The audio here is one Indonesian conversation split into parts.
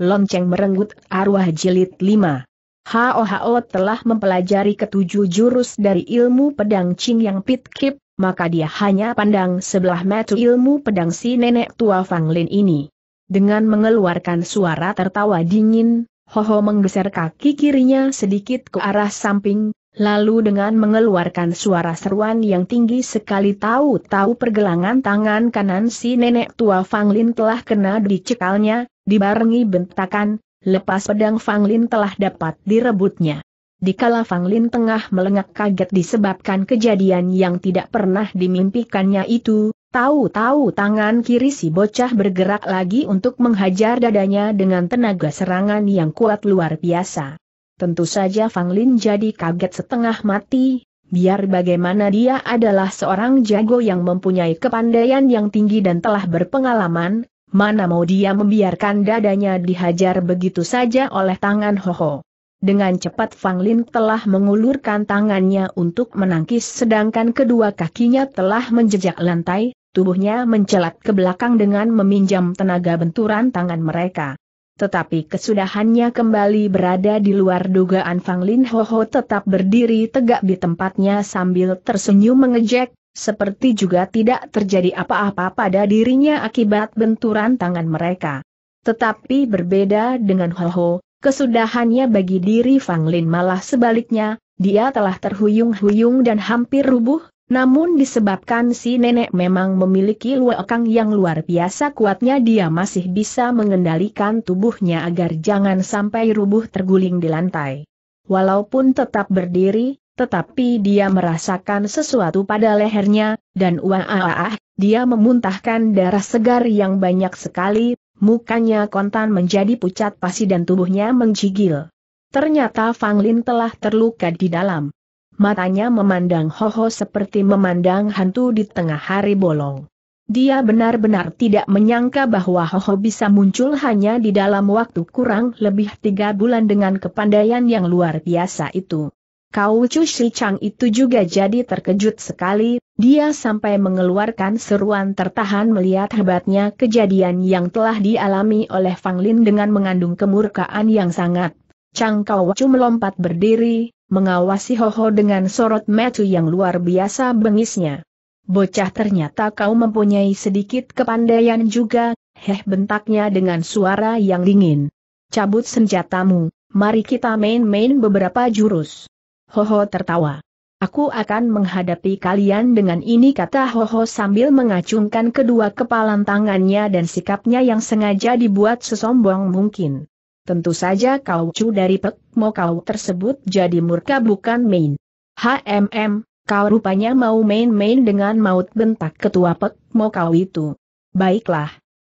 lonceng merenggut arwah jilid 5. HOHO telah mempelajari ketujuh jurus dari ilmu pedang Ching Yang Pit maka dia hanya pandang sebelah mata ilmu pedang si nenek tua Fang Lin ini. Dengan mengeluarkan suara tertawa dingin, Hoho menggeser kaki kirinya sedikit ke arah samping, lalu dengan mengeluarkan suara seruan yang tinggi sekali tahu-tahu pergelangan tangan kanan si nenek tua Fang Lin telah kena dicekalnya, Dibarengi bentakan, lepas pedang Fang Lin telah dapat direbutnya. Dikala Fang Lin tengah melengak kaget disebabkan kejadian yang tidak pernah dimimpikannya itu, tahu-tahu tangan kiri si bocah bergerak lagi untuk menghajar dadanya dengan tenaga serangan yang kuat luar biasa. Tentu saja Fang Lin jadi kaget setengah mati, biar bagaimana dia adalah seorang jago yang mempunyai kepandaian yang tinggi dan telah berpengalaman, Mana mau dia membiarkan dadanya dihajar begitu saja oleh tangan Ho Hoho. Dengan cepat Fang Lin telah mengulurkan tangannya untuk menangkis sedangkan kedua kakinya telah menjejak lantai, tubuhnya mencelat ke belakang dengan meminjam tenaga benturan tangan mereka. Tetapi kesudahannya kembali berada di luar dugaan Fang Lin Ho Ho tetap berdiri tegak di tempatnya sambil tersenyum mengejek, seperti juga tidak terjadi apa-apa pada dirinya akibat benturan tangan mereka. Tetapi berbeda dengan Ho Ho, kesudahannya bagi diri Fang Lin malah sebaliknya, dia telah terhuyung-huyung dan hampir rubuh, namun disebabkan si nenek memang memiliki luekang yang luar biasa kuatnya dia masih bisa mengendalikan tubuhnya agar jangan sampai rubuh terguling di lantai. Walaupun tetap berdiri, tetapi dia merasakan sesuatu pada lehernya, dan wah, dia memuntahkan darah segar yang banyak sekali, mukanya kontan menjadi pucat pasi dan tubuhnya menggigil. Ternyata Fang Lin telah terluka di dalam. Matanya memandang Hoho seperti memandang hantu di tengah hari bolong. Dia benar-benar tidak menyangka bahwa Hoho bisa muncul hanya di dalam waktu kurang lebih tiga bulan dengan kepandaian yang luar biasa itu. Kau Chu Shi Chang itu juga jadi terkejut sekali, dia sampai mengeluarkan seruan tertahan melihat hebatnya kejadian yang telah dialami oleh Fang Lin dengan mengandung kemurkaan yang sangat. Chang Kau Chu melompat berdiri, mengawasi Ho Ho dengan sorot metu yang luar biasa bengisnya. Bocah ternyata kau mempunyai sedikit kepandaian juga, heh bentaknya dengan suara yang dingin. Cabut senjatamu, mari kita main-main beberapa jurus. Hoho tertawa. Aku akan menghadapi kalian dengan ini kata Hoho sambil mengacungkan kedua kepalan tangannya dan sikapnya yang sengaja dibuat sesombong mungkin. Tentu saja kau cu dari pek, mau kau tersebut jadi murka bukan main. HMM, kau rupanya mau main-main dengan maut bentak ketua pek, mau kau itu. Baiklah.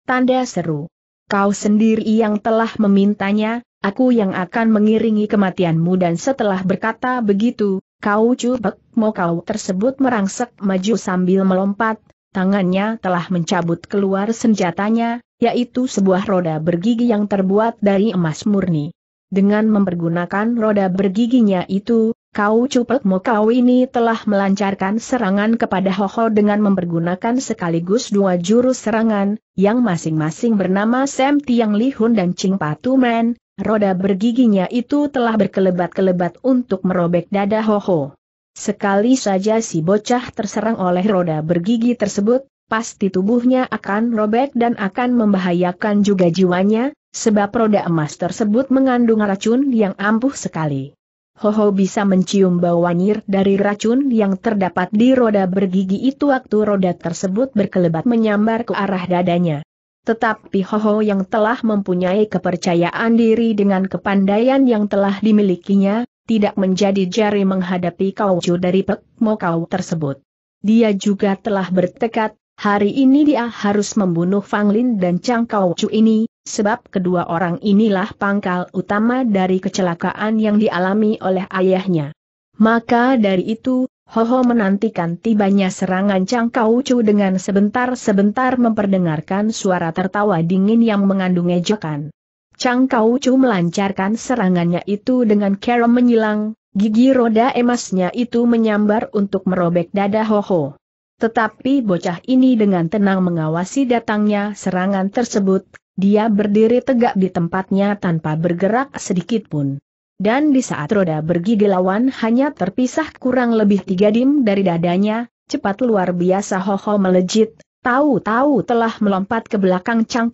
Tanda seru. Kau sendiri yang telah memintanya, aku yang akan mengiringi kematianmu dan setelah berkata begitu, kau cubek mau kau tersebut merangsek maju sambil melompat, tangannya telah mencabut keluar senjatanya, yaitu sebuah roda bergigi yang terbuat dari emas murni. Dengan mempergunakan roda bergiginya itu, kau cupek mokau ini telah melancarkan serangan kepada Hoho dengan mempergunakan sekaligus dua jurus serangan, yang masing-masing bernama Sam Tiang Lihun dan Ching Patu Men, Roda bergiginya itu telah berkelebat-kelebat untuk merobek dada Hoho. Sekali saja si bocah terserang oleh roda bergigi tersebut, pasti tubuhnya akan robek dan akan membahayakan juga jiwanya, sebab roda emas tersebut mengandung racun yang ampuh sekali. Hoho bisa mencium bau wangir dari racun yang terdapat di roda bergigi itu waktu roda tersebut berkelebat menyambar ke arah dadanya. Tetapi Hoho yang telah mempunyai kepercayaan diri dengan kepandaian yang telah dimilikinya, tidak menjadi jari menghadapi kaucu dari Pek Mokau tersebut. Dia juga telah bertekad, hari ini dia harus membunuh Fang Lin dan Chang Kaucu ini, sebab kedua orang inilah pangkal utama dari kecelakaan yang dialami oleh ayahnya. Maka dari itu, Hoho menantikan tibanya serangan Cangkau Chu dengan sebentar-sebentar memperdengarkan suara tertawa dingin yang mengandung ejekan. Cangkau Chu melancarkan serangannya itu dengan kerom menyilang, gigi roda emasnya itu menyambar untuk merobek dada Hoho. Tetapi bocah ini dengan tenang mengawasi datangnya serangan tersebut, dia berdiri tegak di tempatnya tanpa bergerak sedikit pun dan di saat roda bergigi lawan hanya terpisah kurang lebih tiga dim dari dadanya, cepat luar biasa Hoho melejit, tahu-tahu telah melompat ke belakang Chang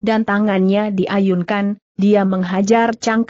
dan tangannya diayunkan, dia menghajar Chang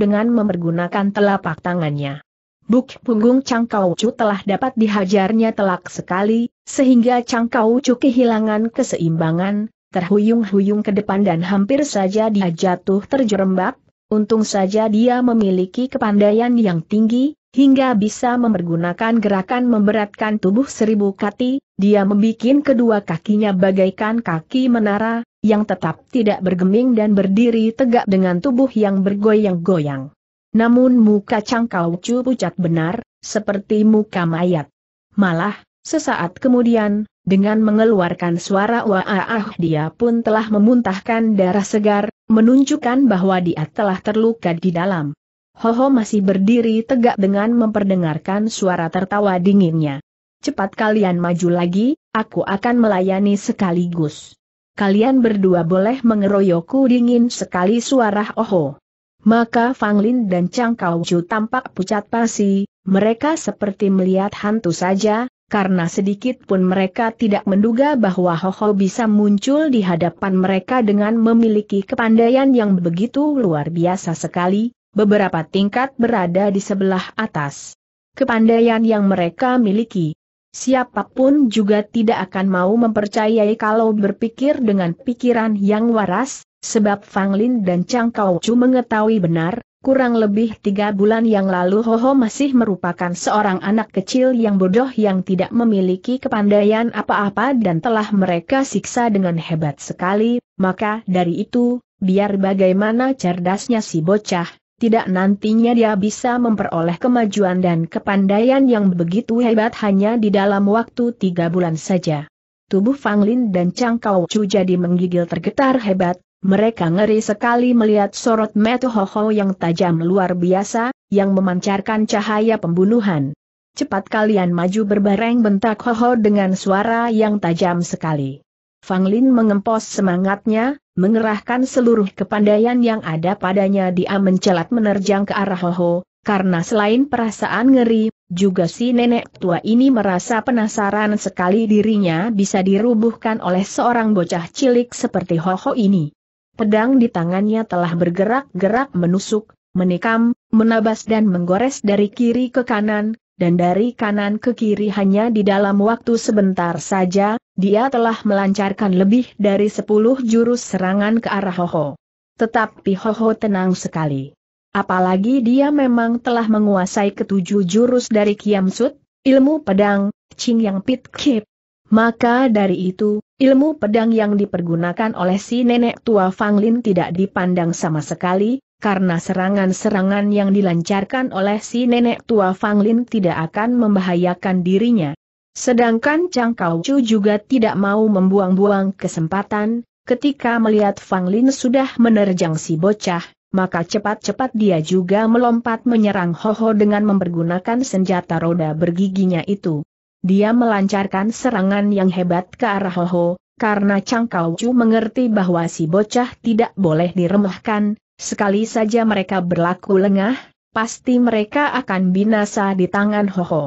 dengan mempergunakan telapak tangannya. Buk punggung Chang telah dapat dihajarnya telak sekali, sehingga Chang kehilangan keseimbangan, terhuyung-huyung ke depan dan hampir saja dia jatuh terjerembab, Untung saja dia memiliki kepandaian yang tinggi, hingga bisa memergunakan gerakan memberatkan tubuh seribu kati, dia membuat kedua kakinya bagaikan kaki menara, yang tetap tidak bergeming dan berdiri tegak dengan tubuh yang bergoyang-goyang. Namun muka cangkau cu pucat benar, seperti muka mayat. Malah, sesaat kemudian, dengan mengeluarkan suara waah dia pun telah memuntahkan darah segar, menunjukkan bahwa dia telah terluka di dalam. Hoho masih berdiri tegak dengan memperdengarkan suara tertawa dinginnya. Cepat kalian maju lagi, aku akan melayani sekaligus. Kalian berdua boleh mengeroyokku dingin sekali suara Hoho. Maka Fang Lin dan Chang Kaucu tampak pucat pasi, mereka seperti melihat hantu saja, karena sedikit pun mereka tidak menduga bahwa Hoho bisa muncul di hadapan mereka dengan memiliki kepandaian yang begitu luar biasa sekali, beberapa tingkat berada di sebelah atas. Kepandaian yang mereka miliki, siapapun juga tidak akan mau mempercayai kalau berpikir dengan pikiran yang waras, sebab Fang Lin dan Chang Kau Chu mengetahui benar, Kurang lebih tiga bulan yang lalu Hoho masih merupakan seorang anak kecil yang bodoh yang tidak memiliki kepandaian apa-apa dan telah mereka siksa dengan hebat sekali, maka dari itu, biar bagaimana cerdasnya si bocah, tidak nantinya dia bisa memperoleh kemajuan dan kepandaian yang begitu hebat hanya di dalam waktu tiga bulan saja. Tubuh Fang Lin dan Chang Kau Chu jadi menggigil tergetar hebat, mereka ngeri sekali melihat sorot metu hoho yang tajam luar biasa, yang memancarkan cahaya pembunuhan. Cepat kalian maju berbareng bentak Hoho dengan suara yang tajam sekali. Fang Lin mengempos semangatnya, mengerahkan seluruh kepandaian yang ada padanya dia mencelat menerjang ke arah Hoho, karena selain perasaan ngeri, juga si nenek tua ini merasa penasaran sekali dirinya bisa dirubuhkan oleh seorang bocah cilik seperti Hoho ini pedang di tangannya telah bergerak-gerak menusuk, menikam, menabas dan menggores dari kiri ke kanan, dan dari kanan ke kiri hanya di dalam waktu sebentar saja, dia telah melancarkan lebih dari sepuluh jurus serangan ke arah Hoho. Tetapi Hoho tenang sekali. Apalagi dia memang telah menguasai ketujuh jurus dari Kiamsut, ilmu pedang, Ching Yang Pit Kip, maka dari itu, ilmu pedang yang dipergunakan oleh si nenek tua Fang Lin tidak dipandang sama sekali, karena serangan-serangan yang dilancarkan oleh si nenek tua Fang Lin tidak akan membahayakan dirinya. Sedangkan Chang Kau Chu juga tidak mau membuang-buang kesempatan, ketika melihat Fang Lin sudah menerjang si bocah, maka cepat-cepat dia juga melompat menyerang Hoho dengan mempergunakan senjata roda bergiginya itu. Dia melancarkan serangan yang hebat ke arah Ho Ho, karena Chang Kau Chu mengerti bahwa si bocah tidak boleh diremehkan, sekali saja mereka berlaku lengah, pasti mereka akan binasa di tangan Ho Ho.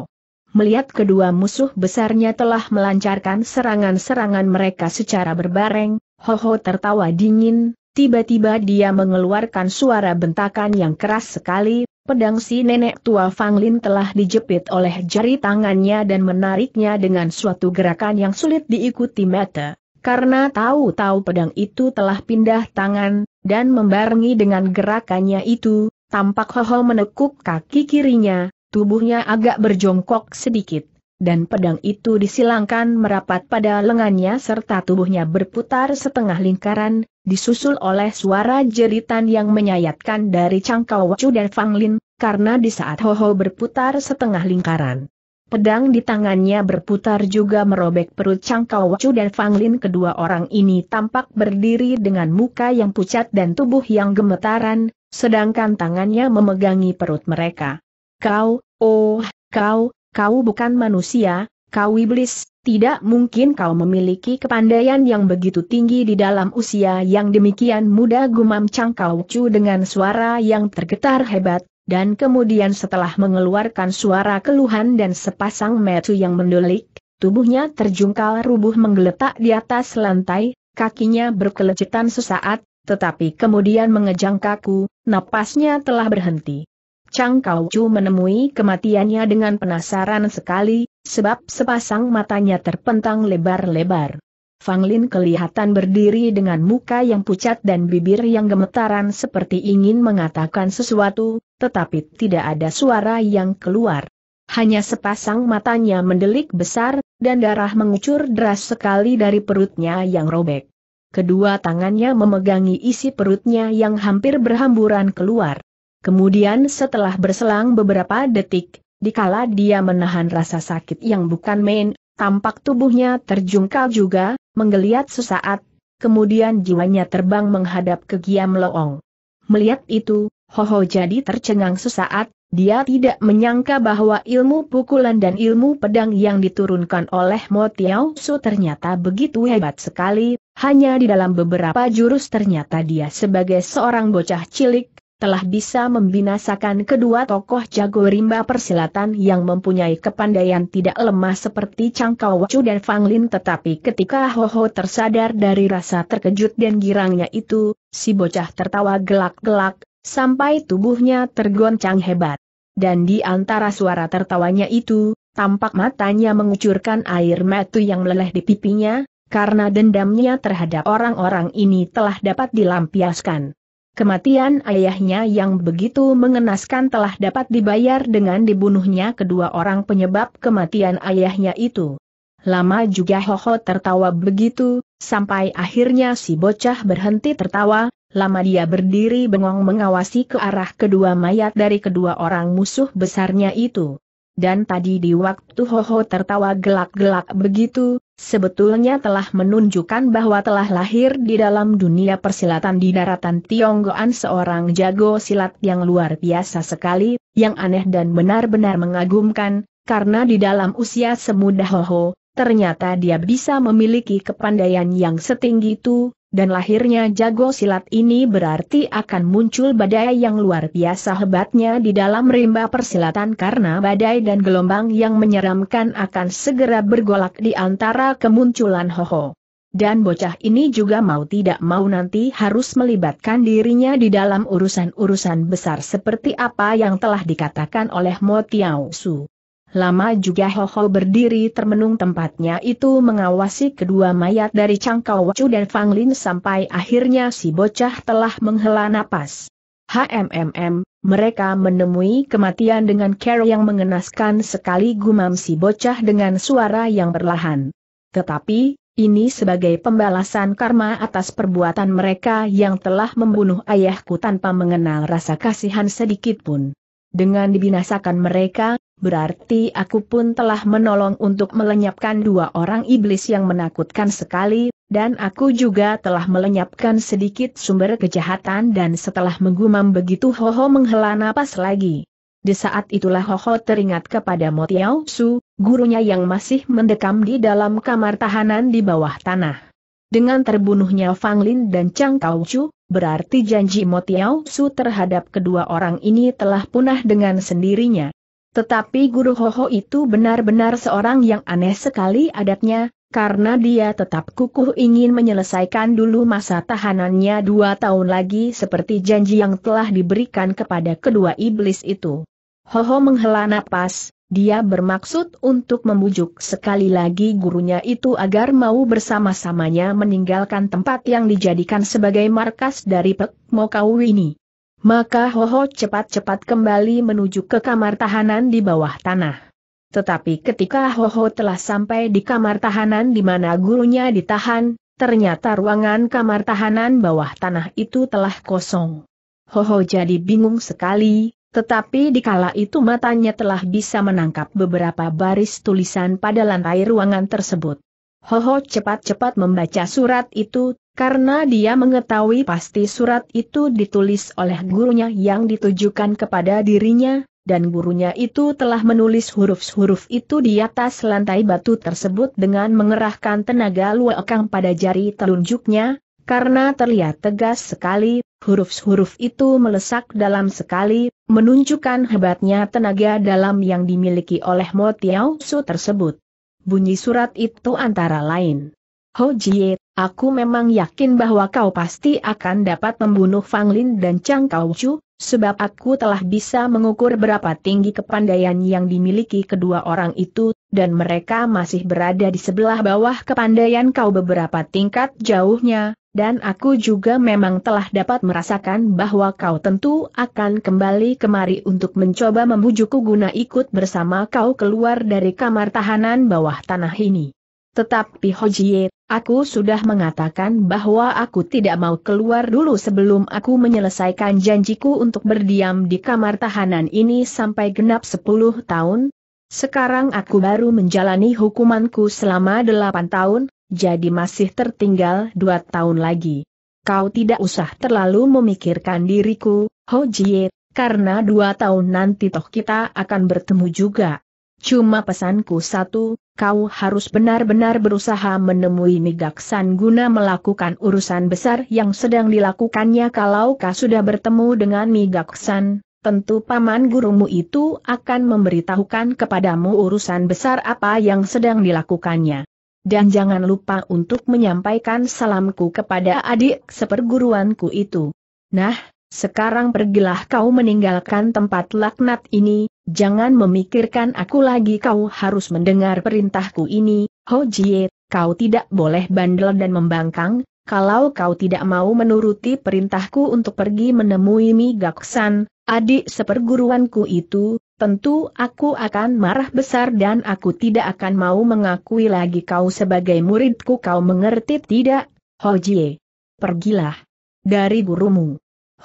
Melihat kedua musuh besarnya telah melancarkan serangan-serangan mereka secara berbareng, Ho tertawa dingin, tiba-tiba dia mengeluarkan suara bentakan yang keras sekali, Pedang si nenek tua Fang Lin telah dijepit oleh jari tangannya dan menariknya dengan suatu gerakan yang sulit diikuti mata, karena tahu-tahu pedang itu telah pindah tangan, dan membarengi dengan gerakannya itu, tampak Hoho menekuk kaki kirinya, tubuhnya agak berjongkok sedikit, dan pedang itu disilangkan merapat pada lengannya serta tubuhnya berputar setengah lingkaran, disusul oleh suara jeritan yang menyayatkan dari cangkau Wacu dan Fanglin, karena di saat Hoho berputar setengah lingkaran. Pedang di tangannya berputar juga merobek perut Cangkau Wacu dan Fanglin kedua orang ini tampak berdiri dengan muka yang pucat dan tubuh yang gemetaran, sedangkan tangannya memegangi perut mereka. Kau, oh, kau, kau bukan manusia, kau iblis, tidak mungkin kau memiliki kepandaian yang begitu tinggi di dalam usia yang demikian muda gumam Cangkau Cu dengan suara yang tergetar hebat, dan kemudian setelah mengeluarkan suara keluhan dan sepasang metu yang mendelik, tubuhnya terjungkal rubuh menggeletak di atas lantai, kakinya berkelecetan sesaat, tetapi kemudian mengejang kaku, napasnya telah berhenti. Chang Kau Chu menemui kematiannya dengan penasaran sekali, sebab sepasang matanya terpentang lebar-lebar. Fang Lin kelihatan berdiri dengan muka yang pucat dan bibir yang gemetaran seperti ingin mengatakan sesuatu, tetapi tidak ada suara yang keluar. Hanya sepasang matanya mendelik besar, dan darah mengucur deras sekali dari perutnya yang robek. Kedua tangannya memegangi isi perutnya yang hampir berhamburan keluar. Kemudian setelah berselang beberapa detik, dikala dia menahan rasa sakit yang bukan main, tampak tubuhnya terjungkal juga, menggeliat sesaat, kemudian jiwanya terbang menghadap ke Giam Loong. Melihat itu, Hoho jadi tercengang sesaat, dia tidak menyangka bahwa ilmu pukulan dan ilmu pedang yang diturunkan oleh Mo Tiao Su ternyata begitu hebat sekali, hanya di dalam beberapa jurus ternyata dia sebagai seorang bocah cilik, telah bisa membinasakan kedua tokoh jago rimba persilatan yang mempunyai kepandaian tidak lemah seperti Cangkau Wacu dan Fang Lin, tetapi ketika Hoho tersadar dari rasa terkejut dan girangnya itu, si bocah tertawa gelak-gelak, sampai tubuhnya tergoncang hebat. Dan di antara suara tertawanya itu, tampak matanya mengucurkan air mata yang meleleh di pipinya, karena dendamnya terhadap orang-orang ini telah dapat dilampiaskan. Kematian ayahnya yang begitu mengenaskan telah dapat dibayar dengan dibunuhnya kedua orang penyebab kematian ayahnya itu. Lama juga Hoho tertawa begitu, sampai akhirnya si bocah berhenti tertawa, lama dia berdiri bengong mengawasi ke arah kedua mayat dari kedua orang musuh besarnya itu. Dan tadi di waktu Hoho tertawa gelak-gelak begitu, sebetulnya telah menunjukkan bahwa telah lahir di dalam dunia persilatan di daratan Tionggoan seorang jago silat yang luar biasa sekali, yang aneh dan benar-benar mengagumkan, karena di dalam usia semudah Hoho, ternyata dia bisa memiliki kepandaian yang setinggi itu, dan lahirnya jago silat ini berarti akan muncul badai yang luar biasa hebatnya di dalam rimba persilatan karena badai dan gelombang yang menyeramkan akan segera bergolak di antara kemunculan Hoho. Dan bocah ini juga mau tidak mau nanti harus melibatkan dirinya di dalam urusan-urusan besar seperti apa yang telah dikatakan oleh Mo Tiao Su. Lama juga Hoho berdiri termenung tempatnya itu mengawasi kedua mayat dari Changkau Wacu dan Fanglin sampai akhirnya si bocah telah menghela napas. HMMM, mereka menemui kematian dengan care yang mengenaskan sekali gumam si bocah dengan suara yang berlahan. Tetapi, ini sebagai pembalasan karma atas perbuatan mereka yang telah membunuh ayahku tanpa mengenal rasa kasihan sedikitpun. Dengan dibinasakan mereka, berarti aku pun telah menolong untuk melenyapkan dua orang iblis yang menakutkan sekali, dan aku juga telah melenyapkan sedikit sumber kejahatan dan setelah menggumam begitu Hoho menghela napas lagi. Di saat itulah Hoho teringat kepada Motiao Su, gurunya yang masih mendekam di dalam kamar tahanan di bawah tanah. Dengan terbunuhnya Fang Lin dan Chang Kau Chu, berarti janji Motiao Su terhadap kedua orang ini telah punah dengan sendirinya. Tetapi Guru Hoho itu benar-benar seorang yang aneh sekali adatnya, karena dia tetap kukuh ingin menyelesaikan dulu masa tahanannya dua tahun lagi seperti janji yang telah diberikan kepada kedua iblis itu. Hoho menghela napas, dia bermaksud untuk membujuk sekali lagi gurunya itu agar mau bersama-samanya meninggalkan tempat yang dijadikan sebagai markas dari Pek Mokau ini. Maka Hoho cepat-cepat kembali menuju ke kamar tahanan di bawah tanah. Tetapi ketika Hoho telah sampai di kamar tahanan di mana gurunya ditahan, ternyata ruangan kamar tahanan bawah tanah itu telah kosong. Hoho jadi bingung sekali, tetapi dikala itu matanya telah bisa menangkap beberapa baris tulisan pada lantai ruangan tersebut. Hoho cepat-cepat membaca surat itu, karena dia mengetahui pasti surat itu ditulis oleh gurunya yang ditujukan kepada dirinya, dan gurunya itu telah menulis huruf-huruf itu di atas lantai batu tersebut dengan mengerahkan tenaga luakang pada jari telunjuknya, karena terlihat tegas sekali, huruf-huruf itu melesak dalam sekali, menunjukkan hebatnya tenaga dalam yang dimiliki oleh Mo Tiao Su tersebut. Bunyi surat itu antara lain. Ho Jie, aku memang yakin bahwa kau pasti akan dapat membunuh Fang Lin dan Chang Kao Chu, sebab aku telah bisa mengukur berapa tinggi kepandaian yang dimiliki kedua orang itu, dan mereka masih berada di sebelah bawah kepandaian kau beberapa tingkat jauhnya, dan aku juga memang telah dapat merasakan bahwa kau tentu akan kembali kemari untuk mencoba membujukku guna ikut bersama kau keluar dari kamar tahanan bawah tanah ini. Tetapi Hojie, aku sudah mengatakan bahwa aku tidak mau keluar dulu sebelum aku menyelesaikan janjiku untuk berdiam di kamar tahanan ini sampai genap 10 tahun, sekarang aku baru menjalani hukumanku selama delapan tahun, jadi masih tertinggal dua tahun lagi. Kau tidak usah terlalu memikirkan diriku, Ho Jie, karena dua tahun nanti toh kita akan bertemu juga. Cuma pesanku satu, kau harus benar-benar berusaha menemui Migaksan guna melakukan urusan besar yang sedang dilakukannya kalau kau sudah bertemu dengan Migaksan, tentu paman gurumu itu akan memberitahukan kepadamu urusan besar apa yang sedang dilakukannya. Dan jangan lupa untuk menyampaikan salamku kepada adik seperguruanku itu. Nah, sekarang pergilah kau meninggalkan tempat laknat ini, jangan memikirkan aku lagi kau harus mendengar perintahku ini, Ho Jie, kau tidak boleh bandel dan membangkang, kalau kau tidak mau menuruti perintahku untuk pergi menemui Mi Gaksan, adik seperguruanku itu, tentu aku akan marah besar dan aku tidak akan mau mengakui lagi kau sebagai muridku kau mengerti tidak, Hojie. Pergilah. Dari gurumu.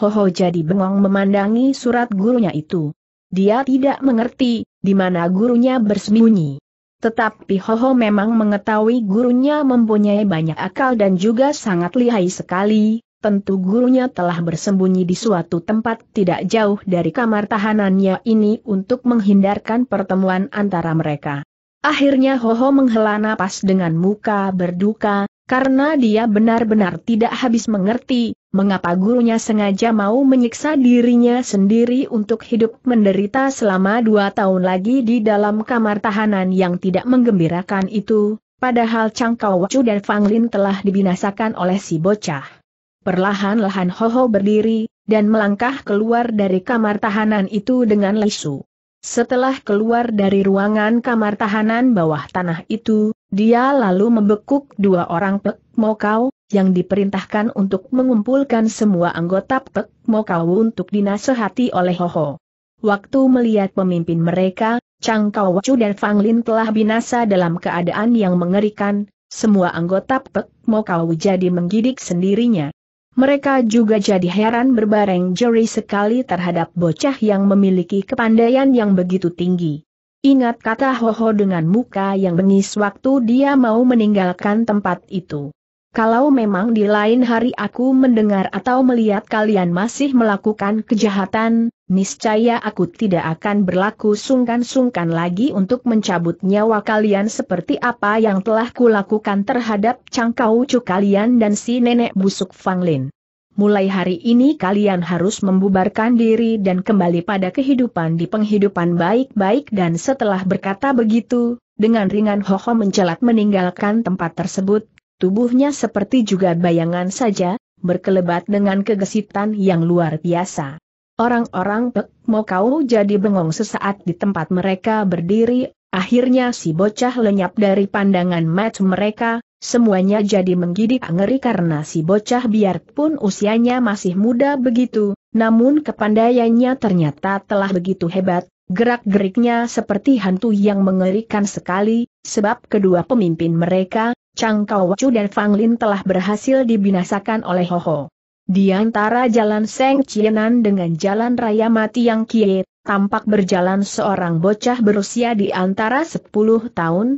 Hoho jadi bengong memandangi surat gurunya itu. Dia tidak mengerti, di mana gurunya bersembunyi. Tetapi Hoho memang mengetahui gurunya mempunyai banyak akal dan juga sangat lihai sekali, tentu gurunya telah bersembunyi di suatu tempat tidak jauh dari kamar tahanannya ini untuk menghindarkan pertemuan antara mereka. Akhirnya Hoho menghela napas dengan muka berduka, karena dia benar-benar tidak habis mengerti, mengapa gurunya sengaja mau menyiksa dirinya sendiri untuk hidup menderita selama dua tahun lagi di dalam kamar tahanan yang tidak menggembirakan itu, Padahal Chang Kau Chu dan Fang Lin telah dibinasakan oleh si bocah. Perlahan-lahan Hoho berdiri, dan melangkah keluar dari kamar tahanan itu dengan lesu. Setelah keluar dari ruangan kamar tahanan bawah tanah itu, dia lalu membekuk dua orang Pek Mokau, yang diperintahkan untuk mengumpulkan semua anggota Pek Mokau untuk dinasehati oleh Hoho. Waktu melihat pemimpin mereka, Chang Kau Chu dan Fang Lin telah binasa dalam keadaan yang mengerikan, semua anggota Pek Mokau jadi menggidik sendirinya. Mereka juga jadi heran berbareng jeri sekali terhadap bocah yang memiliki kepandaian yang begitu tinggi. Ingat kata Hoho dengan muka yang bengis waktu dia mau meninggalkan tempat itu. Kalau memang di lain hari aku mendengar atau melihat kalian masih melakukan kejahatan, niscaya aku tidak akan berlaku sungkan-sungkan lagi untuk mencabut nyawa kalian seperti apa yang telah kulakukan terhadap cangkau cu kalian dan si nenek busuk Fanglin. Mulai hari ini kalian harus membubarkan diri dan kembali pada kehidupan di penghidupan baik-baik dan setelah berkata begitu, dengan ringan Hoho mencelat meninggalkan tempat tersebut, Tubuhnya seperti juga bayangan saja, berkelebat dengan kegesitan yang luar biasa. Orang-orang Pek kau jadi bengong sesaat di tempat mereka berdiri, akhirnya si bocah lenyap dari pandangan match mereka, semuanya jadi menggidik ngeri karena si bocah biarpun usianya masih muda begitu, namun kepandaiannya ternyata telah begitu hebat, Gerak-geriknya seperti hantu yang mengerikan sekali, sebab kedua pemimpin mereka, Chang Kau dan Fang Lin telah berhasil dibinasakan oleh Hoho. Di antara jalan Seng Cienan dengan jalan Raya Mati Yang Kie, tampak berjalan seorang bocah berusia di antara 10 tahun.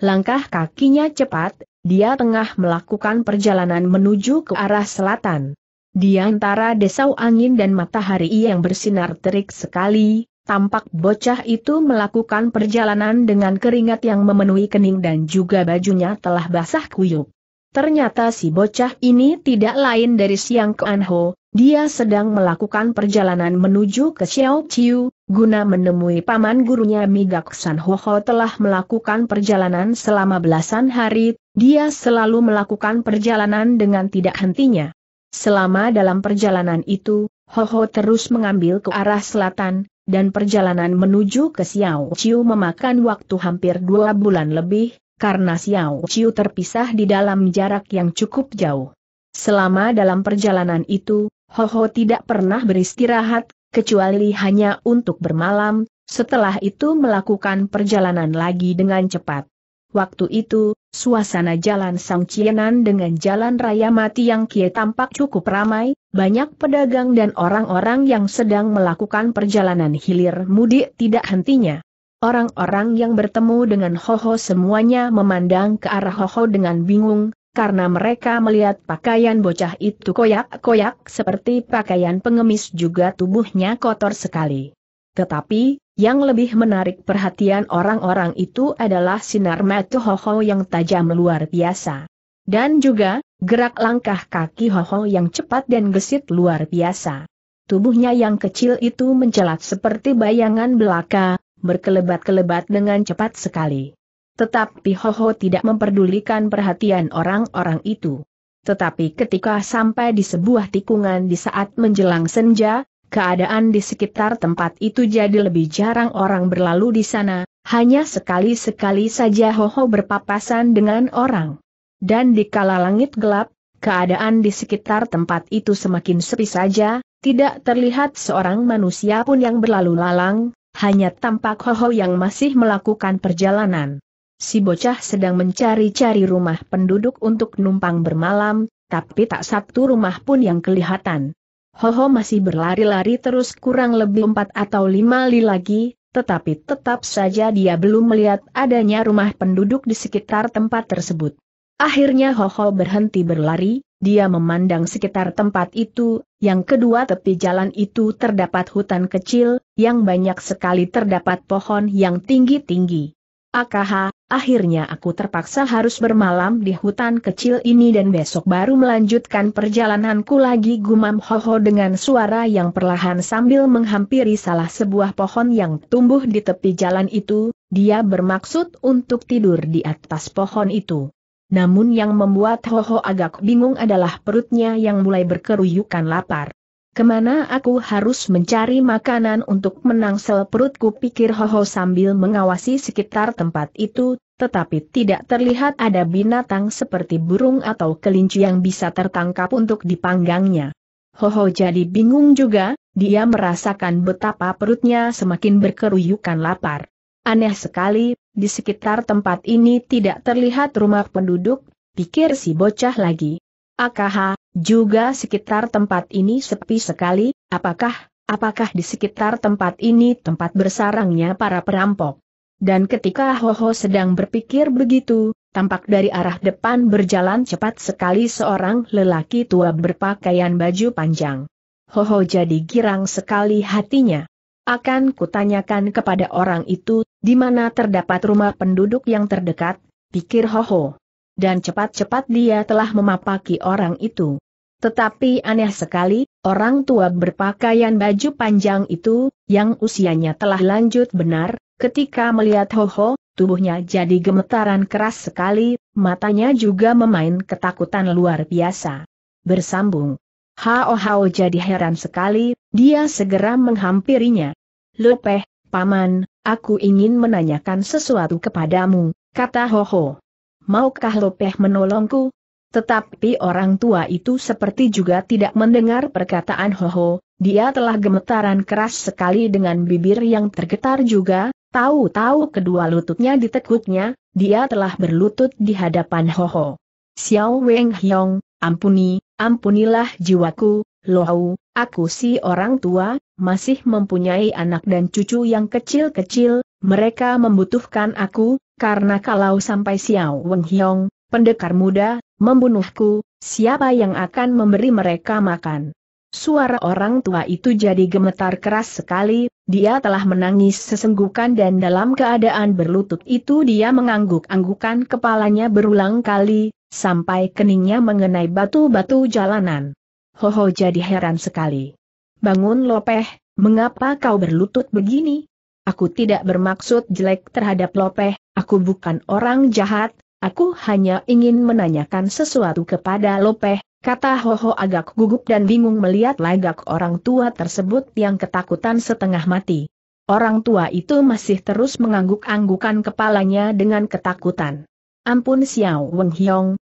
Langkah kakinya cepat, dia tengah melakukan perjalanan menuju ke arah selatan. Di antara desau angin dan matahari yang bersinar terik sekali, Tampak bocah itu melakukan perjalanan dengan keringat yang memenuhi kening dan juga bajunya telah basah kuyup. Ternyata si bocah ini tidak lain dari Siang Keanho, dia sedang melakukan perjalanan menuju ke Xiao Chiu, guna menemui paman gurunya Migak San Hoho telah melakukan perjalanan selama belasan hari, dia selalu melakukan perjalanan dengan tidak hentinya. Selama dalam perjalanan itu, Hoho terus mengambil ke arah selatan, dan perjalanan menuju ke Xiao Chiu memakan waktu hampir dua bulan lebih, karena Xiao Chiu terpisah di dalam jarak yang cukup jauh. Selama dalam perjalanan itu, Ho Ho tidak pernah beristirahat, kecuali hanya untuk bermalam, setelah itu melakukan perjalanan lagi dengan cepat. Waktu itu, suasana jalan Sang Cienan dengan jalan raya mati yang kie tampak cukup ramai, banyak pedagang dan orang-orang yang sedang melakukan perjalanan hilir mudik tidak hentinya. Orang-orang yang bertemu dengan Hoho semuanya memandang ke arah Hoho dengan bingung, karena mereka melihat pakaian bocah itu koyak-koyak seperti pakaian pengemis juga tubuhnya kotor sekali. Tetapi, yang lebih menarik perhatian orang-orang itu adalah sinar mata Hoho yang tajam luar biasa. Dan juga, gerak langkah kaki Hoho yang cepat dan gesit luar biasa. Tubuhnya yang kecil itu mencelat seperti bayangan belaka, berkelebat-kelebat dengan cepat sekali. Tetapi Hoho tidak memperdulikan perhatian orang-orang itu. Tetapi ketika sampai di sebuah tikungan di saat menjelang senja, keadaan di sekitar tempat itu jadi lebih jarang orang berlalu di sana, hanya sekali-sekali saja Hoho berpapasan dengan orang. Dan di kala langit gelap, keadaan di sekitar tempat itu semakin sepi saja, tidak terlihat seorang manusia pun yang berlalu lalang, hanya tampak Hoho yang masih melakukan perjalanan. Si bocah sedang mencari-cari rumah penduduk untuk numpang bermalam, tapi tak satu rumah pun yang kelihatan. Hoho masih berlari-lari terus kurang lebih empat atau lima li lagi, tetapi tetap saja dia belum melihat adanya rumah penduduk di sekitar tempat tersebut. Akhirnya Hoho berhenti berlari, dia memandang sekitar tempat itu, yang kedua tepi jalan itu terdapat hutan kecil, yang banyak sekali terdapat pohon yang tinggi-tinggi. Akaha, akhirnya aku terpaksa harus bermalam di hutan kecil ini dan besok baru melanjutkan perjalananku lagi gumam Hoho dengan suara yang perlahan sambil menghampiri salah sebuah pohon yang tumbuh di tepi jalan itu, dia bermaksud untuk tidur di atas pohon itu. Namun yang membuat Ho Hoho agak bingung adalah perutnya yang mulai berkeruyukan lapar. Kemana aku harus mencari makanan untuk menangsel perutku pikir Ho Hoho sambil mengawasi sekitar tempat itu, tetapi tidak terlihat ada binatang seperti burung atau kelinci yang bisa tertangkap untuk dipanggangnya. Ho Hoho jadi bingung juga, dia merasakan betapa perutnya semakin berkeruyukan lapar. Aneh sekali, di sekitar tempat ini tidak terlihat rumah penduduk, pikir si bocah lagi. Akaha, juga sekitar tempat ini sepi sekali, apakah, apakah di sekitar tempat ini tempat bersarangnya para perampok? Dan ketika Hoho sedang berpikir begitu, tampak dari arah depan berjalan cepat sekali seorang lelaki tua berpakaian baju panjang. Hoho jadi girang sekali hatinya. Akan kutanyakan kepada orang itu di mana terdapat rumah penduduk yang terdekat, pikir Hoho. Dan cepat-cepat dia telah memapaki orang itu. Tetapi aneh sekali, orang tua berpakaian baju panjang itu, yang usianya telah lanjut benar, ketika melihat Hoho, tubuhnya jadi gemetaran keras sekali, matanya juga memain ketakutan luar biasa. Bersambung. Hao Hao jadi heran sekali, dia segera menghampirinya. Lepeh, paman, Aku ingin menanyakan sesuatu kepadamu, kata Hoho. Maukah Lopeh menolongku? Tetapi orang tua itu seperti juga tidak mendengar perkataan Hoho, dia telah gemetaran keras sekali dengan bibir yang tergetar juga, tahu-tahu kedua lututnya ditekuknya, dia telah berlutut di hadapan Hoho. Xiao Weng Hyong, ampuni, ampunilah jiwaku, Lohau, Aku si orang tua, masih mempunyai anak dan cucu yang kecil-kecil, mereka membutuhkan aku, karena kalau sampai Xiao Weng Hiong, pendekar muda, membunuhku, siapa yang akan memberi mereka makan? Suara orang tua itu jadi gemetar keras sekali, dia telah menangis sesenggukan dan dalam keadaan berlutut itu dia mengangguk-anggukan kepalanya berulang kali, sampai keningnya mengenai batu-batu jalanan. Hoho jadi heran sekali. Bangun Lopeh, mengapa kau berlutut begini? Aku tidak bermaksud jelek terhadap Lopeh, aku bukan orang jahat, aku hanya ingin menanyakan sesuatu kepada Lopeh, kata Hoho agak gugup dan bingung melihat lagak orang tua tersebut yang ketakutan setengah mati. Orang tua itu masih terus mengangguk-anggukan kepalanya dengan ketakutan. Ampun Xiao Weng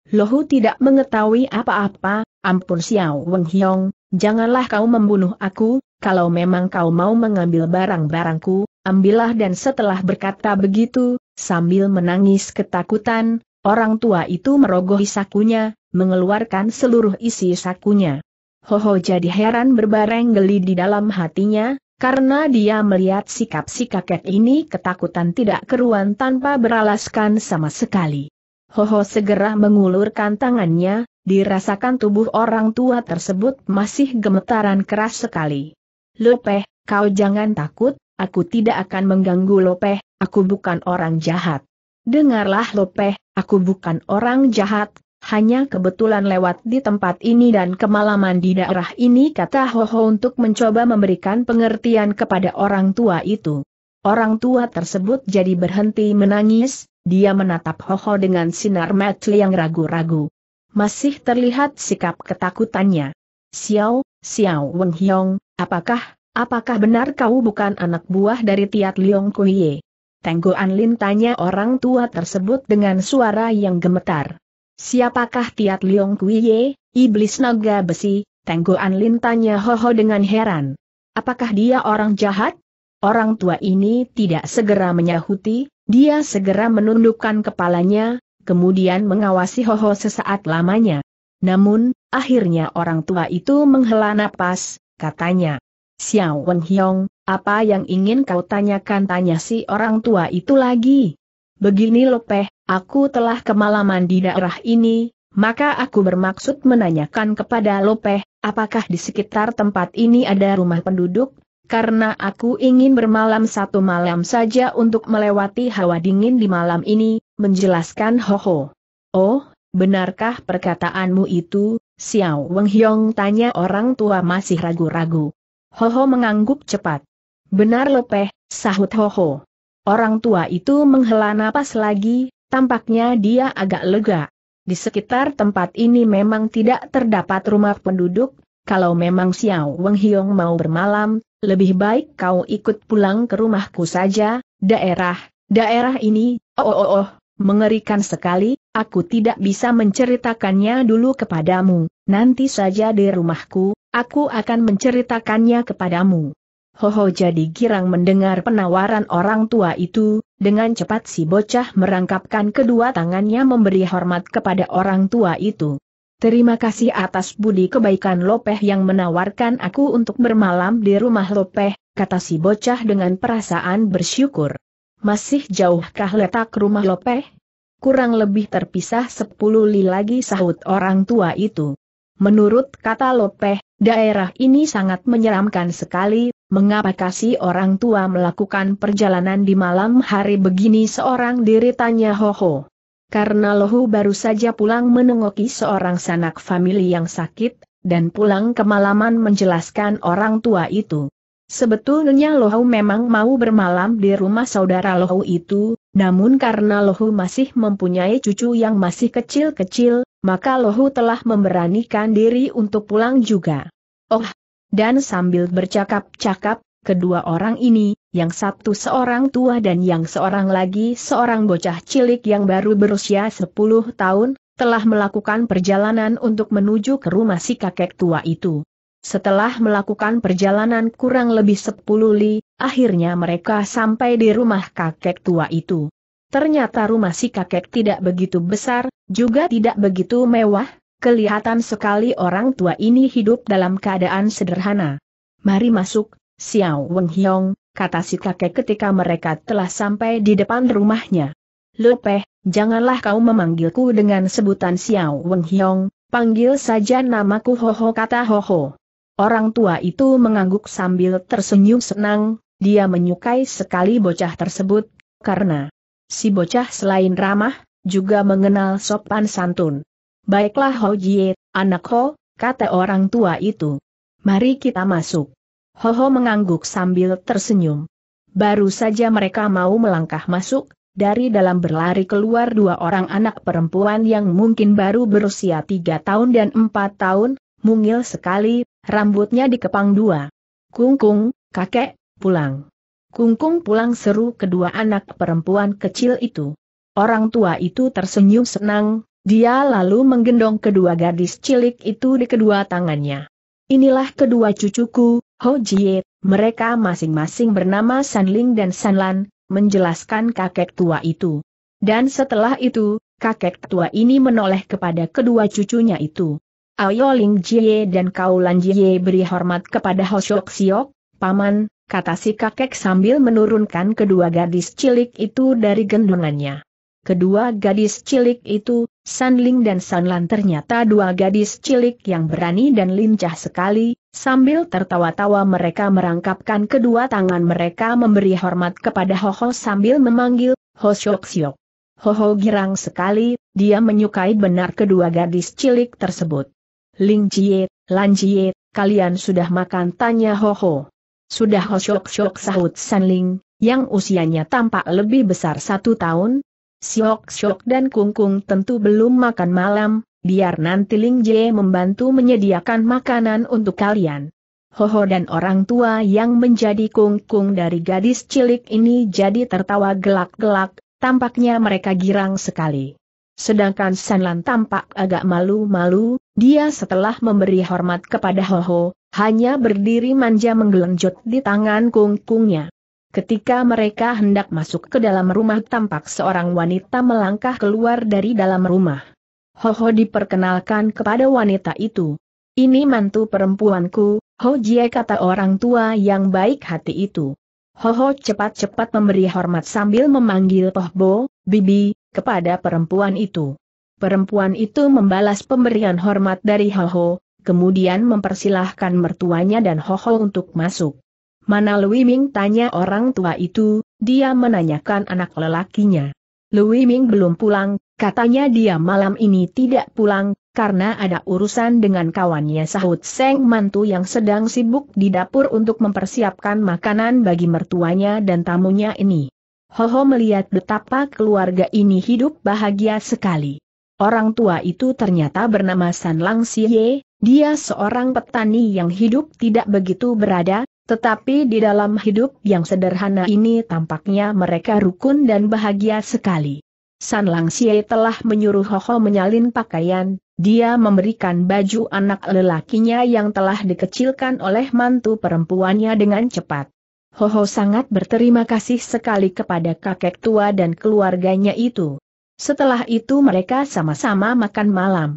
Lohu tidak mengetahui apa-apa, ampun Xiao Weng Hiong, janganlah kau membunuh aku, kalau memang kau mau mengambil barang-barangku, ambillah dan setelah berkata begitu, sambil menangis ketakutan, orang tua itu merogoh sakunya, mengeluarkan seluruh isi sakunya. Hoho jadi heran berbareng geli di dalam hatinya, karena dia melihat sikap si kakek ini ketakutan tidak keruan tanpa beralaskan sama sekali. Ho ho, segera mengulurkan tangannya, dirasakan tubuh orang tua tersebut masih gemetaran keras sekali. Lopeh, kau jangan takut, aku tidak akan mengganggu Lopeh, aku bukan orang jahat. Dengarlah Lopeh, aku bukan orang jahat, hanya kebetulan lewat di tempat ini dan kemalaman di daerah ini kata Hoho untuk mencoba memberikan pengertian kepada orang tua itu. Orang tua tersebut jadi berhenti menangis, dia menatap Hoho dengan sinar mata yang ragu-ragu masih terlihat sikap ketakutannya. Xiao, Xiao Wen Hiong, apakah, apakah benar kau bukan anak buah dari Tiat Liong Kuiye? Tenggo Anlin tanya orang tua tersebut dengan suara yang gemetar. Siapakah Tiat Liong Kuiye, iblis naga besi? Tenggo Anlin tanya Hoho dengan heran. Apakah dia orang jahat? Orang tua ini tidak segera menyahuti, dia segera menundukkan kepalanya, kemudian mengawasi Hoho sesaat lamanya. Namun, akhirnya orang tua itu menghela napas, katanya. Xiao Wen Hiong, apa yang ingin kau tanyakan tanya si orang tua itu lagi? Begini Lopeh, aku telah kemalaman di daerah ini, maka aku bermaksud menanyakan kepada Lopeh, apakah di sekitar tempat ini ada rumah penduduk? Karena aku ingin bermalam satu malam saja untuk melewati hawa dingin di malam ini, menjelaskan ho. Oh, benarkah perkataanmu itu, Xiao Weng Hyong tanya orang tua masih ragu-ragu. Ho Hoho mengangguk cepat. Benar lopeh, sahut ho Hoho. Orang tua itu menghela napas lagi, tampaknya dia agak lega. Di sekitar tempat ini memang tidak terdapat rumah penduduk, kalau memang Xiao Weng Hyong mau bermalam, lebih baik kau ikut pulang ke rumahku saja, daerah, daerah ini, oh oh oh, oh. Mengerikan sekali, aku tidak bisa menceritakannya dulu kepadamu, nanti saja di rumahku, aku akan menceritakannya kepadamu. Hoho jadi girang mendengar penawaran orang tua itu, dengan cepat si bocah merangkapkan kedua tangannya memberi hormat kepada orang tua itu. Terima kasih atas budi kebaikan Lopeh yang menawarkan aku untuk bermalam di rumah Lopeh, kata si bocah dengan perasaan bersyukur. Masih jauhkah letak rumah Lopeh? Kurang lebih terpisah sepuluh li lagi sahut orang tua itu. Menurut kata Lopeh, daerah ini sangat menyeramkan sekali, mengapa kasih orang tua melakukan perjalanan di malam hari begini seorang diri tanya Hoho. Karena Lohu baru saja pulang menengoki seorang sanak famili yang sakit, dan pulang kemalaman menjelaskan orang tua itu. Sebetulnya Lohu memang mau bermalam di rumah saudara Lohu itu, namun karena Lohu masih mempunyai cucu yang masih kecil-kecil, maka Lohu telah memberanikan diri untuk pulang juga. Oh! Dan sambil bercakap-cakap, kedua orang ini, yang satu seorang tua dan yang seorang lagi seorang bocah cilik yang baru berusia 10 tahun, telah melakukan perjalanan untuk menuju ke rumah si kakek tua itu. Setelah melakukan perjalanan kurang lebih sepuluh li, akhirnya mereka sampai di rumah kakek tua itu. Ternyata rumah si kakek tidak begitu besar, juga tidak begitu mewah, kelihatan sekali orang tua ini hidup dalam keadaan sederhana. Mari masuk, Xiao Weng Hiong, kata si kakek ketika mereka telah sampai di depan rumahnya. Lepeh, janganlah kau memanggilku dengan sebutan Xiao Weng Hiong, panggil saja namaku Hoho kata Hoho. Orang tua itu mengangguk sambil tersenyum senang, dia menyukai sekali bocah tersebut, karena si bocah selain ramah, juga mengenal sopan santun. Baiklah Ho Jie, anak Ho, kata orang tua itu. Mari kita masuk. Ho Ho mengangguk sambil tersenyum. Baru saja mereka mau melangkah masuk, dari dalam berlari keluar dua orang anak perempuan yang mungkin baru berusia tiga tahun dan empat tahun, mungil sekali, Rambutnya dikepang dua. Kungkung, kakek, pulang. Kungkung pulang seru kedua anak perempuan kecil itu. Orang tua itu tersenyum senang, dia lalu menggendong kedua gadis cilik itu di kedua tangannya. Inilah kedua cucuku, Ho Jie, mereka masing-masing bernama Sanling dan Sanlan, menjelaskan kakek tua itu. Dan setelah itu, kakek tua ini menoleh kepada kedua cucunya itu. Ayo Ling Jie dan Kau Jie beri hormat kepada Hoshok Siok, Paman, kata si kakek sambil menurunkan kedua gadis cilik itu dari gendongannya. Kedua gadis cilik itu, San Ling dan San Lan ternyata dua gadis cilik yang berani dan lincah sekali, sambil tertawa-tawa mereka merangkapkan kedua tangan mereka memberi hormat kepada Hoho sambil memanggil, Hoshok Siok. Hoho girang sekali, dia menyukai benar kedua gadis cilik tersebut. Ling Jie, Lan Jie, kalian sudah makan tanya Ho Ho. Sudah ho Shok Shok sahut San Ling, yang usianya tampak lebih besar satu tahun. Siok Shok dan Kung Kung tentu belum makan malam, biar nanti Ling Jie membantu menyediakan makanan untuk kalian. Ho Ho dan orang tua yang menjadi Kung Kung dari gadis cilik ini jadi tertawa gelak-gelak, tampaknya mereka girang sekali. Sedangkan Sanlan tampak agak malu-malu, dia setelah memberi hormat kepada Ho Ho, hanya berdiri manja menggelenjot di tangan kungkungnya. Ketika mereka hendak masuk ke dalam rumah tampak seorang wanita melangkah keluar dari dalam rumah. Ho Ho diperkenalkan kepada wanita itu. Ini mantu perempuanku, Ho Jie kata orang tua yang baik hati itu. Ho Ho cepat-cepat memberi hormat sambil memanggil Poh Bo, Bibi, kepada perempuan itu. Perempuan itu membalas pemberian hormat dari Hoho, kemudian mempersilahkan mertuanya dan Hoho untuk masuk. Mana Lui Ming tanya orang tua itu, dia menanyakan anak lelakinya. Lui Ming belum pulang, katanya dia malam ini tidak pulang, karena ada urusan dengan kawannya sahut Seng Mantu yang sedang sibuk di dapur untuk mempersiapkan makanan bagi mertuanya dan tamunya ini. Hoho melihat betapa keluarga ini hidup bahagia sekali. Orang tua itu ternyata bernama San Lang Siye, dia seorang petani yang hidup tidak begitu berada, tetapi di dalam hidup yang sederhana ini tampaknya mereka rukun dan bahagia sekali. San Lang Siye telah menyuruh Hoho menyalin pakaian, dia memberikan baju anak lelakinya yang telah dikecilkan oleh mantu perempuannya dengan cepat. Hoho sangat berterima kasih sekali kepada kakek tua dan keluarganya itu. Setelah itu mereka sama-sama makan malam.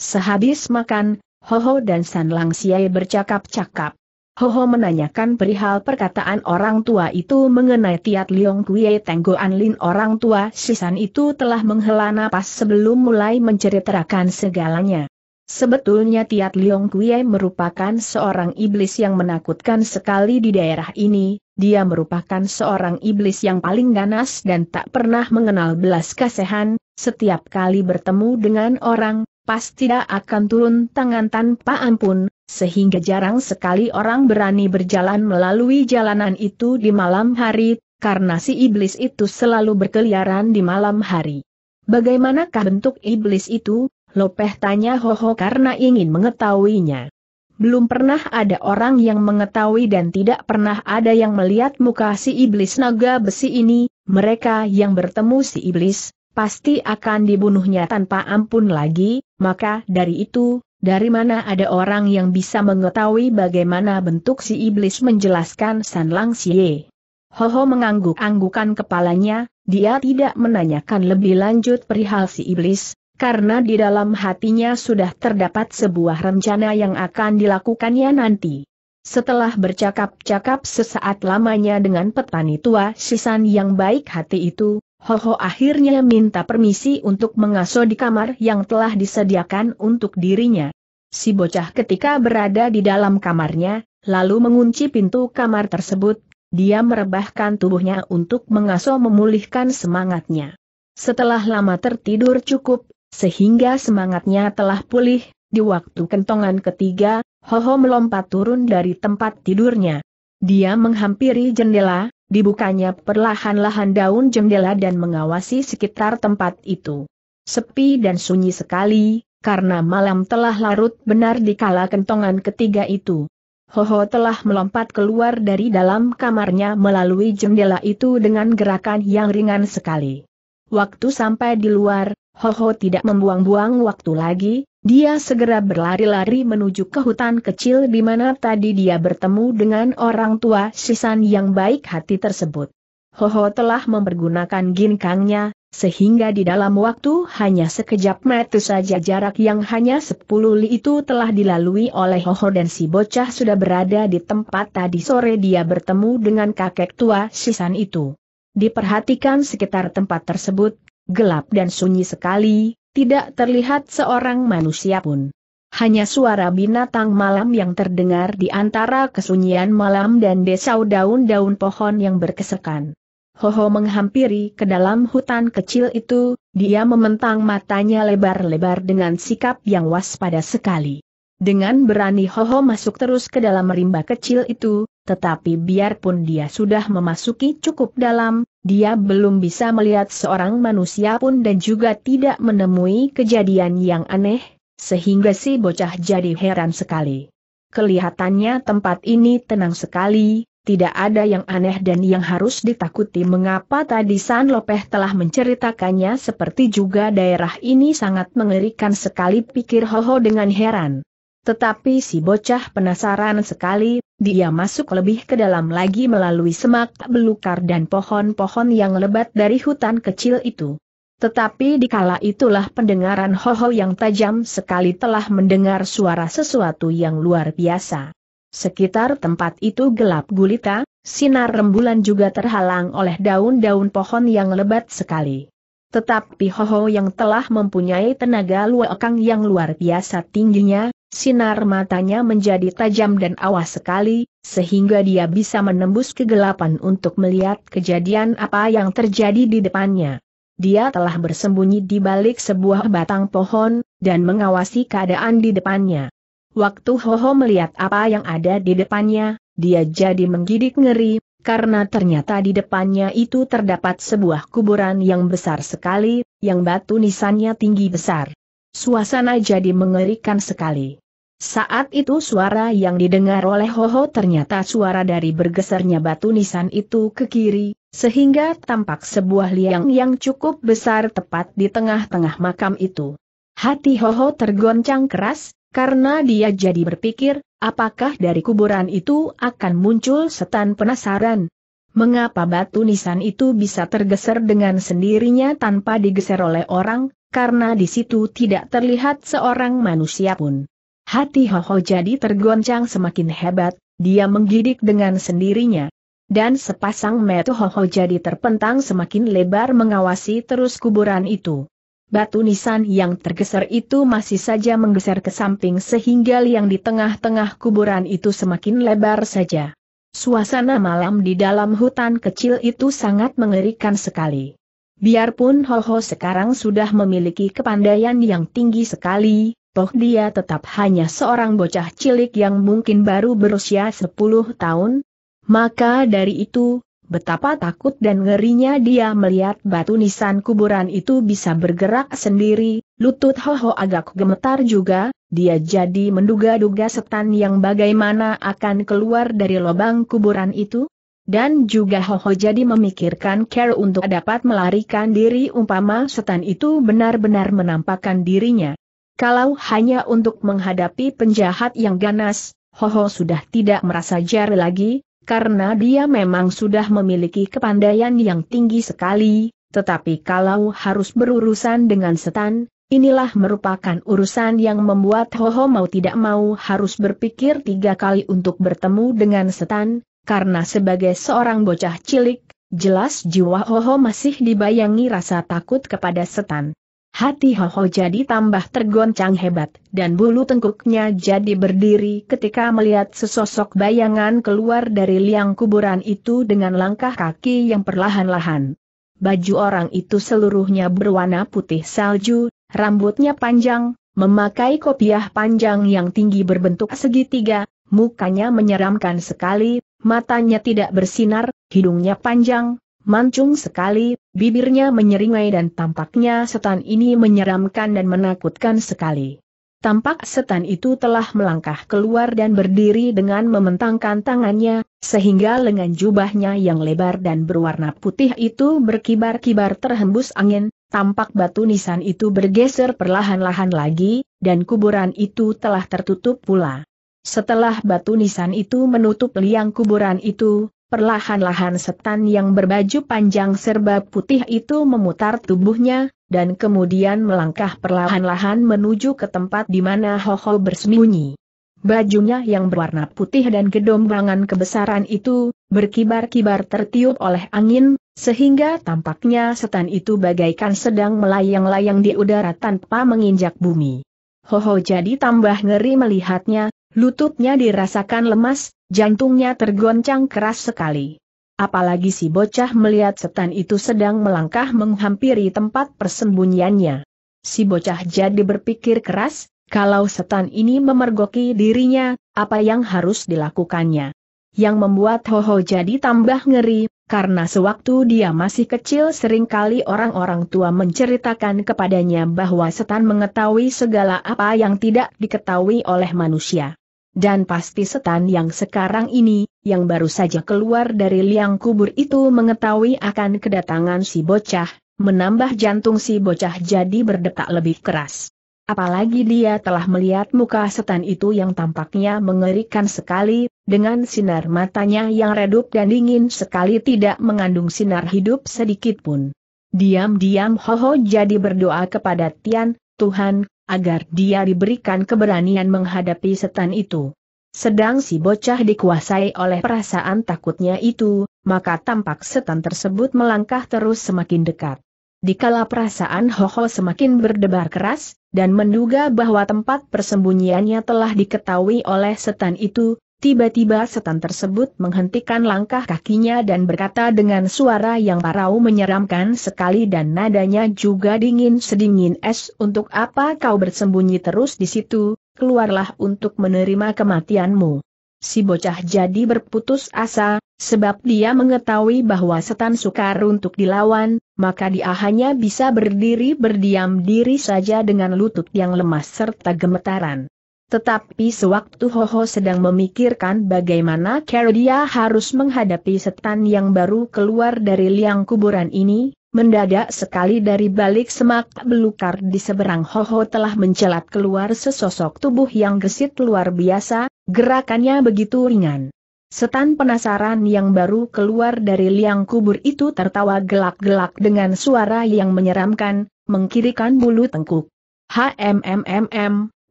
Sehabis makan, Hoho dan San Lang Langsiai bercakap-cakap. Hoho menanyakan perihal perkataan orang tua itu mengenai Tiat Liong tenggo An Lin orang tua Sisan itu telah menghela napas sebelum mulai menceritakan segalanya. Sebetulnya Tiat Liong Kuei merupakan seorang iblis yang menakutkan sekali di daerah ini, dia merupakan seorang iblis yang paling ganas dan tak pernah mengenal belas kasihan, setiap kali bertemu dengan orang, pasti tidak akan turun tangan tanpa ampun, sehingga jarang sekali orang berani berjalan melalui jalanan itu di malam hari, karena si iblis itu selalu berkeliaran di malam hari. Bagaimanakah bentuk iblis itu? Lopeh tanya Hoho karena ingin mengetahuinya. Belum pernah ada orang yang mengetahui dan tidak pernah ada yang melihat muka si iblis naga besi ini, mereka yang bertemu si iblis, pasti akan dibunuhnya tanpa ampun lagi, maka dari itu, dari mana ada orang yang bisa mengetahui bagaimana bentuk si iblis menjelaskan San Lang Xie. Hoho mengangguk-anggukan kepalanya, dia tidak menanyakan lebih lanjut perihal si iblis, karena di dalam hatinya sudah terdapat sebuah rencana yang akan dilakukannya nanti. Setelah bercakap-cakap sesaat lamanya dengan petani tua Sisan yang baik hati itu, Hoho akhirnya minta permisi untuk mengasuh di kamar yang telah disediakan untuk dirinya. Si bocah ketika berada di dalam kamarnya, lalu mengunci pintu kamar tersebut, dia merebahkan tubuhnya untuk mengasuh memulihkan semangatnya. Setelah lama tertidur cukup, sehingga semangatnya telah pulih, di waktu kentongan ketiga, Hoho melompat turun dari tempat tidurnya. Dia menghampiri jendela, dibukanya perlahan-lahan daun jendela dan mengawasi sekitar tempat itu. Sepi dan sunyi sekali, karena malam telah larut benar di kala kentongan ketiga itu. Hoho telah melompat keluar dari dalam kamarnya melalui jendela itu dengan gerakan yang ringan sekali. Waktu sampai di luar, Hoho tidak membuang-buang waktu lagi, dia segera berlari-lari menuju ke hutan kecil di mana tadi dia bertemu dengan orang tua Sisan yang baik hati tersebut. Hoho telah mempergunakan ginkangnya, sehingga di dalam waktu hanya sekejap metu saja jarak yang hanya 10 li itu telah dilalui oleh Hoho dan si bocah sudah berada di tempat tadi sore dia bertemu dengan kakek tua Sisan itu. Diperhatikan sekitar tempat tersebut, Gelap dan sunyi sekali, tidak terlihat seorang manusia pun. Hanya suara binatang malam yang terdengar di antara kesunyian malam dan desau daun-daun pohon yang berkesekan. Hoho menghampiri ke dalam hutan kecil itu, dia mementang matanya lebar-lebar dengan sikap yang waspada sekali. Dengan berani Hoho masuk terus ke dalam rimba kecil itu, tetapi biarpun dia sudah memasuki cukup dalam, dia belum bisa melihat seorang manusia pun dan juga tidak menemui kejadian yang aneh, sehingga si bocah jadi heran sekali. Kelihatannya tempat ini tenang sekali, tidak ada yang aneh dan yang harus ditakuti mengapa tadi San Lopeh telah menceritakannya seperti juga daerah ini sangat mengerikan sekali pikir Hoho dengan heran. Tetapi si bocah penasaran sekali, dia masuk lebih ke dalam lagi melalui semak belukar dan pohon-pohon yang lebat dari hutan kecil itu. Tetapi dikala itulah pendengaran Hoho yang tajam sekali telah mendengar suara sesuatu yang luar biasa. Sekitar tempat itu gelap gulita, sinar rembulan juga terhalang oleh daun-daun pohon yang lebat sekali. Tetapi Hoho yang telah mempunyai tenaga luakang yang luar biasa tingginya, sinar matanya menjadi tajam dan awas sekali, sehingga dia bisa menembus kegelapan untuk melihat kejadian apa yang terjadi di depannya. Dia telah bersembunyi di balik sebuah batang pohon, dan mengawasi keadaan di depannya. Waktu Hoho melihat apa yang ada di depannya, dia jadi menggidik ngeri, karena ternyata di depannya itu terdapat sebuah kuburan yang besar sekali, yang batu nisannya tinggi besar. Suasana jadi mengerikan sekali. Saat itu suara yang didengar oleh Hoho ternyata suara dari bergesernya batu nisan itu ke kiri, sehingga tampak sebuah liang yang cukup besar tepat di tengah-tengah makam itu. Hati Hoho tergoncang keras, karena dia jadi berpikir, apakah dari kuburan itu akan muncul setan penasaran? Mengapa batu nisan itu bisa tergeser dengan sendirinya tanpa digeser oleh orang, karena di situ tidak terlihat seorang manusia pun. Hati Hoho jadi tergoncang semakin hebat, dia menggidik dengan sendirinya. Dan sepasang metu Hoho jadi terpentang semakin lebar mengawasi terus kuburan itu. Batu nisan yang tergeser itu masih saja menggeser ke samping sehingga yang di tengah-tengah kuburan itu semakin lebar saja. Suasana malam di dalam hutan kecil itu sangat mengerikan sekali. Biarpun Hoho sekarang sudah memiliki kepandaian yang tinggi sekali, toh dia tetap hanya seorang bocah cilik yang mungkin baru berusia 10 tahun. Maka dari itu, betapa takut dan ngerinya dia melihat batu nisan kuburan itu bisa bergerak sendiri, lutut Hoho agak gemetar juga, dia jadi menduga-duga setan yang bagaimana akan keluar dari lubang kuburan itu. Dan juga Hoho jadi memikirkan care untuk dapat melarikan diri umpama setan itu benar-benar menampakkan dirinya. Kalau hanya untuk menghadapi penjahat yang ganas, Hoho sudah tidak merasa jari lagi, karena dia memang sudah memiliki kepandaian yang tinggi sekali, tetapi kalau harus berurusan dengan setan, Inilah merupakan urusan yang membuat Hoho mau tidak mau harus berpikir tiga kali untuk bertemu dengan setan, karena sebagai seorang bocah cilik, jelas jiwa Hoho masih dibayangi rasa takut kepada setan. Hati Hoho jadi tambah tergoncang hebat, dan bulu tengkuknya jadi berdiri ketika melihat sesosok bayangan keluar dari liang kuburan itu dengan langkah kaki yang perlahan-lahan. Baju orang itu seluruhnya berwarna putih salju, rambutnya panjang, memakai kopiah panjang yang tinggi berbentuk segitiga, mukanya menyeramkan sekali, matanya tidak bersinar, hidungnya panjang, Mancung sekali, bibirnya menyeringai dan tampaknya setan ini menyeramkan dan menakutkan sekali. Tampak setan itu telah melangkah keluar dan berdiri dengan mementangkan tangannya, sehingga lengan jubahnya yang lebar dan berwarna putih itu berkibar-kibar terhembus angin, tampak batu nisan itu bergeser perlahan-lahan lagi, dan kuburan itu telah tertutup pula. Setelah batu nisan itu menutup liang kuburan itu, Perlahan-lahan setan yang berbaju panjang serba putih itu memutar tubuhnya, dan kemudian melangkah perlahan-lahan menuju ke tempat di mana Hoho bersembunyi. Bajunya yang berwarna putih dan gedombangan kebesaran itu, berkibar-kibar tertiup oleh angin, sehingga tampaknya setan itu bagaikan sedang melayang-layang di udara tanpa menginjak bumi. Hoho jadi tambah ngeri melihatnya, lututnya dirasakan lemas, Jantungnya tergoncang keras sekali. Apalagi si bocah melihat setan itu sedang melangkah menghampiri tempat persembunyiannya. Si bocah jadi berpikir keras, kalau setan ini memergoki dirinya, apa yang harus dilakukannya. Yang membuat Hoho jadi tambah ngeri, karena sewaktu dia masih kecil seringkali orang-orang tua menceritakan kepadanya bahwa setan mengetahui segala apa yang tidak diketahui oleh manusia dan pasti setan yang sekarang ini, yang baru saja keluar dari liang kubur itu mengetahui akan kedatangan si bocah, menambah jantung si bocah jadi berdetak lebih keras. Apalagi dia telah melihat muka setan itu yang tampaknya mengerikan sekali, dengan sinar matanya yang redup dan dingin sekali tidak mengandung sinar hidup sedikit pun. Diam-diam Hoho jadi berdoa kepada Tian, Tuhan, agar dia diberikan keberanian menghadapi setan itu. Sedang si bocah dikuasai oleh perasaan takutnya itu, maka tampak setan tersebut melangkah terus semakin dekat. Dikala perasaan Hoho semakin berdebar keras, dan menduga bahwa tempat persembunyiannya telah diketahui oleh setan itu, Tiba-tiba setan tersebut menghentikan langkah kakinya dan berkata dengan suara yang parau menyeramkan sekali dan nadanya juga dingin sedingin es untuk apa kau bersembunyi terus di situ, keluarlah untuk menerima kematianmu. Si bocah jadi berputus asa, sebab dia mengetahui bahwa setan sukar untuk dilawan, maka dia hanya bisa berdiri berdiam diri saja dengan lutut yang lemas serta gemetaran. Tetapi sewaktu Hoho sedang memikirkan bagaimana cara dia harus menghadapi setan yang baru keluar dari liang kuburan ini, mendadak sekali dari balik semak belukar di seberang Hoho telah mencelat keluar sesosok tubuh yang gesit luar biasa, gerakannya begitu ringan. Setan penasaran yang baru keluar dari liang kubur itu tertawa gelak-gelak dengan suara yang menyeramkan, mengkirikan bulu tengkuk. HMMMM,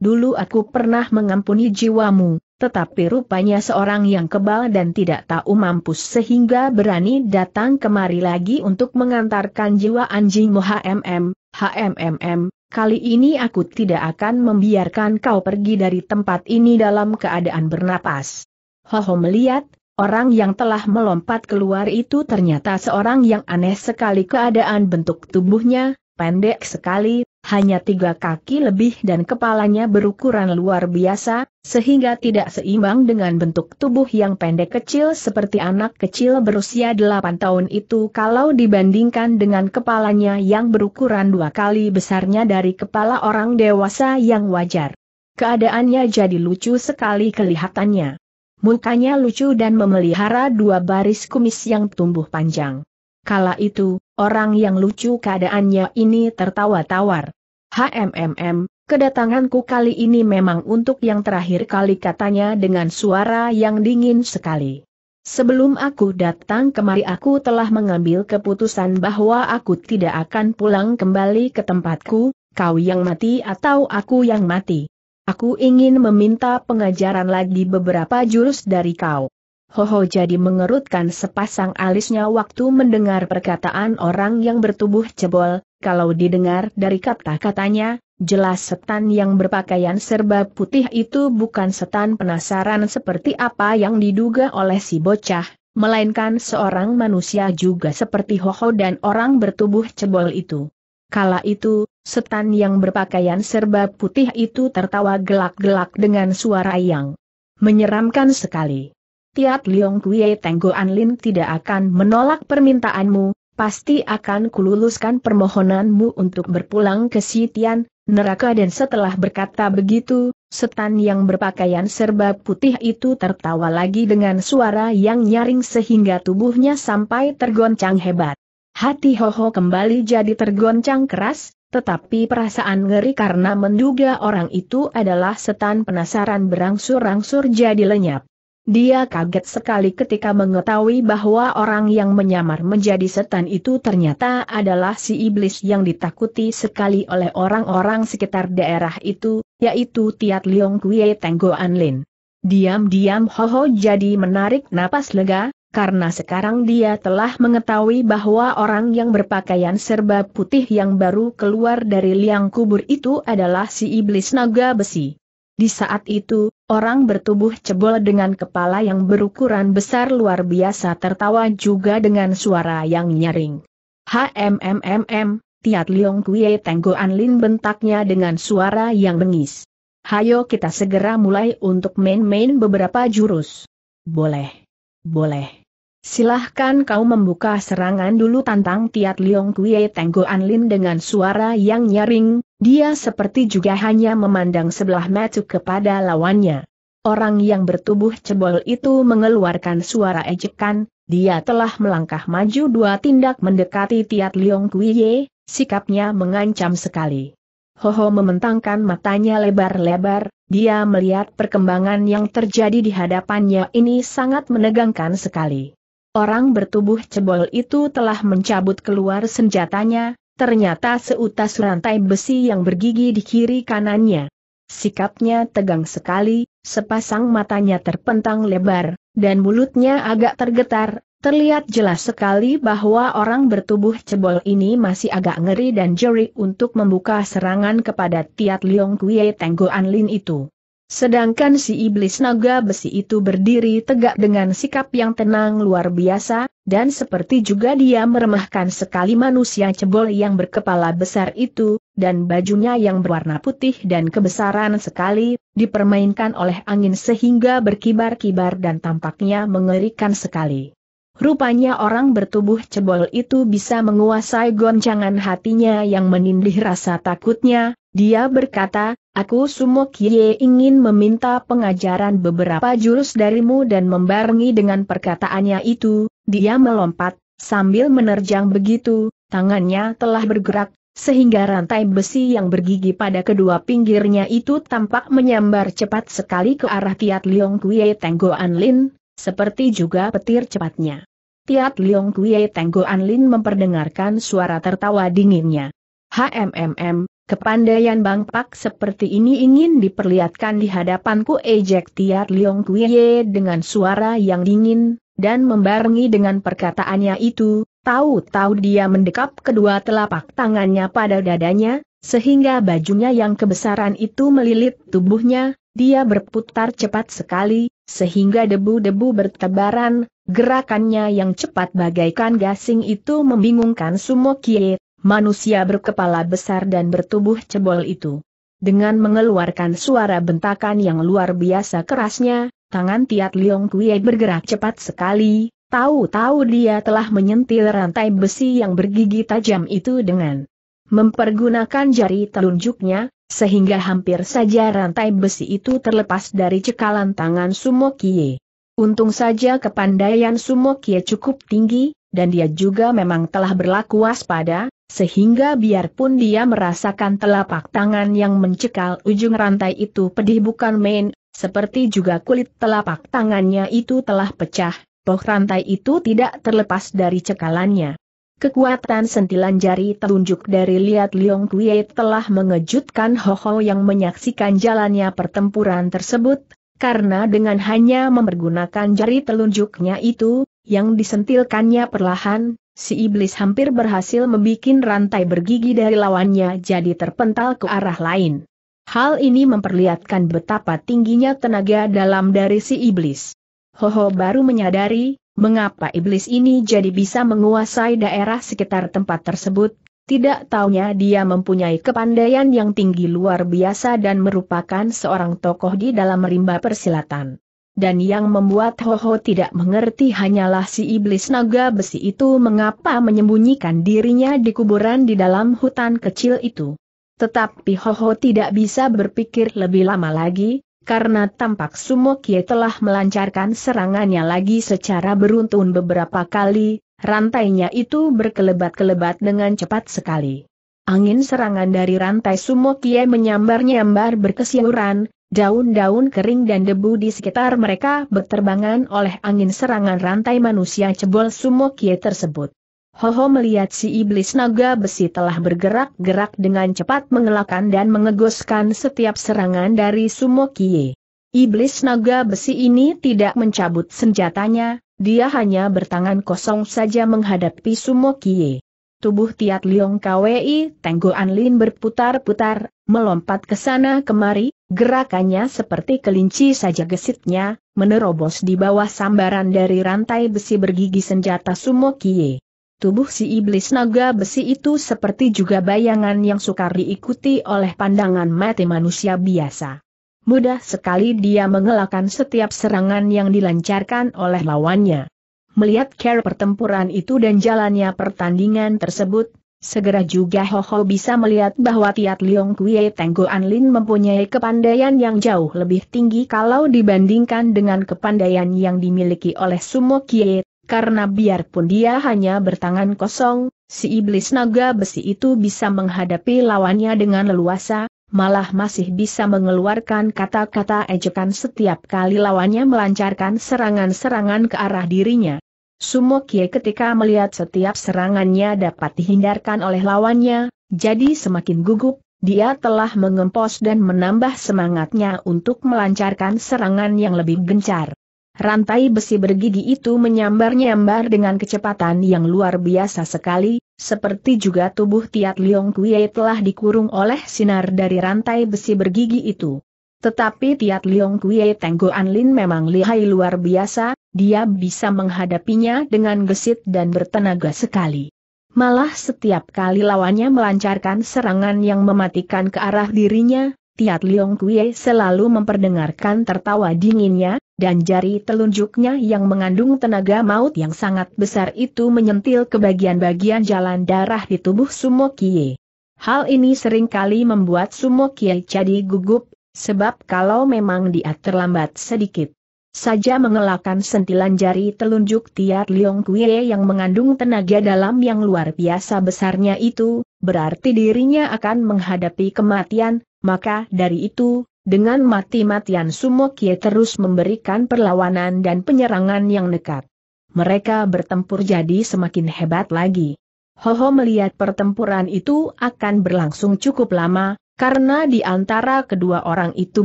dulu aku pernah mengampuni jiwamu, tetapi rupanya seorang yang kebal dan tidak tahu mampus sehingga berani datang kemari lagi untuk mengantarkan jiwa anjingmu HMM, HMMM, kali ini aku tidak akan membiarkan kau pergi dari tempat ini dalam keadaan bernapas. Hoho melihat, orang yang telah melompat keluar itu ternyata seorang yang aneh sekali keadaan bentuk tubuhnya, pendek sekali, hanya tiga kaki lebih dan kepalanya berukuran luar biasa, sehingga tidak seimbang dengan bentuk tubuh yang pendek kecil seperti anak kecil berusia delapan tahun itu kalau dibandingkan dengan kepalanya yang berukuran dua kali besarnya dari kepala orang dewasa yang wajar. Keadaannya jadi lucu sekali kelihatannya. Mukanya lucu dan memelihara dua baris kumis yang tumbuh panjang. Kala itu, orang yang lucu keadaannya ini tertawa tawar. HMMM, kedatanganku kali ini memang untuk yang terakhir kali katanya dengan suara yang dingin sekali. Sebelum aku datang kemari aku telah mengambil keputusan bahwa aku tidak akan pulang kembali ke tempatku, kau yang mati atau aku yang mati. Aku ingin meminta pengajaran lagi beberapa jurus dari kau. Hoho jadi mengerutkan sepasang alisnya waktu mendengar perkataan orang yang bertubuh cebol, kalau didengar dari kata-katanya, jelas setan yang berpakaian serba putih itu bukan setan penasaran seperti apa yang diduga oleh si bocah, melainkan seorang manusia juga seperti Hoho dan orang bertubuh cebol itu. Kala itu, setan yang berpakaian serba putih itu tertawa gelak-gelak dengan suara yang menyeramkan sekali. Tiat Liong Kuei Tenggo Anlin tidak akan menolak permintaanmu, pasti akan kululuskan permohonanmu untuk berpulang ke Sitian, neraka dan setelah berkata begitu, setan yang berpakaian serba putih itu tertawa lagi dengan suara yang nyaring sehingga tubuhnya sampai tergoncang hebat. Hati Hoho kembali jadi tergoncang keras, tetapi perasaan ngeri karena menduga orang itu adalah setan penasaran berangsur-angsur jadi lenyap. Dia kaget sekali ketika mengetahui bahwa orang yang menyamar menjadi setan itu ternyata adalah si iblis yang ditakuti sekali oleh orang-orang sekitar daerah itu, yaitu Tiat Leong Kuei Tenggo An Lin. Diam-diam Hoho jadi menarik napas lega, karena sekarang dia telah mengetahui bahwa orang yang berpakaian serba putih yang baru keluar dari liang kubur itu adalah si iblis naga besi. Di saat itu, Orang bertubuh cebol dengan kepala yang berukuran besar luar biasa tertawa juga dengan suara yang nyaring. HMMMM, Tiat Liong Kue Tenggo An bentaknya dengan suara yang bengis. Hayo kita segera mulai untuk main-main beberapa jurus. Boleh. Boleh. Silahkan kau membuka serangan dulu tantang Tiat Liong Kue Tenggo Anlin dengan suara yang nyaring, dia seperti juga hanya memandang sebelah mata kepada lawannya. Orang yang bertubuh cebol itu mengeluarkan suara ejekan, dia telah melangkah maju dua tindak mendekati Tiat Liong Kue, sikapnya mengancam sekali. Hoho mementangkan matanya lebar-lebar, dia melihat perkembangan yang terjadi di hadapannya ini sangat menegangkan sekali. Orang bertubuh cebol itu telah mencabut keluar senjatanya, ternyata seutas rantai besi yang bergigi di kiri kanannya. Sikapnya tegang sekali, sepasang matanya terpentang lebar, dan mulutnya agak tergetar, terlihat jelas sekali bahwa orang bertubuh cebol ini masih agak ngeri dan jeri untuk membuka serangan kepada Tiat Liong Kuei Tenggoan Lin itu. Sedangkan si iblis naga besi itu berdiri tegak dengan sikap yang tenang luar biasa, dan seperti juga dia meremahkan sekali manusia cebol yang berkepala besar itu, dan bajunya yang berwarna putih dan kebesaran sekali, dipermainkan oleh angin sehingga berkibar-kibar dan tampaknya mengerikan sekali. Rupanya orang bertubuh cebol itu bisa menguasai goncangan hatinya yang menindih rasa takutnya, dia berkata, aku Sumok Ye ingin meminta pengajaran beberapa jurus darimu dan membarengi dengan perkataannya itu, dia melompat, sambil menerjang begitu, tangannya telah bergerak, sehingga rantai besi yang bergigi pada kedua pinggirnya itu tampak menyambar cepat sekali ke arah Tiat Leong Kuei Tenggoan Lin, seperti juga petir cepatnya. Tiat Leong Kuei Tenggoan Lin memperdengarkan suara tertawa dinginnya. HMMM, Kepandaian Bang Pak seperti ini ingin diperlihatkan di hadapanku ejek Tiar Leong Kuiye dengan suara yang dingin, dan membarengi dengan perkataannya itu, tahu-tahu dia mendekap kedua telapak tangannya pada dadanya, sehingga bajunya yang kebesaran itu melilit tubuhnya, dia berputar cepat sekali, sehingga debu-debu bertebaran, gerakannya yang cepat bagaikan gasing itu membingungkan Sumo Kiet manusia berkepala besar dan bertubuh cebol itu. Dengan mengeluarkan suara bentakan yang luar biasa kerasnya, tangan Tiat Liong Kuei bergerak cepat sekali, tahu-tahu dia telah menyentil rantai besi yang bergigi tajam itu dengan mempergunakan jari telunjuknya, sehingga hampir saja rantai besi itu terlepas dari cekalan tangan Sumo Kie. Untung saja kepandaian Sumo Kie cukup tinggi, dan dia juga memang telah berlaku waspada, sehingga biarpun dia merasakan telapak tangan yang mencekal ujung rantai itu pedih bukan main, seperti juga kulit telapak tangannya itu telah pecah, toh rantai itu tidak terlepas dari cekalannya. Kekuatan sentilan jari telunjuk dari Liat Liong Kuei telah mengejutkan Hoho yang menyaksikan jalannya pertempuran tersebut, karena dengan hanya mempergunakan jari telunjuknya itu, yang disentilkannya perlahan, Si iblis hampir berhasil membuat rantai bergigi dari lawannya jadi terpental ke arah lain. Hal ini memperlihatkan betapa tingginya tenaga dalam dari si iblis. Hoho baru menyadari, mengapa iblis ini jadi bisa menguasai daerah sekitar tempat tersebut, tidak taunya dia mempunyai kepandaian yang tinggi luar biasa dan merupakan seorang tokoh di dalam rimba persilatan dan yang membuat Hoho tidak mengerti hanyalah si iblis naga besi itu mengapa menyembunyikan dirinya di kuburan di dalam hutan kecil itu. Tetapi Hoho tidak bisa berpikir lebih lama lagi, karena tampak Sumo Kie telah melancarkan serangannya lagi secara beruntun beberapa kali, rantainya itu berkelebat-kelebat dengan cepat sekali. Angin serangan dari rantai Sumo Kie menyambar-nyambar berkesiuran, Daun-daun kering dan debu di sekitar mereka berterbangan oleh angin serangan rantai manusia cebol sumo kie tersebut. Hoho melihat si iblis naga besi telah bergerak-gerak dengan cepat mengelakkan dan mengegoskan setiap serangan dari sumo kie. Iblis naga besi ini tidak mencabut senjatanya, dia hanya bertangan kosong saja menghadapi sumo kie. Tubuh Tiat Liong KWI Tenggoan Lin berputar-putar, melompat ke sana kemari, gerakannya seperti kelinci saja gesitnya, menerobos di bawah sambaran dari rantai besi bergigi senjata Sumo Kie. Tubuh si iblis naga besi itu seperti juga bayangan yang sukar diikuti oleh pandangan mati manusia biasa. Mudah sekali dia mengelakkan setiap serangan yang dilancarkan oleh lawannya. Melihat care pertempuran itu dan jalannya pertandingan tersebut, segera juga Ho Ho bisa melihat bahwa Tiat Leong Kuei Tenggo Anlin mempunyai kepandaian yang jauh lebih tinggi kalau dibandingkan dengan kepandaian yang dimiliki oleh Sumo Kie, karena biarpun dia hanya bertangan kosong, si iblis naga besi itu bisa menghadapi lawannya dengan leluasa, malah masih bisa mengeluarkan kata-kata ejekan setiap kali lawannya melancarkan serangan-serangan ke arah dirinya. Sumo kie ketika melihat setiap serangannya dapat dihindarkan oleh lawannya, jadi semakin gugup, dia telah mengempos dan menambah semangatnya untuk melancarkan serangan yang lebih gencar. Rantai besi bergigi itu menyambar-nyambar dengan kecepatan yang luar biasa sekali, seperti juga tubuh Tiat Liong Kuei telah dikurung oleh sinar dari rantai besi bergigi itu. Tetapi Tiat Liong Kuei Tenggo An Lin memang lihai luar biasa, dia bisa menghadapinya dengan gesit dan bertenaga sekali. Malah setiap kali lawannya melancarkan serangan yang mematikan ke arah dirinya, Tiat Liong Kuei selalu memperdengarkan tertawa dinginnya, dan jari telunjuknya yang mengandung tenaga maut yang sangat besar itu menyentil ke bagian-bagian jalan darah di tubuh Sumo Kie. Hal ini seringkali membuat Sumo Kie jadi gugup, sebab kalau memang dia terlambat sedikit saja mengelakkan sentilan jari telunjuk Tiat Liong Kue yang mengandung tenaga dalam yang luar biasa besarnya itu, berarti dirinya akan menghadapi kematian, maka dari itu, dengan mati-matian Sumo Kie terus memberikan perlawanan dan penyerangan yang nekat. Mereka bertempur jadi semakin hebat lagi. Hoho melihat pertempuran itu akan berlangsung cukup lama, karena di antara kedua orang itu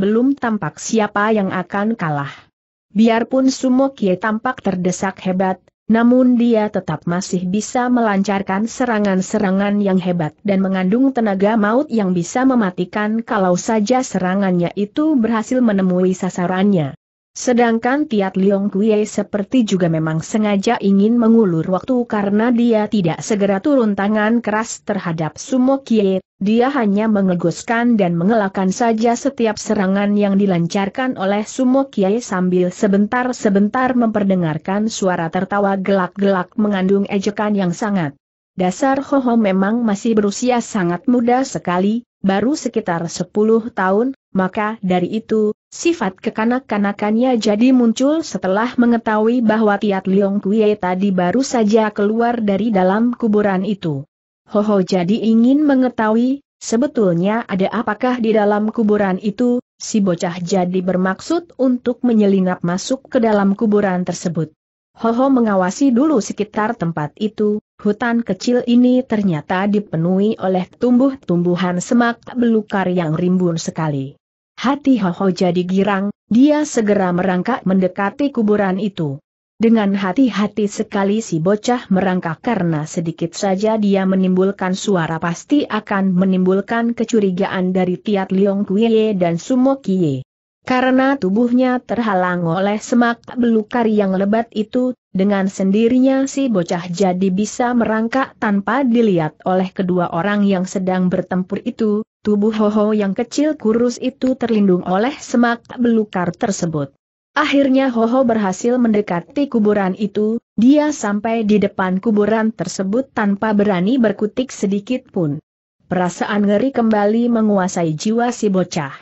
belum tampak siapa yang akan kalah. Biarpun Sumo Kie tampak terdesak hebat, namun dia tetap masih bisa melancarkan serangan-serangan yang hebat dan mengandung tenaga maut yang bisa mematikan kalau saja serangannya itu berhasil menemui sasarannya. Sedangkan Tiat Liong Kuei seperti juga memang sengaja ingin mengulur waktu karena dia tidak segera turun tangan keras terhadap Sumo Kie, dia hanya mengeguskan dan mengelakkan saja setiap serangan yang dilancarkan oleh Sumo Kie sambil sebentar-sebentar memperdengarkan suara tertawa gelak-gelak mengandung ejekan yang sangat. Dasar Hoho memang masih berusia sangat muda sekali, baru sekitar 10 tahun, maka dari itu, sifat kekanak-kanakannya jadi muncul setelah mengetahui bahwa Tiat Liong Kue tadi baru saja keluar dari dalam kuburan itu. Hoho jadi ingin mengetahui, sebetulnya ada apakah di dalam kuburan itu, si bocah jadi bermaksud untuk menyelinap masuk ke dalam kuburan tersebut. Hoho mengawasi dulu sekitar tempat itu, Hutan kecil ini ternyata dipenuhi oleh tumbuh-tumbuhan semak belukar yang rimbun sekali. Hati Hoho jadi girang, dia segera merangkak mendekati kuburan itu. Dengan hati-hati sekali si bocah merangkak karena sedikit saja dia menimbulkan suara pasti akan menimbulkan kecurigaan dari Tiat Liong Kuiye dan Sumo Kie. Karena tubuhnya terhalang oleh semak belukar yang lebat itu, dengan sendirinya si bocah jadi bisa merangkak tanpa dilihat oleh kedua orang yang sedang bertempur itu, tubuh Hoho yang kecil kurus itu terlindung oleh semak belukar tersebut. Akhirnya Hoho berhasil mendekati kuburan itu, dia sampai di depan kuburan tersebut tanpa berani berkutik sedikit pun. Perasaan ngeri kembali menguasai jiwa si bocah.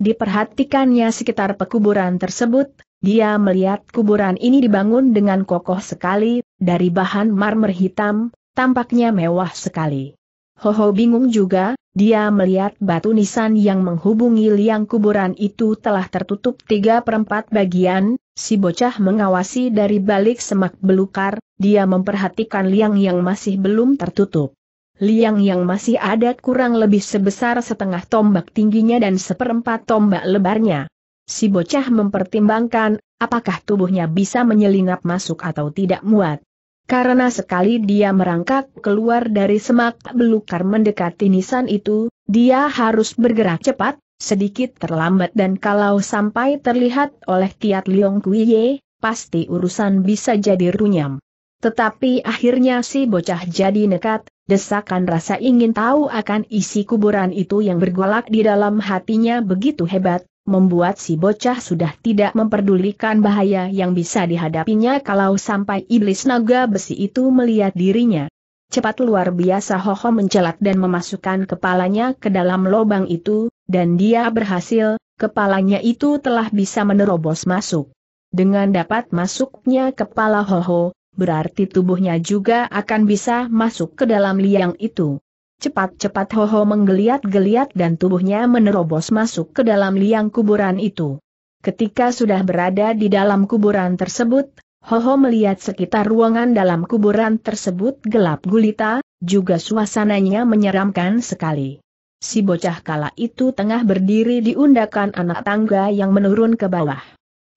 Diperhatikannya sekitar pekuburan tersebut, dia melihat kuburan ini dibangun dengan kokoh sekali, dari bahan marmer hitam, tampaknya mewah sekali. Hoho bingung juga, dia melihat batu nisan yang menghubungi liang kuburan itu telah tertutup tiga perempat bagian, si bocah mengawasi dari balik semak belukar, dia memperhatikan liang yang masih belum tertutup. Liang yang masih ada kurang lebih sebesar setengah tombak tingginya dan seperempat tombak lebarnya. Si bocah mempertimbangkan, apakah tubuhnya bisa menyelinap masuk atau tidak muat. Karena sekali dia merangkak keluar dari semak belukar mendekati nisan itu, dia harus bergerak cepat, sedikit terlambat dan kalau sampai terlihat oleh Tiat Liong Kuiye, pasti urusan bisa jadi runyam. Tetapi akhirnya si bocah jadi nekat, desakan rasa ingin tahu akan isi kuburan itu yang bergolak di dalam hatinya begitu hebat, membuat si bocah sudah tidak memperdulikan bahaya yang bisa dihadapinya kalau sampai iblis naga besi itu melihat dirinya. Cepat luar biasa Hoho mencelat dan memasukkan kepalanya ke dalam lubang itu, dan dia berhasil, kepalanya itu telah bisa menerobos masuk. Dengan dapat masuknya kepala Hoho, berarti tubuhnya juga akan bisa masuk ke dalam liang itu. Cepat-cepat Hoho menggeliat-geliat dan tubuhnya menerobos masuk ke dalam liang kuburan itu. Ketika sudah berada di dalam kuburan tersebut, Hoho melihat sekitar ruangan dalam kuburan tersebut gelap gulita, juga suasananya menyeramkan sekali. Si bocah kala itu tengah berdiri di undakan anak tangga yang menurun ke bawah.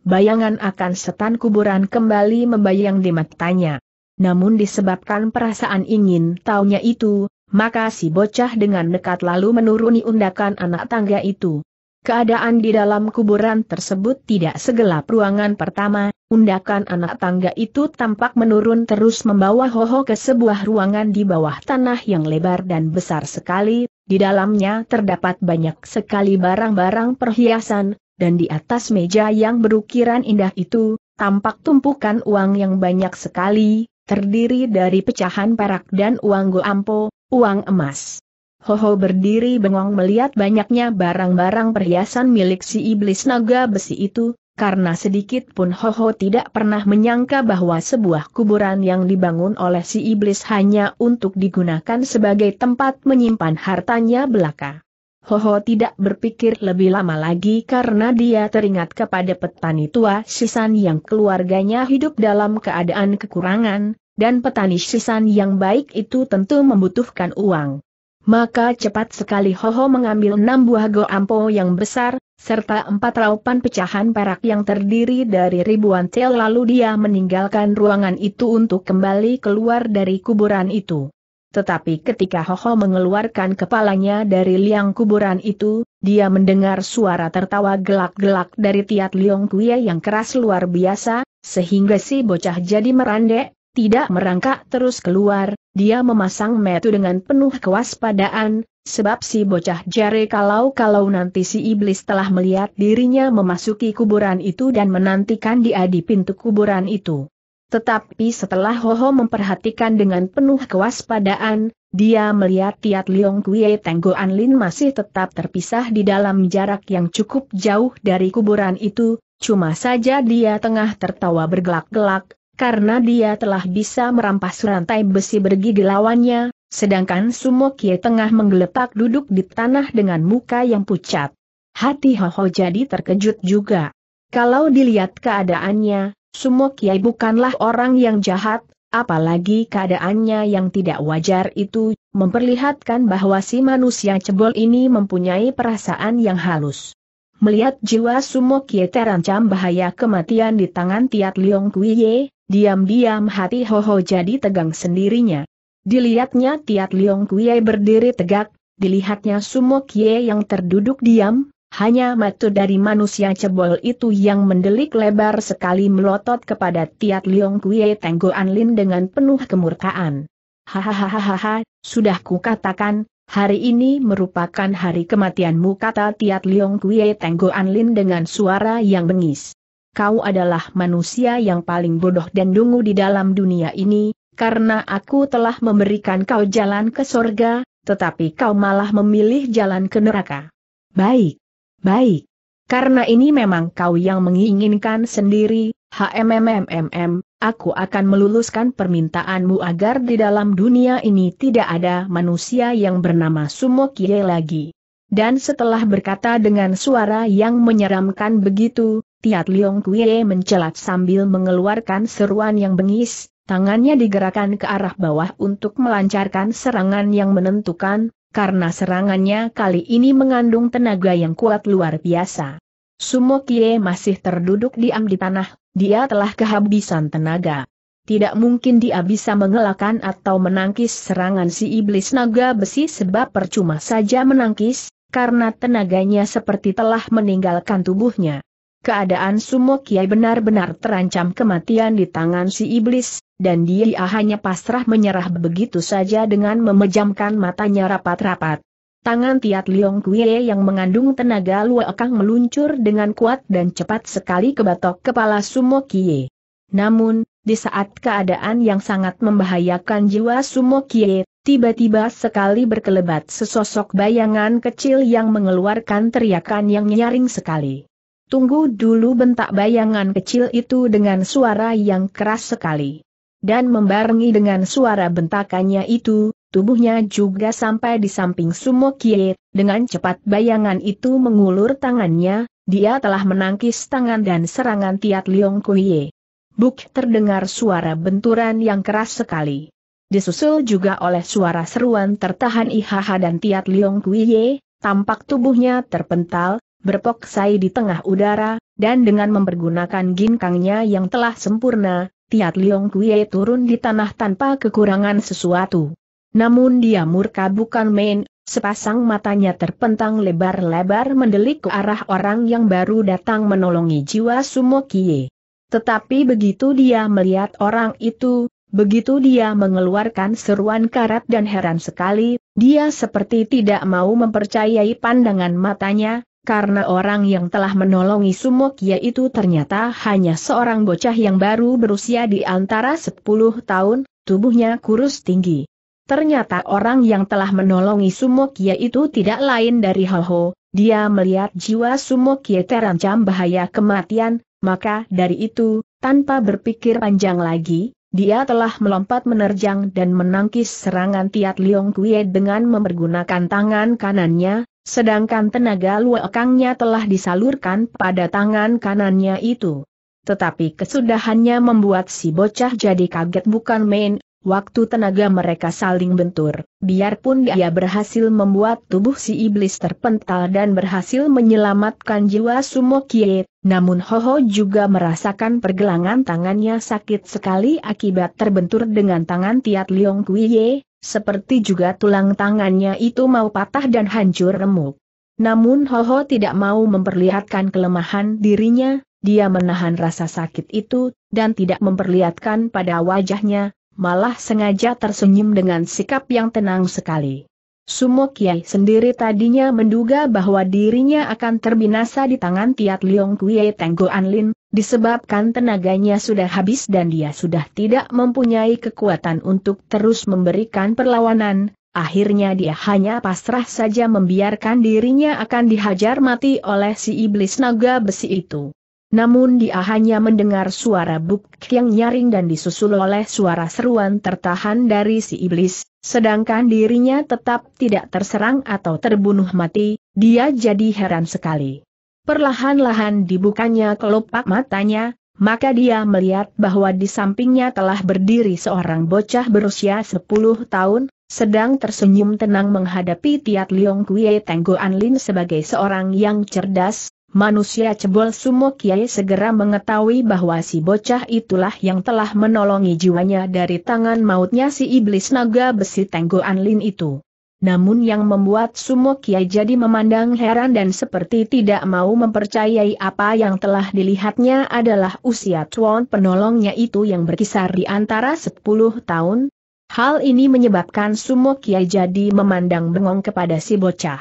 Bayangan akan setan kuburan kembali membayang di matanya. Namun disebabkan perasaan ingin taunya itu, maka si bocah dengan dekat lalu menuruni undakan anak tangga itu. Keadaan di dalam kuburan tersebut tidak segelap ruangan pertama, undakan anak tangga itu tampak menurun terus membawa Hoho ke sebuah ruangan di bawah tanah yang lebar dan besar sekali, di dalamnya terdapat banyak sekali barang-barang perhiasan, dan di atas meja yang berukiran indah itu, tampak tumpukan uang yang banyak sekali, terdiri dari pecahan perak dan uang goampo, uang emas. Hoho berdiri bengong melihat banyaknya barang-barang perhiasan milik si iblis naga besi itu, karena sedikit pun Hoho tidak pernah menyangka bahwa sebuah kuburan yang dibangun oleh si iblis hanya untuk digunakan sebagai tempat menyimpan hartanya belaka. Hoho tidak berpikir lebih lama lagi karena dia teringat kepada petani tua Sisan yang keluarganya hidup dalam keadaan kekurangan, dan petani sisan yang baik itu tentu membutuhkan uang. Maka cepat sekali Hoho mengambil enam buah goampo yang besar, serta empat raupan pecahan perak yang terdiri dari ribuan tel lalu dia meninggalkan ruangan itu untuk kembali keluar dari kuburan itu. Tetapi ketika Hoho mengeluarkan kepalanya dari liang kuburan itu, dia mendengar suara tertawa gelak-gelak dari Tiat Liong Kuya yang keras luar biasa, sehingga si bocah jadi merandek, tidak merangkak terus keluar, dia memasang metu dengan penuh kewaspadaan, sebab si bocah jare kalau-kalau nanti si iblis telah melihat dirinya memasuki kuburan itu dan menantikan dia di pintu kuburan itu. Tetapi setelah Hoho memperhatikan dengan penuh kewaspadaan, dia melihat Tiat Liong Kuei Tenggoan Lin masih tetap terpisah di dalam jarak yang cukup jauh dari kuburan itu, cuma saja dia tengah tertawa bergelak-gelak, karena dia telah bisa merampas rantai besi bergigi lawannya, sedangkan Sumo Sumokye tengah menggeletak duduk di tanah dengan muka yang pucat. Hati Hoho jadi terkejut juga. Kalau dilihat keadaannya, Sumo Sumokye bukanlah orang yang jahat, apalagi keadaannya yang tidak wajar itu, memperlihatkan bahwa si manusia cebol ini mempunyai perasaan yang halus. Melihat jiwa Sumo Sumokye terancam bahaya kematian di tangan Tiat Leong Kuiye, Diam-diam hati Hoho jadi tegang sendirinya. Dilihatnya Tiat Liong Kuei berdiri tegak, dilihatnya Sumo Kie yang terduduk diam, hanya mata dari manusia cebol itu yang mendelik lebar sekali melotot kepada Tiat Liong Kuei tenggo Lin dengan penuh kemurkaan. Hahaha, sudah kukatakan, hari ini merupakan hari kematianmu kata Tiat Liong Kuei tenggo Lin dengan suara yang bengis kau adalah manusia yang paling bodoh dan dungu di dalam dunia ini, karena aku telah memberikan kau jalan ke sorga, tetapi kau malah memilih jalan ke neraka. Baik, baik. Karena ini memang kau yang menginginkan sendiri, HMMMMM, aku akan meluluskan permintaanmu agar di dalam dunia ini tidak ada manusia yang bernama Sumokie lagi. Dan setelah berkata dengan suara yang menyeramkan begitu, Tiat Liong Kuie mencelat sambil mengeluarkan seruan yang bengis, tangannya digerakkan ke arah bawah untuk melancarkan serangan yang menentukan, karena serangannya kali ini mengandung tenaga yang kuat luar biasa. Sumo Kie masih terduduk diam di tanah, dia telah kehabisan tenaga. Tidak mungkin dia bisa mengelakkan atau menangkis serangan si iblis naga besi sebab percuma saja menangkis, karena tenaganya seperti telah meninggalkan tubuhnya. Keadaan Sumo Kiai benar-benar terancam kematian di tangan si iblis, dan dia hanya pasrah menyerah begitu saja dengan memejamkan matanya rapat-rapat. Tangan Tiat Liong Kuie yang mengandung tenaga luakang meluncur dengan kuat dan cepat sekali ke batok kepala Sumo Kie. Namun, di saat keadaan yang sangat membahayakan jiwa Sumo Kie, tiba-tiba sekali berkelebat sesosok bayangan kecil yang mengeluarkan teriakan yang nyaring sekali. Tunggu dulu bentak bayangan kecil itu dengan suara yang keras sekali. Dan membarengi dengan suara bentakannya itu, tubuhnya juga sampai di samping Sumo Kie, dengan cepat bayangan itu mengulur tangannya, dia telah menangkis tangan dan serangan Tiat Liong Kuiye. Buk terdengar suara benturan yang keras sekali. Disusul juga oleh suara seruan tertahan Ihaha dan Tiat Liong Kuiye, tampak tubuhnya terpental, berpoksai di tengah udara, dan dengan mempergunakan ginkangnya yang telah sempurna, Tiat Liong Kuei turun di tanah tanpa kekurangan sesuatu. Namun dia murka bukan main, sepasang matanya terpentang lebar-lebar mendelik ke arah orang yang baru datang menolongi jiwa Sumo Kie. Tetapi begitu dia melihat orang itu, begitu dia mengeluarkan seruan karat dan heran sekali, dia seperti tidak mau mempercayai pandangan matanya, karena orang yang telah menolongi Sumokia yaitu ternyata hanya seorang bocah yang baru berusia di antara 10 tahun, tubuhnya kurus tinggi. Ternyata orang yang telah menolongi Sumokia yaitu tidak lain dari Hoho, dia melihat jiwa Sumokia terancam bahaya kematian, maka dari itu, tanpa berpikir panjang lagi, dia telah melompat menerjang dan menangkis serangan Tiat Liong Kue dengan mempergunakan tangan kanannya, Sedangkan tenaga luekangnya telah disalurkan pada tangan kanannya itu. Tetapi kesudahannya membuat si bocah jadi kaget bukan main, waktu tenaga mereka saling bentur, biarpun dia berhasil membuat tubuh si iblis terpental dan berhasil menyelamatkan jiwa Sumo Kie, namun Hoho juga merasakan pergelangan tangannya sakit sekali akibat terbentur dengan tangan Tiat Liong Kuiye, seperti juga tulang tangannya itu mau patah dan hancur remuk. Namun Hoho tidak mau memperlihatkan kelemahan dirinya, dia menahan rasa sakit itu, dan tidak memperlihatkan pada wajahnya, malah sengaja tersenyum dengan sikap yang tenang sekali. Sumo Kiai sendiri tadinya menduga bahwa dirinya akan terbinasa di tangan Tiat Liong Kuei Tenggo Anlin, disebabkan tenaganya sudah habis dan dia sudah tidak mempunyai kekuatan untuk terus memberikan perlawanan, akhirnya dia hanya pasrah saja membiarkan dirinya akan dihajar mati oleh si iblis naga besi itu. Namun dia hanya mendengar suara buk yang nyaring dan disusul oleh suara seruan tertahan dari si iblis, sedangkan dirinya tetap tidak terserang atau terbunuh mati, dia jadi heran sekali. Perlahan-lahan dibukanya kelopak matanya, maka dia melihat bahwa di sampingnya telah berdiri seorang bocah berusia 10 tahun, sedang tersenyum tenang menghadapi Tiat Liong Kuei Tenggoan Anlin sebagai seorang yang cerdas, manusia cebol sumo kiai segera mengetahui bahwa si bocah itulah yang telah menolongi jiwanya dari tangan mautnya si iblis naga besi Tenggoan Anlin itu. Namun yang membuat Sumo Kiai jadi memandang heran dan seperti tidak mau mempercayai apa yang telah dilihatnya adalah usia Tuan penolongnya itu yang berkisar di antara 10 tahun. Hal ini menyebabkan Sumo Kiai jadi memandang bengong kepada si bocah.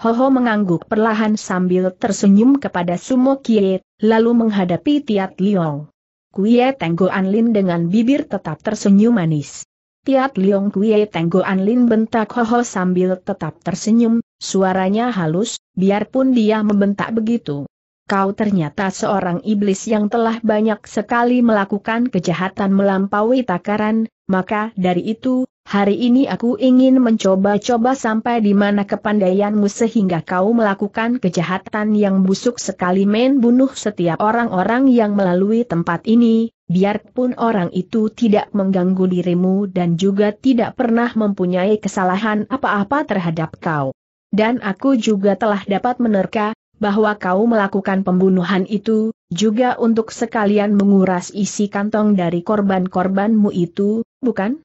Hoho mengangguk perlahan sambil tersenyum kepada Sumo Kiai, lalu menghadapi Tiat Liong. Kuie Tenggo Anlin dengan bibir tetap tersenyum manis. Tiat Liong Kue Tenggo An Lin bentak Hoho sambil tetap tersenyum, suaranya halus, biarpun dia membentak begitu. Kau ternyata seorang iblis yang telah banyak sekali melakukan kejahatan melampaui takaran, maka dari itu, Hari ini aku ingin mencoba-coba sampai di mana kepandaianmu sehingga kau melakukan kejahatan yang busuk sekali men bunuh setiap orang-orang yang melalui tempat ini, biarpun orang itu tidak mengganggu dirimu dan juga tidak pernah mempunyai kesalahan apa-apa terhadap kau. Dan aku juga telah dapat menerka, bahwa kau melakukan pembunuhan itu, juga untuk sekalian menguras isi kantong dari korban-korbanmu itu, bukan?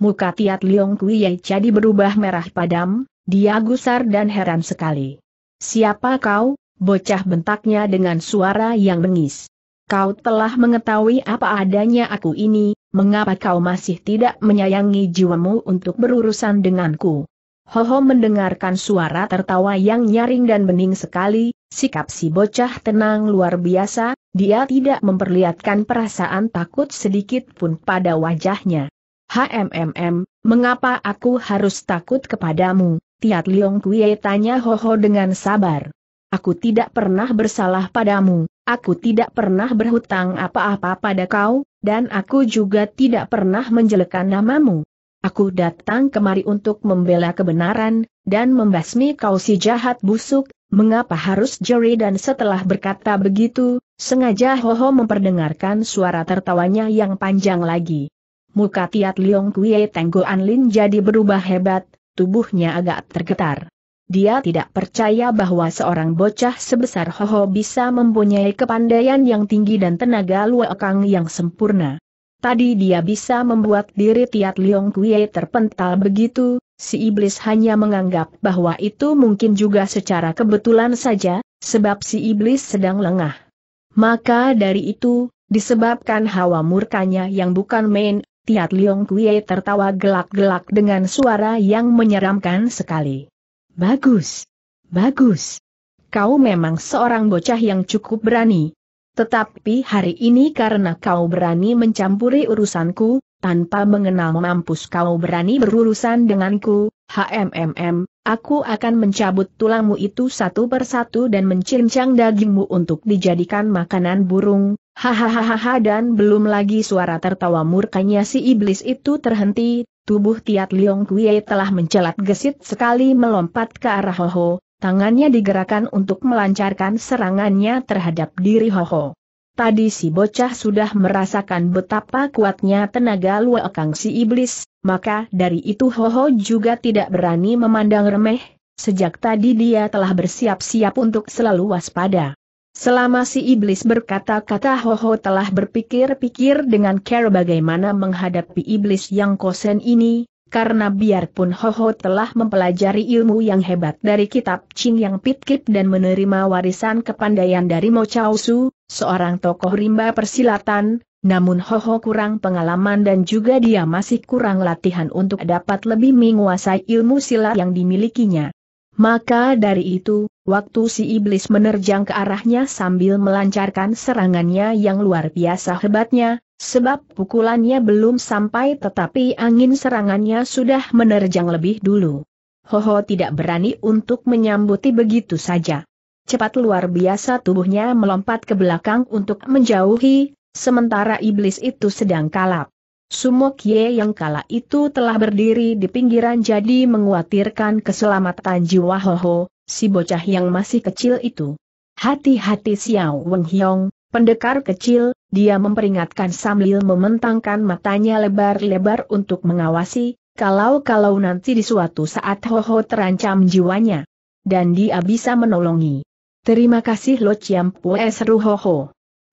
Muka Tiat Liong Kuiye jadi berubah merah padam, dia gusar dan heran sekali. Siapa kau? Bocah bentaknya dengan suara yang bengis. Kau telah mengetahui apa adanya aku ini, mengapa kau masih tidak menyayangi jiwamu untuk berurusan denganku? Hoho mendengarkan suara tertawa yang nyaring dan bening sekali, sikap si bocah tenang luar biasa, dia tidak memperlihatkan perasaan takut sedikit pun pada wajahnya. HMMM, mengapa aku harus takut kepadamu? Tiat Liong Kue tanya Hoho dengan sabar. Aku tidak pernah bersalah padamu, aku tidak pernah berhutang apa-apa pada kau, dan aku juga tidak pernah menjelekan namamu. Aku datang kemari untuk membela kebenaran, dan membasmi kau si jahat busuk, mengapa harus jeri dan setelah berkata begitu, sengaja Hoho memperdengarkan suara tertawanya yang panjang lagi muka Tiat Liong Kue tenggo Lin jadi berubah hebat, tubuhnya agak tergetar. Dia tidak percaya bahwa seorang bocah sebesar Hoho bisa mempunyai kepandaian yang tinggi dan tenaga luekang yang sempurna. Tadi dia bisa membuat diri Tiat Liong Kue terpental begitu, si iblis hanya menganggap bahwa itu mungkin juga secara kebetulan saja, sebab si iblis sedang lengah. Maka dari itu, disebabkan hawa murkanya yang bukan main, Tiat Liong Kuei tertawa gelak-gelak dengan suara yang menyeramkan sekali. Bagus! Bagus! Kau memang seorang bocah yang cukup berani. Tetapi hari ini karena kau berani mencampuri urusanku, tanpa mengenal mampus kau berani berurusan denganku, HMMM, aku akan mencabut tulangmu itu satu persatu dan mencincang dagingmu untuk dijadikan makanan burung, hahaha dan belum lagi suara tertawa murkanya si iblis itu terhenti, tubuh Tiat Liong Kuei telah mencelat gesit sekali melompat ke arah Hoho, tangannya digerakkan untuk melancarkan serangannya terhadap diri Hoho. Tadi si bocah sudah merasakan betapa kuatnya tenaga luakang si iblis, maka dari itu Ho Ho juga tidak berani memandang remeh, sejak tadi dia telah bersiap-siap untuk selalu waspada. Selama si iblis berkata-kata Ho Ho telah berpikir-pikir dengan care bagaimana menghadapi iblis yang kosen ini, karena biarpun Ho Ho telah mempelajari ilmu yang hebat dari kitab Chin Yang Pitkip dan menerima warisan kepandaian dari Mo Chao Su, seorang tokoh rimba persilatan, namun Hoho kurang pengalaman dan juga dia masih kurang latihan untuk dapat lebih menguasai ilmu silat yang dimilikinya. Maka dari itu, waktu si iblis menerjang ke arahnya sambil melancarkan serangannya yang luar biasa hebatnya, sebab pukulannya belum sampai tetapi angin serangannya sudah menerjang lebih dulu. Hoho tidak berani untuk menyambuti begitu saja cepat luar biasa tubuhnya melompat ke belakang untuk menjauhi, sementara iblis itu sedang kalap. Sumo Kie yang kala itu telah berdiri di pinggiran jadi menguatirkan keselamatan jiwa Hoho, si bocah yang masih kecil itu. Hati-hati Xiao Weng Hiong, pendekar kecil, dia memperingatkan sambil mementangkan matanya lebar-lebar untuk mengawasi, kalau-kalau nanti di suatu saat Hoho terancam jiwanya. Dan dia bisa menolongi. Terima kasih Lo Chiam Pue seru ho ho.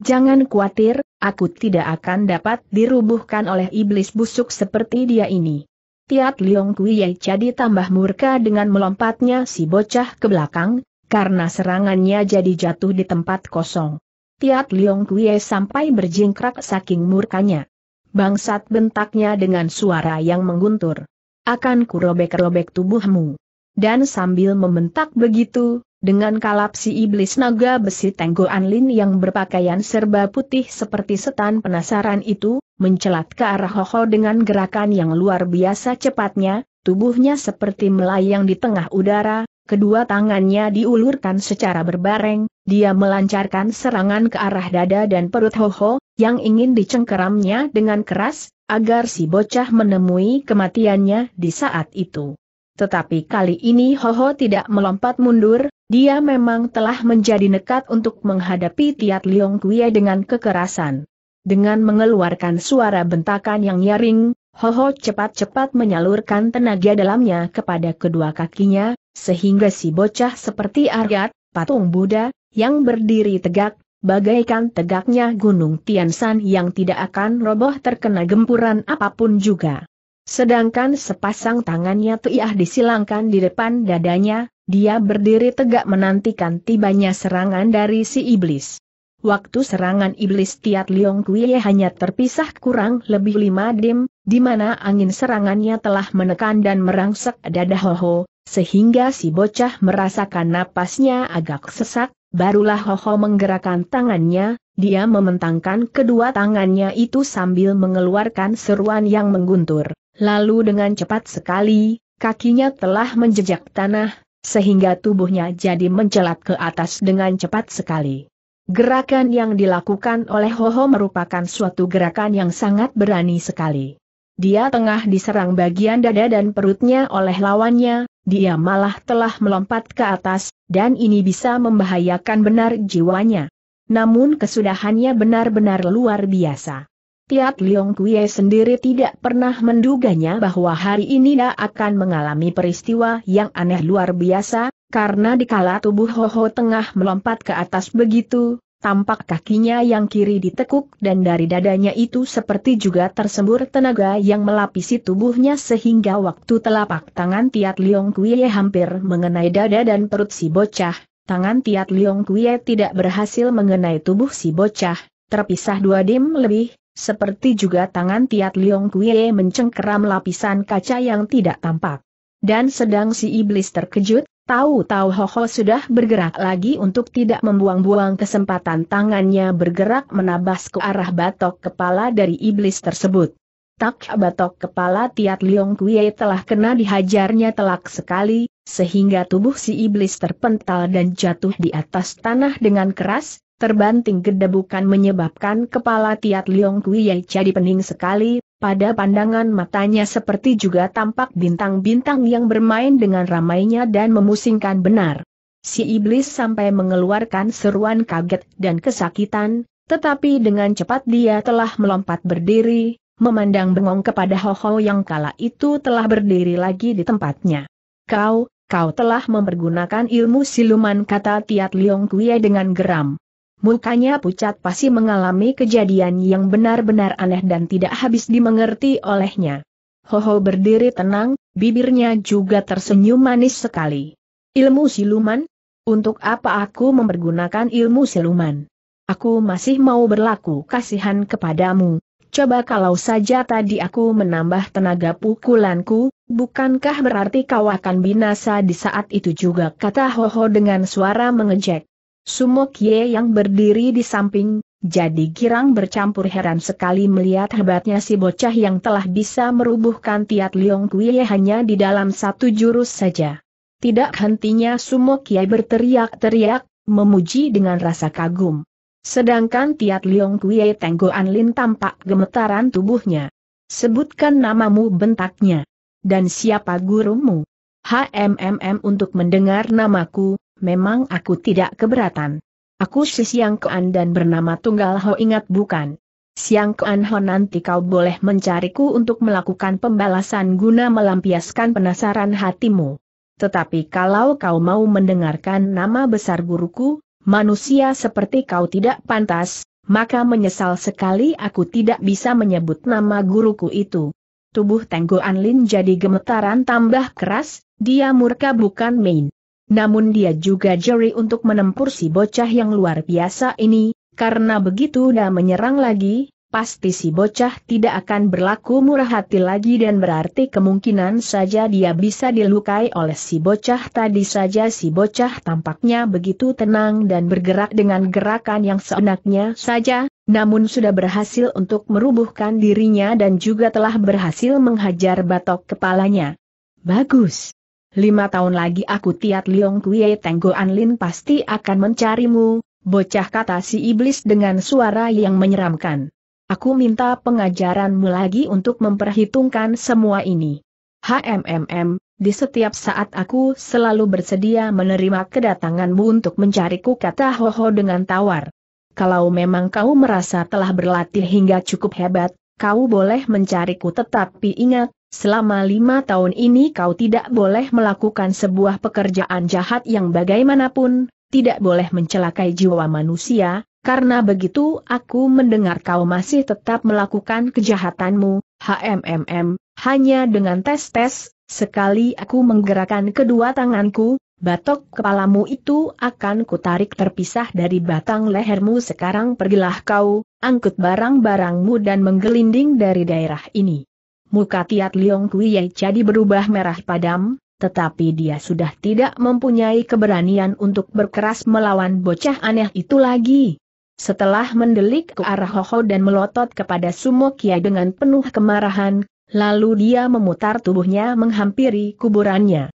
Jangan khawatir, aku tidak akan dapat dirubuhkan oleh iblis busuk seperti dia ini. Tiat Liong Kuiye jadi tambah murka dengan melompatnya si bocah ke belakang, karena serangannya jadi jatuh di tempat kosong. Tiat Liong Kuiye sampai berjingkrak saking murkanya. Bangsat bentaknya dengan suara yang mengguntur. Akan kurobek-robek tubuhmu. Dan sambil membentak begitu, dengan kalap si iblis naga besi Tenggo Anlin yang berpakaian serba putih seperti setan penasaran itu, mencelat ke arah Hoho dengan gerakan yang luar biasa cepatnya, tubuhnya seperti melayang di tengah udara, kedua tangannya diulurkan secara berbareng, dia melancarkan serangan ke arah dada dan perut Hoho, yang ingin dicengkeramnya dengan keras, agar si bocah menemui kematiannya di saat itu. Tetapi kali ini Hoho tidak melompat mundur, dia memang telah menjadi nekat untuk menghadapi Tiat Liong Kuya dengan kekerasan. Dengan mengeluarkan suara bentakan yang nyaring, Hoho cepat-cepat menyalurkan tenaga dalamnya kepada kedua kakinya, sehingga si bocah seperti Aryat, patung Buddha, yang berdiri tegak, bagaikan tegaknya gunung Tian Tiansan yang tidak akan roboh terkena gempuran apapun juga. Sedangkan sepasang tangannya tuiah disilangkan di depan dadanya, dia berdiri tegak menantikan tibanya serangan dari si iblis. Waktu serangan iblis Tiat Liong kuiye hanya terpisah kurang lebih lima dim, di mana angin serangannya telah menekan dan merangsek dada Hoho, sehingga si bocah merasakan napasnya agak sesak, barulah Hoho menggerakkan tangannya, dia mementangkan kedua tangannya itu sambil mengeluarkan seruan yang mengguntur. Lalu dengan cepat sekali, kakinya telah menjejak tanah, sehingga tubuhnya jadi mencelat ke atas dengan cepat sekali. Gerakan yang dilakukan oleh Hoho merupakan suatu gerakan yang sangat berani sekali. Dia tengah diserang bagian dada dan perutnya oleh lawannya, dia malah telah melompat ke atas, dan ini bisa membahayakan benar jiwanya. Namun kesudahannya benar-benar luar biasa. Tiat Liong Kue sendiri tidak pernah menduganya bahwa hari ini dia akan mengalami peristiwa yang aneh luar biasa, karena dikala tubuh Hoho tengah melompat ke atas begitu, tampak kakinya yang kiri ditekuk dan dari dadanya itu seperti juga tersembur tenaga yang melapisi tubuhnya sehingga waktu telapak tangan Tiat Liong Kue hampir mengenai dada dan perut si bocah, tangan Tiat Liong Kue tidak berhasil mengenai tubuh si bocah, terpisah dua dim lebih, seperti juga tangan Tiat Liong Kuye mencengkeram lapisan kaca yang tidak tampak. Dan sedang si iblis terkejut, tahu-tahu Hoho sudah bergerak lagi untuk tidak membuang-buang kesempatan tangannya bergerak menabas ke arah batok kepala dari iblis tersebut. Tak batok kepala Tiat Liong Kuye telah kena dihajarnya telak sekali, sehingga tubuh si iblis terpental dan jatuh di atas tanah dengan keras, Terbanting gedebukan menyebabkan kepala Tiat Liong Kui jadi pening sekali, pada pandangan matanya seperti juga tampak bintang-bintang yang bermain dengan ramainya dan memusingkan benar. Si iblis sampai mengeluarkan seruan kaget dan kesakitan, tetapi dengan cepat dia telah melompat berdiri, memandang bengong kepada Hoho yang kala itu telah berdiri lagi di tempatnya. Kau, kau telah mempergunakan ilmu siluman kata Tiat Liong Kuye dengan geram. Mukanya pucat pasti mengalami kejadian yang benar-benar aneh dan tidak habis dimengerti olehnya. Ho Hoho berdiri tenang, bibirnya juga tersenyum manis sekali. Ilmu siluman? Untuk apa aku mempergunakan ilmu siluman? Aku masih mau berlaku kasihan kepadamu. Coba kalau saja tadi aku menambah tenaga pukulanku, bukankah berarti kau akan binasa di saat itu juga kata Ho Hoho dengan suara mengejek. Sumo Ye yang berdiri di samping, jadi girang bercampur heran sekali melihat hebatnya si bocah yang telah bisa merubuhkan Tiat Liong Kuiye hanya di dalam satu jurus saja. Tidak hentinya Sumo Ye berteriak-teriak, memuji dengan rasa kagum. Sedangkan Tiat Liong Kuiye Tenggo Anlin tampak gemetaran tubuhnya. Sebutkan namamu bentaknya. Dan siapa gurumu? HMMM untuk mendengar namaku, memang aku tidak keberatan. Aku si Siang Kuan dan bernama Tunggal Ho ingat bukan? Siang Kuan Ho nanti kau boleh mencariku untuk melakukan pembalasan guna melampiaskan penasaran hatimu. Tetapi kalau kau mau mendengarkan nama besar guruku, manusia seperti kau tidak pantas, maka menyesal sekali aku tidak bisa menyebut nama guruku itu. Tubuh Tenggo Anlin jadi gemetaran tambah keras, dia murka bukan main. Namun dia juga jeri untuk menempur si bocah yang luar biasa ini, karena begitu dia menyerang lagi, pasti si bocah tidak akan berlaku murah hati lagi dan berarti kemungkinan saja dia bisa dilukai oleh si bocah tadi saja si bocah tampaknya begitu tenang dan bergerak dengan gerakan yang seenaknya saja, namun sudah berhasil untuk merubuhkan dirinya dan juga telah berhasil menghajar batok kepalanya. Bagus. Lima tahun lagi aku tiat Liong Kuei Tenggo Lin pasti akan mencarimu, bocah kata si iblis dengan suara yang menyeramkan. Aku minta pengajaranmu lagi untuk memperhitungkan semua ini. HMMM, di setiap saat aku selalu bersedia menerima kedatanganmu untuk mencariku kata Hoho dengan tawar. Kalau memang kau merasa telah berlatih hingga cukup hebat, kau boleh mencariku tetapi ingat, Selama lima tahun ini kau tidak boleh melakukan sebuah pekerjaan jahat yang bagaimanapun, tidak boleh mencelakai jiwa manusia, karena begitu aku mendengar kau masih tetap melakukan kejahatanmu, HMMM, hanya dengan tes-tes, sekali aku menggerakkan kedua tanganku, batok kepalamu itu akan kutarik terpisah dari batang lehermu sekarang pergilah kau, angkut barang-barangmu dan menggelinding dari daerah ini. Muka Tiat Liong Kuiye jadi berubah merah padam, tetapi dia sudah tidak mempunyai keberanian untuk berkeras melawan bocah aneh itu lagi. Setelah mendelik ke arah Hoho dan melotot kepada Sumo Kia dengan penuh kemarahan, lalu dia memutar tubuhnya menghampiri kuburannya.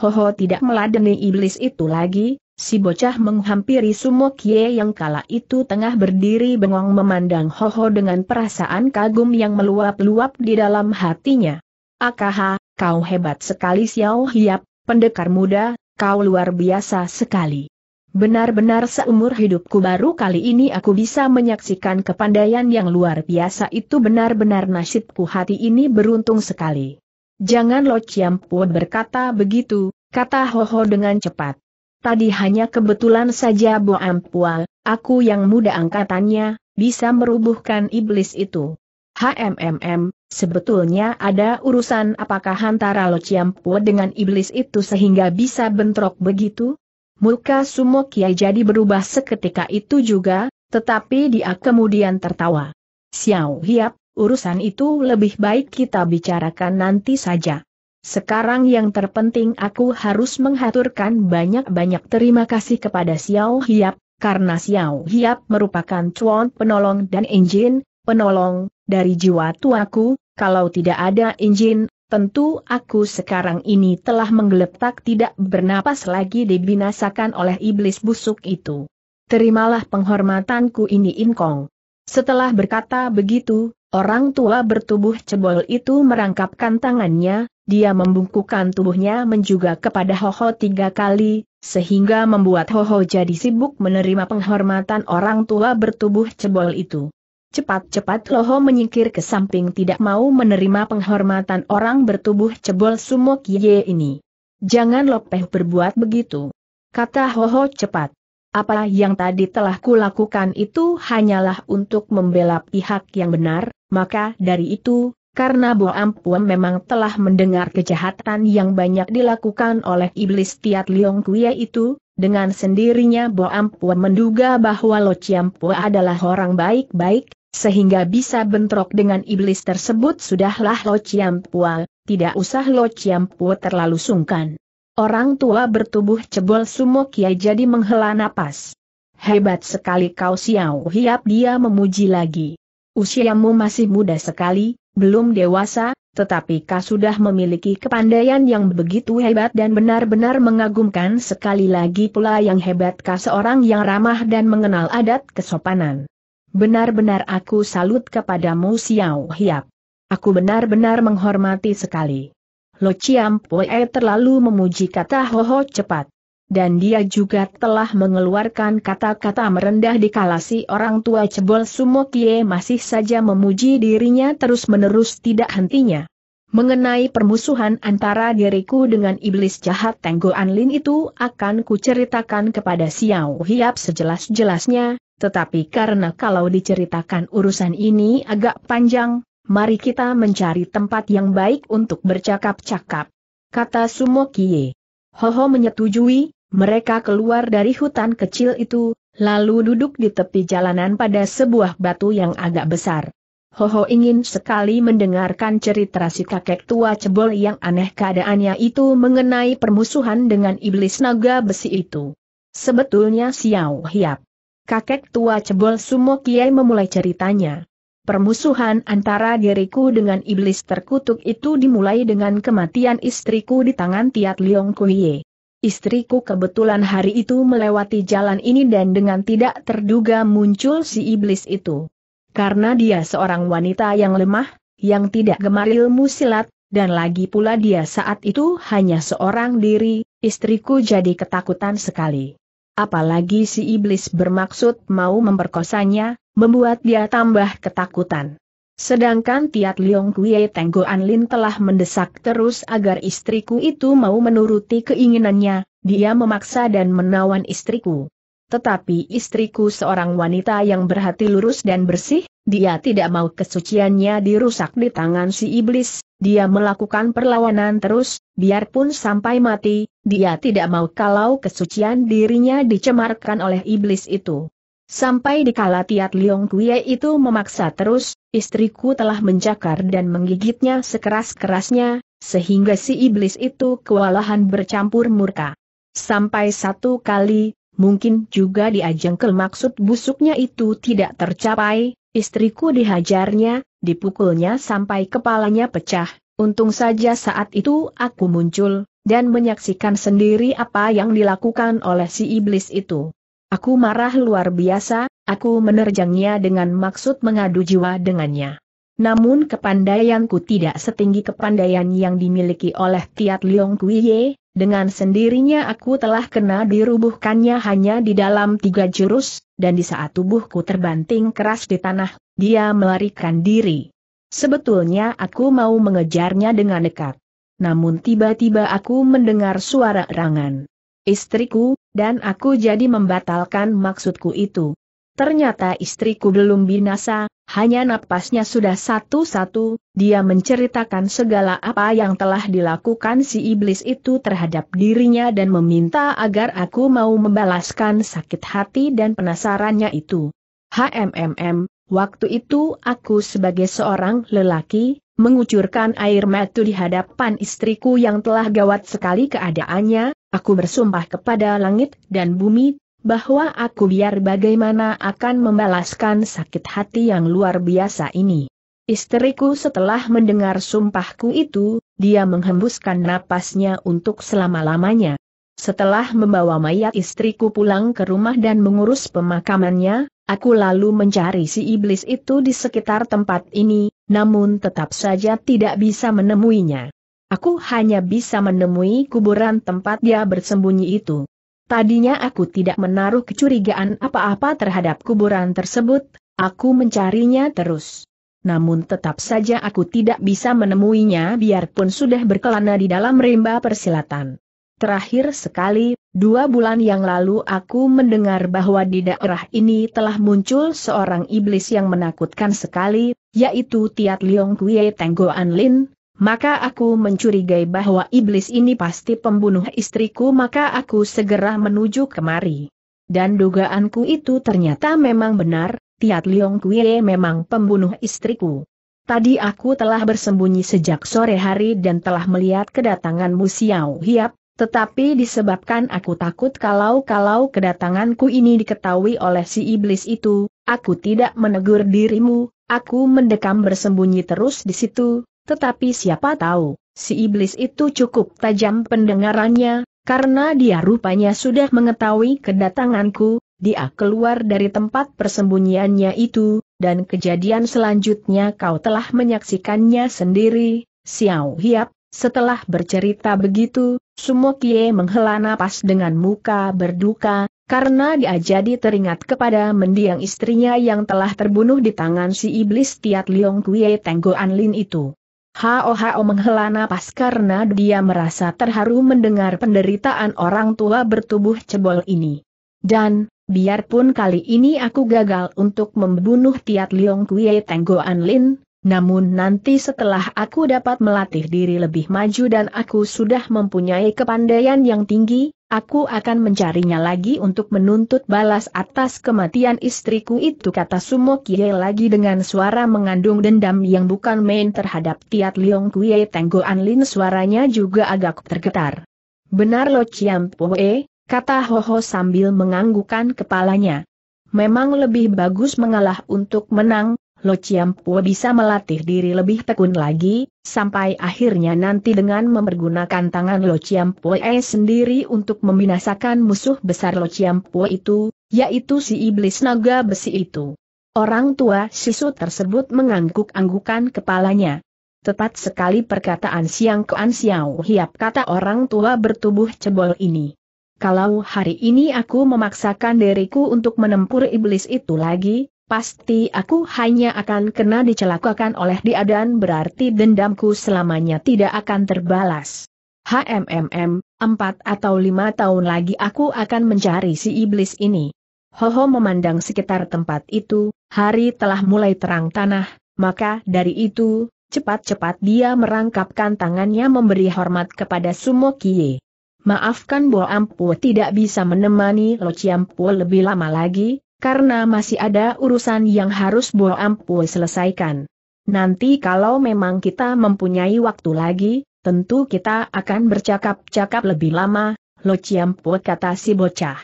Hoho tidak meladeni iblis itu lagi, Si bocah menghampiri Sumo Kie yang kala itu tengah berdiri bengong memandang Hoho dengan perasaan kagum yang meluap-luap di dalam hatinya. Akaha, kau hebat sekali Xiao Hiap, pendekar muda, kau luar biasa sekali. Benar-benar seumur hidupku baru kali ini aku bisa menyaksikan kepandaian yang luar biasa itu benar-benar nasibku hati ini beruntung sekali. Jangan Lo ciampu berkata begitu, kata Hoho dengan cepat. Tadi hanya kebetulan saja Bo Ampual, aku yang muda angkatannya, bisa merubuhkan iblis itu. HMMM, sebetulnya ada urusan apakah antara Lo Ciampua dengan iblis itu sehingga bisa bentrok begitu? Muka Sumo Kiai jadi berubah seketika itu juga, tetapi dia kemudian tertawa. Xiao Hiap, urusan itu lebih baik kita bicarakan nanti saja. Sekarang yang terpenting aku harus menghaturkan banyak-banyak terima kasih kepada Xiao Hiap, karena Xiao Hiap merupakan cuan penolong dan injin, penolong, dari jiwa tuaku, kalau tidak ada injin, tentu aku sekarang ini telah menggeletak tidak bernapas lagi dibinasakan oleh iblis busuk itu. Terimalah penghormatanku ini Inkong. Setelah berkata begitu, orang tua bertubuh cebol itu merangkapkan tangannya, dia membungkukan tubuhnya menjuga kepada Hoho tiga kali, sehingga membuat Hoho jadi sibuk menerima penghormatan orang tua bertubuh cebol itu. Cepat-cepat Loho menyingkir ke samping tidak mau menerima penghormatan orang bertubuh cebol sumuk ye ini. Jangan Lopeh berbuat begitu. Kata Hoho cepat. Apa yang tadi telah kulakukan itu hanyalah untuk membela pihak yang benar, maka dari itu, karena Bo Ampuan memang telah mendengar kejahatan yang banyak dilakukan oleh iblis Tiat Liong Kuya itu, dengan sendirinya Bo Ampuan menduga bahwa Lo Chiampu adalah orang baik-baik, sehingga bisa bentrok dengan iblis tersebut sudahlah Lo Chiampua, tidak usah Lo Chiampua terlalu sungkan. Orang tua bertubuh cebol sumo kia jadi menghela napas. Hebat sekali kau Xiao Hiap dia memuji lagi. Usiamu masih muda sekali, belum dewasa, tetapi kau sudah memiliki kepandaian yang begitu hebat dan benar-benar mengagumkan sekali lagi pula yang hebat Ka seorang yang ramah dan mengenal adat kesopanan. Benar-benar aku salut kepadamu Xiao Hiap. Aku benar-benar menghormati sekali. Lo Chiam Pue terlalu memuji kata Hoho cepat dan dia juga telah mengeluarkan kata-kata merendah di kalasi orang tua cebol Sumokie masih saja memuji dirinya terus-menerus tidak hentinya. Mengenai permusuhan antara diriku dengan iblis jahat Tenggo Anlin itu akan kuceritakan kepada Xiao Hiap sejelas-jelasnya, tetapi karena kalau diceritakan urusan ini agak panjang, mari kita mencari tempat yang baik untuk bercakap-cakap. Kata Sumo Sumokie. Hoho menyetujui, mereka keluar dari hutan kecil itu, lalu duduk di tepi jalanan pada sebuah batu yang agak besar. Hoho ingin sekali mendengarkan cerita si kakek tua cebol yang aneh keadaannya itu mengenai permusuhan dengan iblis naga besi itu. Sebetulnya Xiao Hiap. Kakek tua cebol Sumo Kiai memulai ceritanya. Permusuhan antara diriku dengan iblis terkutuk itu dimulai dengan kematian istriku di tangan Tiat Liong kuiye. Istriku kebetulan hari itu melewati jalan ini dan dengan tidak terduga muncul si iblis itu. Karena dia seorang wanita yang lemah, yang tidak gemar ilmu silat, dan lagi pula dia saat itu hanya seorang diri, istriku jadi ketakutan sekali. Apalagi si iblis bermaksud mau memperkosanya, membuat dia tambah ketakutan. Sedangkan Tiat Liong Kuei An Lin telah mendesak terus agar istriku itu mau menuruti keinginannya, dia memaksa dan menawan istriku. Tetapi istriku seorang wanita yang berhati lurus dan bersih, dia tidak mau kesuciannya dirusak di tangan si iblis, dia melakukan perlawanan terus, biarpun sampai mati, dia tidak mau kalau kesucian dirinya dicemarkan oleh iblis itu. Sampai di kala Tiat Liong itu memaksa terus, istriku telah mencakar dan menggigitnya sekeras-kerasnya, sehingga si iblis itu kewalahan bercampur murka. Sampai satu kali, mungkin juga di ajengkel maksud busuknya itu tidak tercapai, istriku dihajarnya, dipukulnya sampai kepalanya pecah, untung saja saat itu aku muncul, dan menyaksikan sendiri apa yang dilakukan oleh si iblis itu. Aku marah luar biasa, aku menerjangnya dengan maksud mengadu jiwa dengannya. Namun kepandaianku tidak setinggi kepandaian yang dimiliki oleh Tiat Leong Kuiye, dengan sendirinya aku telah kena dirubuhkannya hanya di dalam tiga jurus, dan di saat tubuhku terbanting keras di tanah, dia melarikan diri. Sebetulnya aku mau mengejarnya dengan dekat. Namun tiba-tiba aku mendengar suara erangan istriku, dan aku jadi membatalkan maksudku itu. Ternyata istriku belum binasa, hanya napasnya sudah satu-satu, dia menceritakan segala apa yang telah dilakukan si iblis itu terhadap dirinya dan meminta agar aku mau membalaskan sakit hati dan penasarannya itu. HMMM, Waktu itu aku sebagai seorang lelaki, mengucurkan air mata di hadapan istriku yang telah gawat sekali keadaannya, aku bersumpah kepada langit dan bumi, bahwa aku biar bagaimana akan membalaskan sakit hati yang luar biasa ini. Istriku setelah mendengar sumpahku itu, dia menghembuskan napasnya untuk selama-lamanya. Setelah membawa mayat istriku pulang ke rumah dan mengurus pemakamannya, Aku lalu mencari si iblis itu di sekitar tempat ini, namun tetap saja tidak bisa menemuinya. Aku hanya bisa menemui kuburan tempat dia bersembunyi itu. Tadinya aku tidak menaruh kecurigaan apa-apa terhadap kuburan tersebut, aku mencarinya terus. Namun tetap saja aku tidak bisa menemuinya biarpun sudah berkelana di dalam rimba persilatan. Terakhir sekali, dua bulan yang lalu aku mendengar bahwa di daerah ini telah muncul seorang iblis yang menakutkan sekali, yaitu Tiat Liong Kue Tenggo An Lin, maka aku mencurigai bahwa iblis ini pasti pembunuh istriku maka aku segera menuju kemari. Dan dugaanku itu ternyata memang benar, Tiat Liong Kue memang pembunuh istriku. Tadi aku telah bersembunyi sejak sore hari dan telah melihat kedatanganmu Xiao Hiap, tetapi disebabkan aku takut kalau-kalau kedatanganku ini diketahui oleh si iblis itu, aku tidak menegur dirimu, aku mendekam bersembunyi terus di situ, tetapi siapa tahu, si iblis itu cukup tajam pendengarannya, karena dia rupanya sudah mengetahui kedatanganku, dia keluar dari tempat persembunyiannya itu, dan kejadian selanjutnya kau telah menyaksikannya sendiri, Xiao Hiap, setelah bercerita begitu, semua Kie menghela napas dengan muka berduka, karena dia jadi teringat kepada mendiang istrinya yang telah terbunuh di tangan si iblis Tiat Liong Kuei Tenggo Lin itu. Hao Hao menghela napas karena dia merasa terharu mendengar penderitaan orang tua bertubuh cebol ini. Dan, biarpun kali ini aku gagal untuk membunuh Tiat Liong Kuei Tenggo Lin. Namun nanti setelah aku dapat melatih diri lebih maju dan aku sudah mempunyai kepandaian yang tinggi, aku akan mencarinya lagi untuk menuntut balas atas kematian istriku itu kata Sumo Kie lagi dengan suara mengandung dendam yang bukan main terhadap Tiat Leong Kuei Tenggoan Lin suaranya juga agak tergetar. Benar lo Chiam Poe, kata Ho Ho sambil menganggukan kepalanya. Memang lebih bagus mengalah untuk menang, Lo Chiampo bisa melatih diri lebih tekun lagi, sampai akhirnya nanti dengan memergunakan tangan Lo e sendiri untuk membinasakan musuh besar Lo Chiampo itu, yaitu si iblis naga besi itu. Orang tua sisu tersebut mengangguk-anggukan kepalanya. Tepat sekali perkataan Siang Kuan Xiao Hiap kata orang tua bertubuh cebol ini. Kalau hari ini aku memaksakan diriku untuk menempur iblis itu lagi, pasti aku hanya akan kena dicelakakan oleh dia dan berarti dendamku selamanya tidak akan terbalas. HMMM, empat atau lima tahun lagi aku akan mencari si iblis ini. Hoho memandang sekitar tempat itu, hari telah mulai terang tanah, maka dari itu, cepat-cepat dia merangkapkan tangannya memberi hormat kepada Sumo Kie. Maafkan Bo Ampu tidak bisa menemani Lo Ciampu lebih lama lagi, karena masih ada urusan yang harus Bo Ampu selesaikan. Nanti kalau memang kita mempunyai waktu lagi, tentu kita akan bercakap-cakap lebih lama, Lo Ciampu kata si bocah.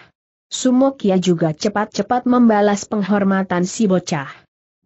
Sumo Kia juga cepat-cepat membalas penghormatan si bocah.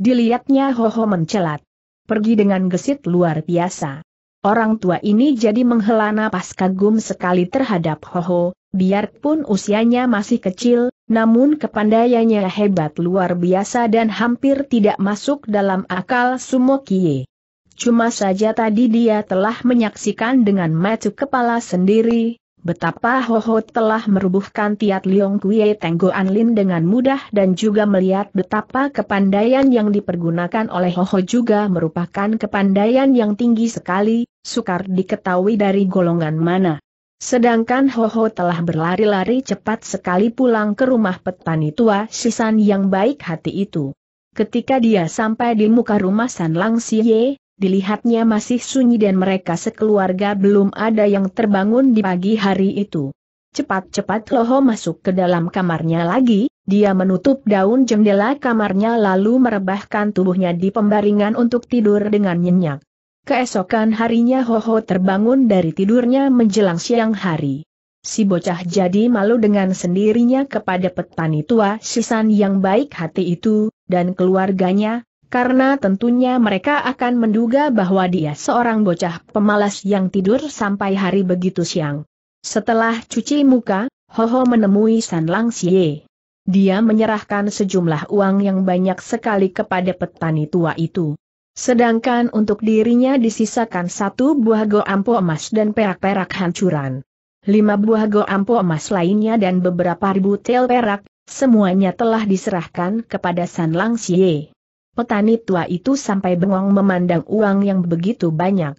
Dilihatnya Hoho mencelat. Pergi dengan gesit luar biasa. Orang tua ini jadi menghela napas kagum sekali terhadap Hoho, biarpun usianya masih kecil, namun kepandaiannya hebat luar biasa dan hampir tidak masuk dalam akal Sumo Kie. Cuma saja tadi dia telah menyaksikan dengan mata kepala sendiri, betapa Hoho telah merubuhkan Tiat Liong Kue Tenggo Lin dengan mudah dan juga melihat betapa kepandaian yang dipergunakan oleh Hoho juga merupakan kepandaian yang tinggi sekali, sukar diketahui dari golongan mana. Sedangkan Hoho telah berlari-lari cepat sekali pulang ke rumah petani tua Sisan yang baik hati itu. Ketika dia sampai di muka rumah San Lang Siye, dilihatnya masih sunyi dan mereka sekeluarga belum ada yang terbangun di pagi hari itu. Cepat-cepat Hoho masuk ke dalam kamarnya lagi, dia menutup daun jendela kamarnya lalu merebahkan tubuhnya di pembaringan untuk tidur dengan nyenyak. Keesokan harinya Ho Ho terbangun dari tidurnya menjelang siang hari. Si bocah jadi malu dengan sendirinya kepada petani tua Sisan yang baik hati itu, dan keluarganya, karena tentunya mereka akan menduga bahwa dia seorang bocah pemalas yang tidur sampai hari begitu siang. Setelah cuci muka, Ho Ho menemui San Lang Xie. Dia menyerahkan sejumlah uang yang banyak sekali kepada petani tua itu. Sedangkan untuk dirinya disisakan satu buah goampo emas dan perak-perak hancuran. Lima buah goampo emas lainnya dan beberapa ribu tel perak, semuanya telah diserahkan kepada San Lang Xie. Petani tua itu sampai bengong memandang uang yang begitu banyak.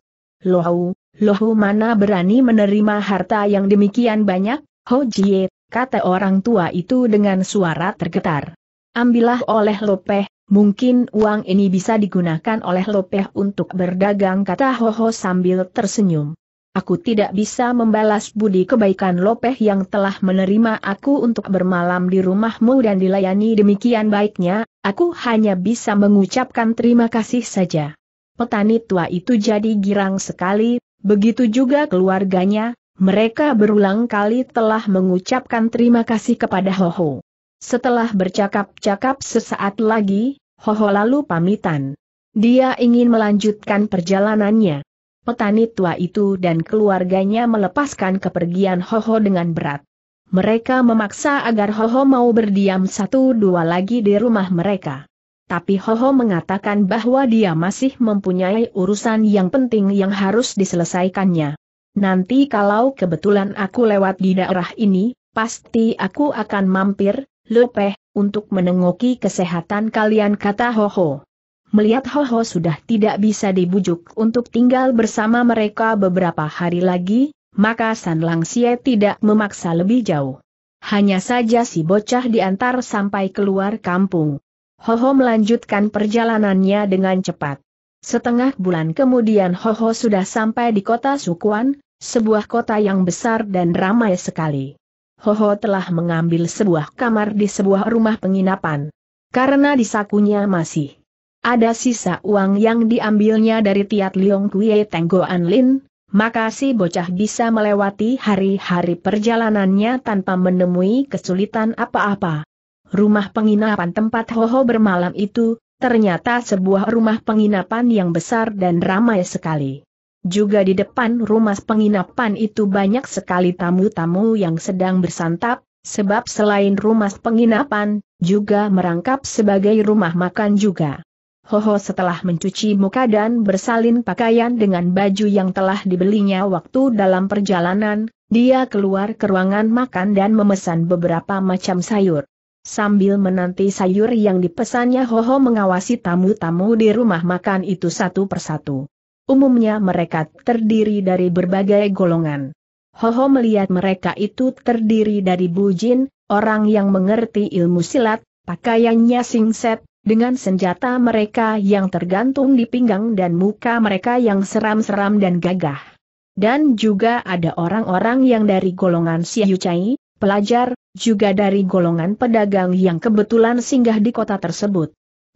Lohu, lohu mana berani menerima harta yang demikian banyak, Ho Jie, kata orang tua itu dengan suara tergetar. Ambillah oleh Lopeh, Mungkin uang ini bisa digunakan oleh Lopeh untuk berdagang kata Hoho sambil tersenyum. Aku tidak bisa membalas budi kebaikan Lopeh yang telah menerima aku untuk bermalam di rumahmu dan dilayani demikian baiknya, aku hanya bisa mengucapkan terima kasih saja. Petani tua itu jadi girang sekali, begitu juga keluarganya, mereka berulang kali telah mengucapkan terima kasih kepada Hoho. Setelah bercakap-cakap sesaat lagi, Hoho lalu pamitan. Dia ingin melanjutkan perjalanannya. Petani tua itu dan keluarganya melepaskan kepergian Hoho dengan berat. Mereka memaksa agar Hoho mau berdiam satu dua lagi di rumah mereka. Tapi Hoho mengatakan bahwa dia masih mempunyai urusan yang penting yang harus diselesaikannya. Nanti kalau kebetulan aku lewat di daerah ini, pasti aku akan mampir, Lopeh, untuk menengoki kesehatan kalian kata Hoho. Melihat Hoho sudah tidak bisa dibujuk untuk tinggal bersama mereka beberapa hari lagi, maka San Sia tidak memaksa lebih jauh. Hanya saja si bocah diantar sampai keluar kampung. Hoho melanjutkan perjalanannya dengan cepat. Setengah bulan kemudian Hoho sudah sampai di kota Sukuan, sebuah kota yang besar dan ramai sekali. Hoho telah mengambil sebuah kamar di sebuah rumah penginapan. Karena di sakunya masih ada sisa uang yang diambilnya dari Tiat Liong Kue Tenggoan Lin, maka si bocah bisa melewati hari-hari perjalanannya tanpa menemui kesulitan apa-apa. Rumah penginapan tempat Hoho bermalam itu, ternyata sebuah rumah penginapan yang besar dan ramai sekali. Juga di depan rumah penginapan itu banyak sekali tamu-tamu yang sedang bersantap, sebab selain rumah penginapan, juga merangkap sebagai rumah makan juga. Hoho setelah mencuci muka dan bersalin pakaian dengan baju yang telah dibelinya waktu dalam perjalanan, dia keluar ke ruangan makan dan memesan beberapa macam sayur. Sambil menanti sayur yang dipesannya Hoho mengawasi tamu-tamu di rumah makan itu satu persatu. Umumnya mereka terdiri dari berbagai golongan. Hoho melihat mereka itu terdiri dari bujin, orang yang mengerti ilmu silat, pakaiannya singset, dengan senjata mereka yang tergantung di pinggang dan muka mereka yang seram-seram dan gagah. Dan juga ada orang-orang yang dari golongan Siayucai, pelajar, juga dari golongan pedagang yang kebetulan singgah di kota tersebut.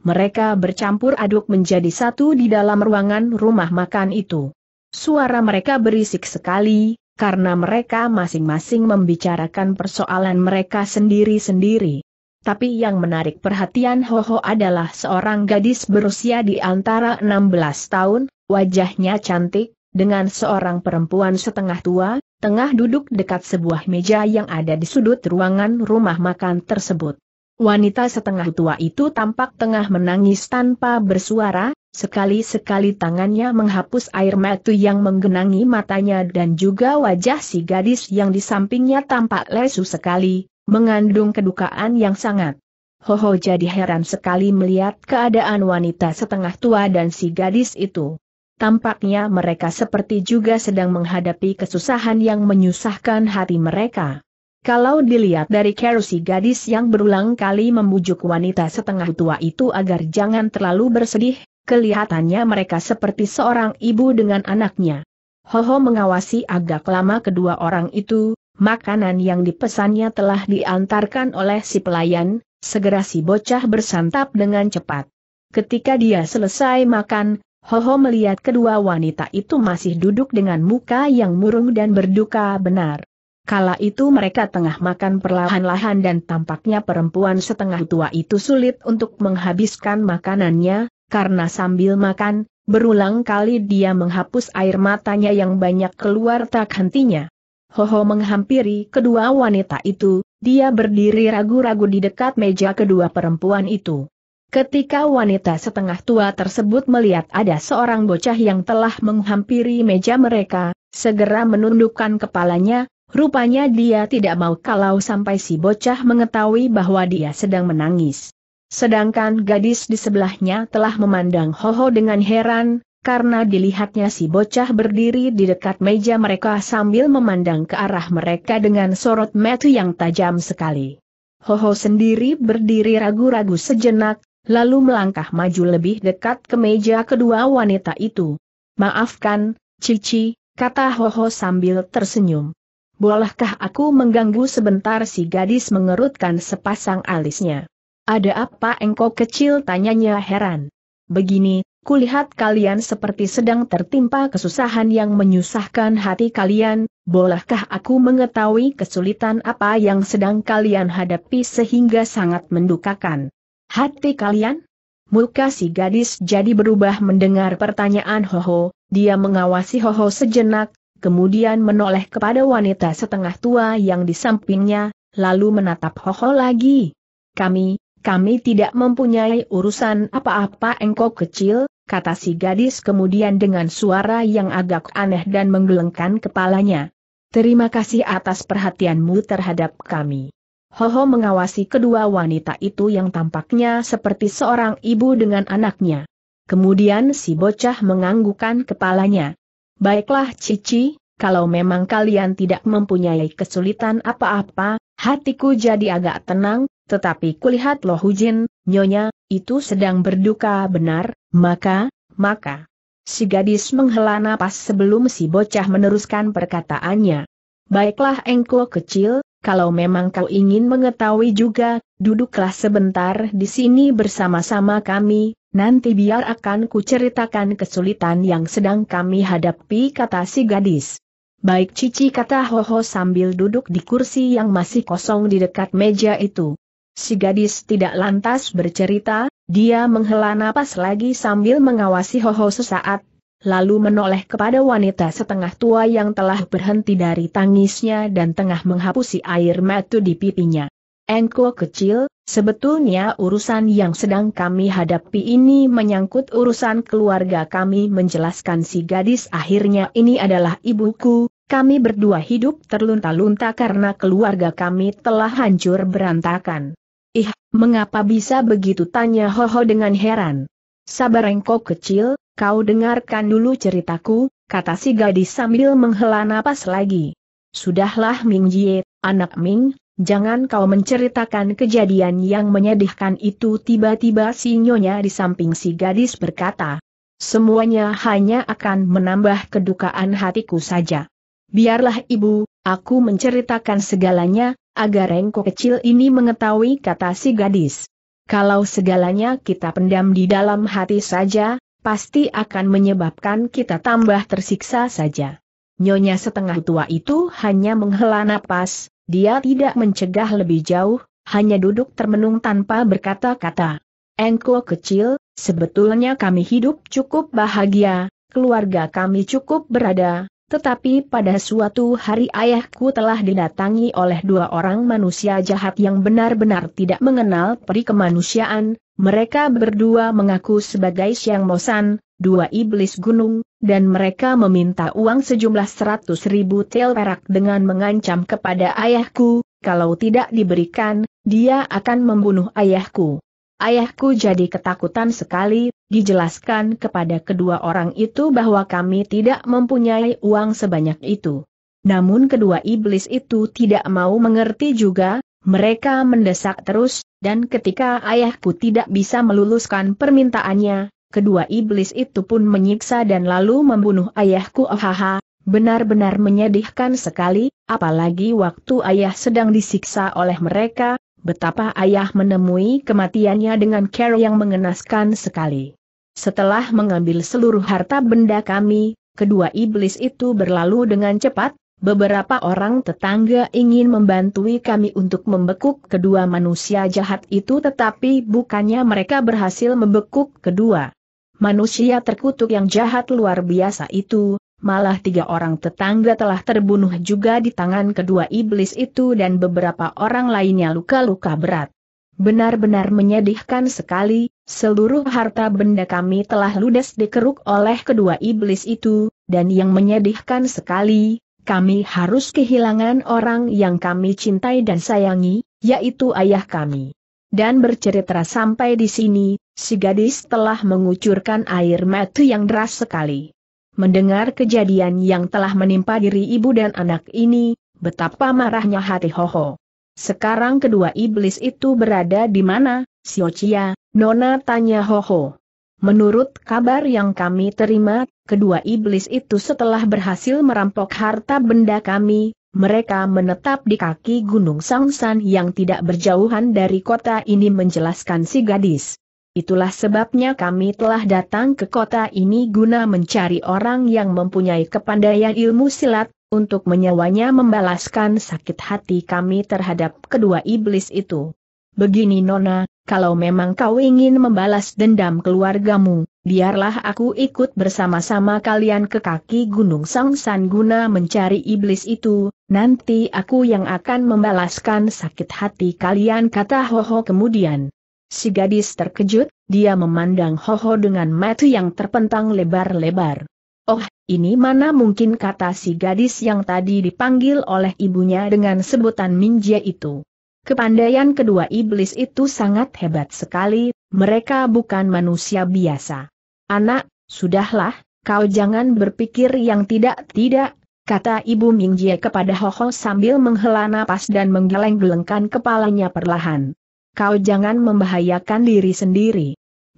Mereka bercampur aduk menjadi satu di dalam ruangan rumah makan itu. Suara mereka berisik sekali, karena mereka masing-masing membicarakan persoalan mereka sendiri-sendiri. Tapi yang menarik perhatian Hoho adalah seorang gadis berusia di antara 16 tahun, wajahnya cantik, dengan seorang perempuan setengah tua, tengah duduk dekat sebuah meja yang ada di sudut ruangan rumah makan tersebut. Wanita setengah tua itu tampak tengah menangis tanpa bersuara, sekali-sekali tangannya menghapus air mata yang menggenangi matanya dan juga wajah si gadis yang di sampingnya tampak lesu sekali, mengandung kedukaan yang sangat. Hoho jadi heran sekali melihat keadaan wanita setengah tua dan si gadis itu. Tampaknya mereka seperti juga sedang menghadapi kesusahan yang menyusahkan hati mereka. Kalau dilihat dari kerusi gadis yang berulang kali membujuk wanita setengah tua itu agar jangan terlalu bersedih, kelihatannya mereka seperti seorang ibu dengan anaknya. Hoho mengawasi agak lama kedua orang itu, makanan yang dipesannya telah diantarkan oleh si pelayan, segera si bocah bersantap dengan cepat. Ketika dia selesai makan, Hoho melihat kedua wanita itu masih duduk dengan muka yang murung dan berduka benar. Kala itu mereka tengah makan perlahan-lahan dan tampaknya perempuan setengah tua itu sulit untuk menghabiskan makanannya, karena sambil makan, berulang kali dia menghapus air matanya yang banyak keluar tak hentinya. Hoho menghampiri kedua wanita itu, dia berdiri ragu-ragu di dekat meja kedua perempuan itu. Ketika wanita setengah tua tersebut melihat ada seorang bocah yang telah menghampiri meja mereka, segera menundukkan kepalanya, Rupanya dia tidak mau kalau sampai si bocah mengetahui bahwa dia sedang menangis. Sedangkan gadis di sebelahnya telah memandang Hoho dengan heran, karena dilihatnya si bocah berdiri di dekat meja mereka sambil memandang ke arah mereka dengan sorot mata yang tajam sekali. Hoho sendiri berdiri ragu-ragu sejenak, lalu melangkah maju lebih dekat ke meja kedua wanita itu. Maafkan, Cici, kata Hoho sambil tersenyum. Bolehkah aku mengganggu sebentar si gadis mengerutkan sepasang alisnya. Ada apa engkau kecil tanyanya heran. Begini, kulihat kalian seperti sedang tertimpa kesusahan yang menyusahkan hati kalian, bolehkah aku mengetahui kesulitan apa yang sedang kalian hadapi sehingga sangat mendukakan hati kalian? Muka si gadis jadi berubah mendengar pertanyaan Hoho, dia mengawasi Hoho sejenak, kemudian menoleh kepada wanita setengah tua yang di sampingnya, lalu menatap Hoho lagi. Kami, kami tidak mempunyai urusan apa-apa engkau kecil, kata si gadis kemudian dengan suara yang agak aneh dan menggelengkan kepalanya. Terima kasih atas perhatianmu terhadap kami. Hoho mengawasi kedua wanita itu yang tampaknya seperti seorang ibu dengan anaknya. Kemudian si bocah menganggukan kepalanya. Baiklah Cici, kalau memang kalian tidak mempunyai kesulitan apa-apa, hatiku jadi agak tenang, tetapi kulihat Loh Hujin, Nyonya, itu sedang berduka benar, maka, maka. Si gadis menghela napas sebelum si bocah meneruskan perkataannya. Baiklah engkau kecil, kalau memang kau ingin mengetahui juga, duduklah sebentar di sini bersama-sama kami, Nanti biar akan kuceritakan kesulitan yang sedang kami hadapi kata si gadis. Baik Cici kata Hoho sambil duduk di kursi yang masih kosong di dekat meja itu. Si gadis tidak lantas bercerita, dia menghela napas lagi sambil mengawasi Hoho sesaat, lalu menoleh kepada wanita setengah tua yang telah berhenti dari tangisnya dan tengah menghapusi air mata di pipinya. Engko kecil, sebetulnya urusan yang sedang kami hadapi ini menyangkut urusan keluarga kami menjelaskan si gadis akhirnya ini adalah ibuku, kami berdua hidup terlunta-lunta karena keluarga kami telah hancur berantakan. Ih, mengapa bisa begitu tanya Hoho dengan heran. Sabar engko kecil, kau dengarkan dulu ceritaku, kata si gadis sambil menghela napas lagi. Sudahlah Ming Jie, anak Ming, Jangan kau menceritakan kejadian yang menyedihkan itu tiba-tiba si nyonya di samping si gadis berkata. Semuanya hanya akan menambah kedukaan hatiku saja. Biarlah ibu, aku menceritakan segalanya, agar engkau kecil ini mengetahui kata si gadis. Kalau segalanya kita pendam di dalam hati saja, pasti akan menyebabkan kita tambah tersiksa saja. Nyonya setengah tua itu hanya menghela napas, dia tidak mencegah lebih jauh, hanya duduk termenung tanpa berkata-kata. Engko kecil, sebetulnya kami hidup cukup bahagia, keluarga kami cukup berada, tetapi pada suatu hari ayahku telah didatangi oleh dua orang manusia jahat yang benar-benar tidak mengenal peri kemanusiaan, mereka berdua mengaku sebagai Siang Mosan, dua iblis gunung, dan mereka meminta uang sejumlah seratus ribu tel perak dengan mengancam kepada ayahku, kalau tidak diberikan, dia akan membunuh ayahku. Ayahku jadi ketakutan sekali, dijelaskan kepada kedua orang itu bahwa kami tidak mempunyai uang sebanyak itu. Namun kedua iblis itu tidak mau mengerti juga, mereka mendesak terus, dan ketika ayahku tidak bisa meluluskan permintaannya, kedua iblis itu pun menyiksa dan lalu membunuh ayahku ahaha, benar-benar menyedihkan sekali, apalagi waktu ayah sedang disiksa oleh mereka, betapa ayah menemui kematiannya dengan cara yang mengenaskan sekali. Setelah mengambil seluruh harta benda kami, kedua iblis itu berlalu dengan cepat, beberapa orang tetangga ingin membantui kami untuk membekuk kedua manusia jahat itu tetapi bukannya mereka berhasil membekuk kedua manusia terkutuk yang jahat luar biasa itu, malah tiga orang tetangga telah terbunuh juga di tangan kedua iblis itu dan beberapa orang lainnya luka-luka berat. Benar-benar menyedihkan sekali, seluruh harta benda kami telah ludes dikeruk oleh kedua iblis itu, dan yang menyedihkan sekali, kami harus kehilangan orang yang kami cintai dan sayangi, yaitu ayah kami. Dan bercerita sampai di sini, si gadis telah mengucurkan air mata yang deras sekali. Mendengar kejadian yang telah menimpa diri ibu dan anak ini, betapa marahnya hati Hoho. Sekarang kedua iblis itu berada di mana, Siocia? Nona tanya Hoho. Menurut kabar yang kami terima, kedua iblis itu setelah berhasil merampok harta benda kami, mereka menetap di kaki Gunung Sangsan yang tidak berjauhan dari kota ini menjelaskan si gadis. Itulah sebabnya kami telah datang ke kota ini guna mencari orang yang mempunyai kepandaian ilmu silat, untuk menyewanya membalaskan sakit hati kami terhadap kedua iblis itu. Begini Nona, kalau memang kau ingin membalas dendam keluargamu, biarlah aku ikut bersama-sama kalian ke kaki Gunung Sangsan guna mencari iblis itu, nanti aku yang akan membalaskan sakit hati kalian kata Hoho kemudian. Si gadis terkejut, dia memandang Hoho dengan mata yang terpentang lebar-lebar. Oh, ini mana mungkin kata si gadis yang tadi dipanggil oleh ibunya dengan sebutan Minjia itu. Kepandaian kedua iblis itu sangat hebat sekali, mereka bukan manusia biasa. Anak, sudahlah, kau jangan berpikir yang tidak-tidak, kata ibu Mingjie kepada Hoho sambil menghela napas dan menggeleng-gelengkan kepalanya perlahan. Kau jangan membahayakan diri sendiri.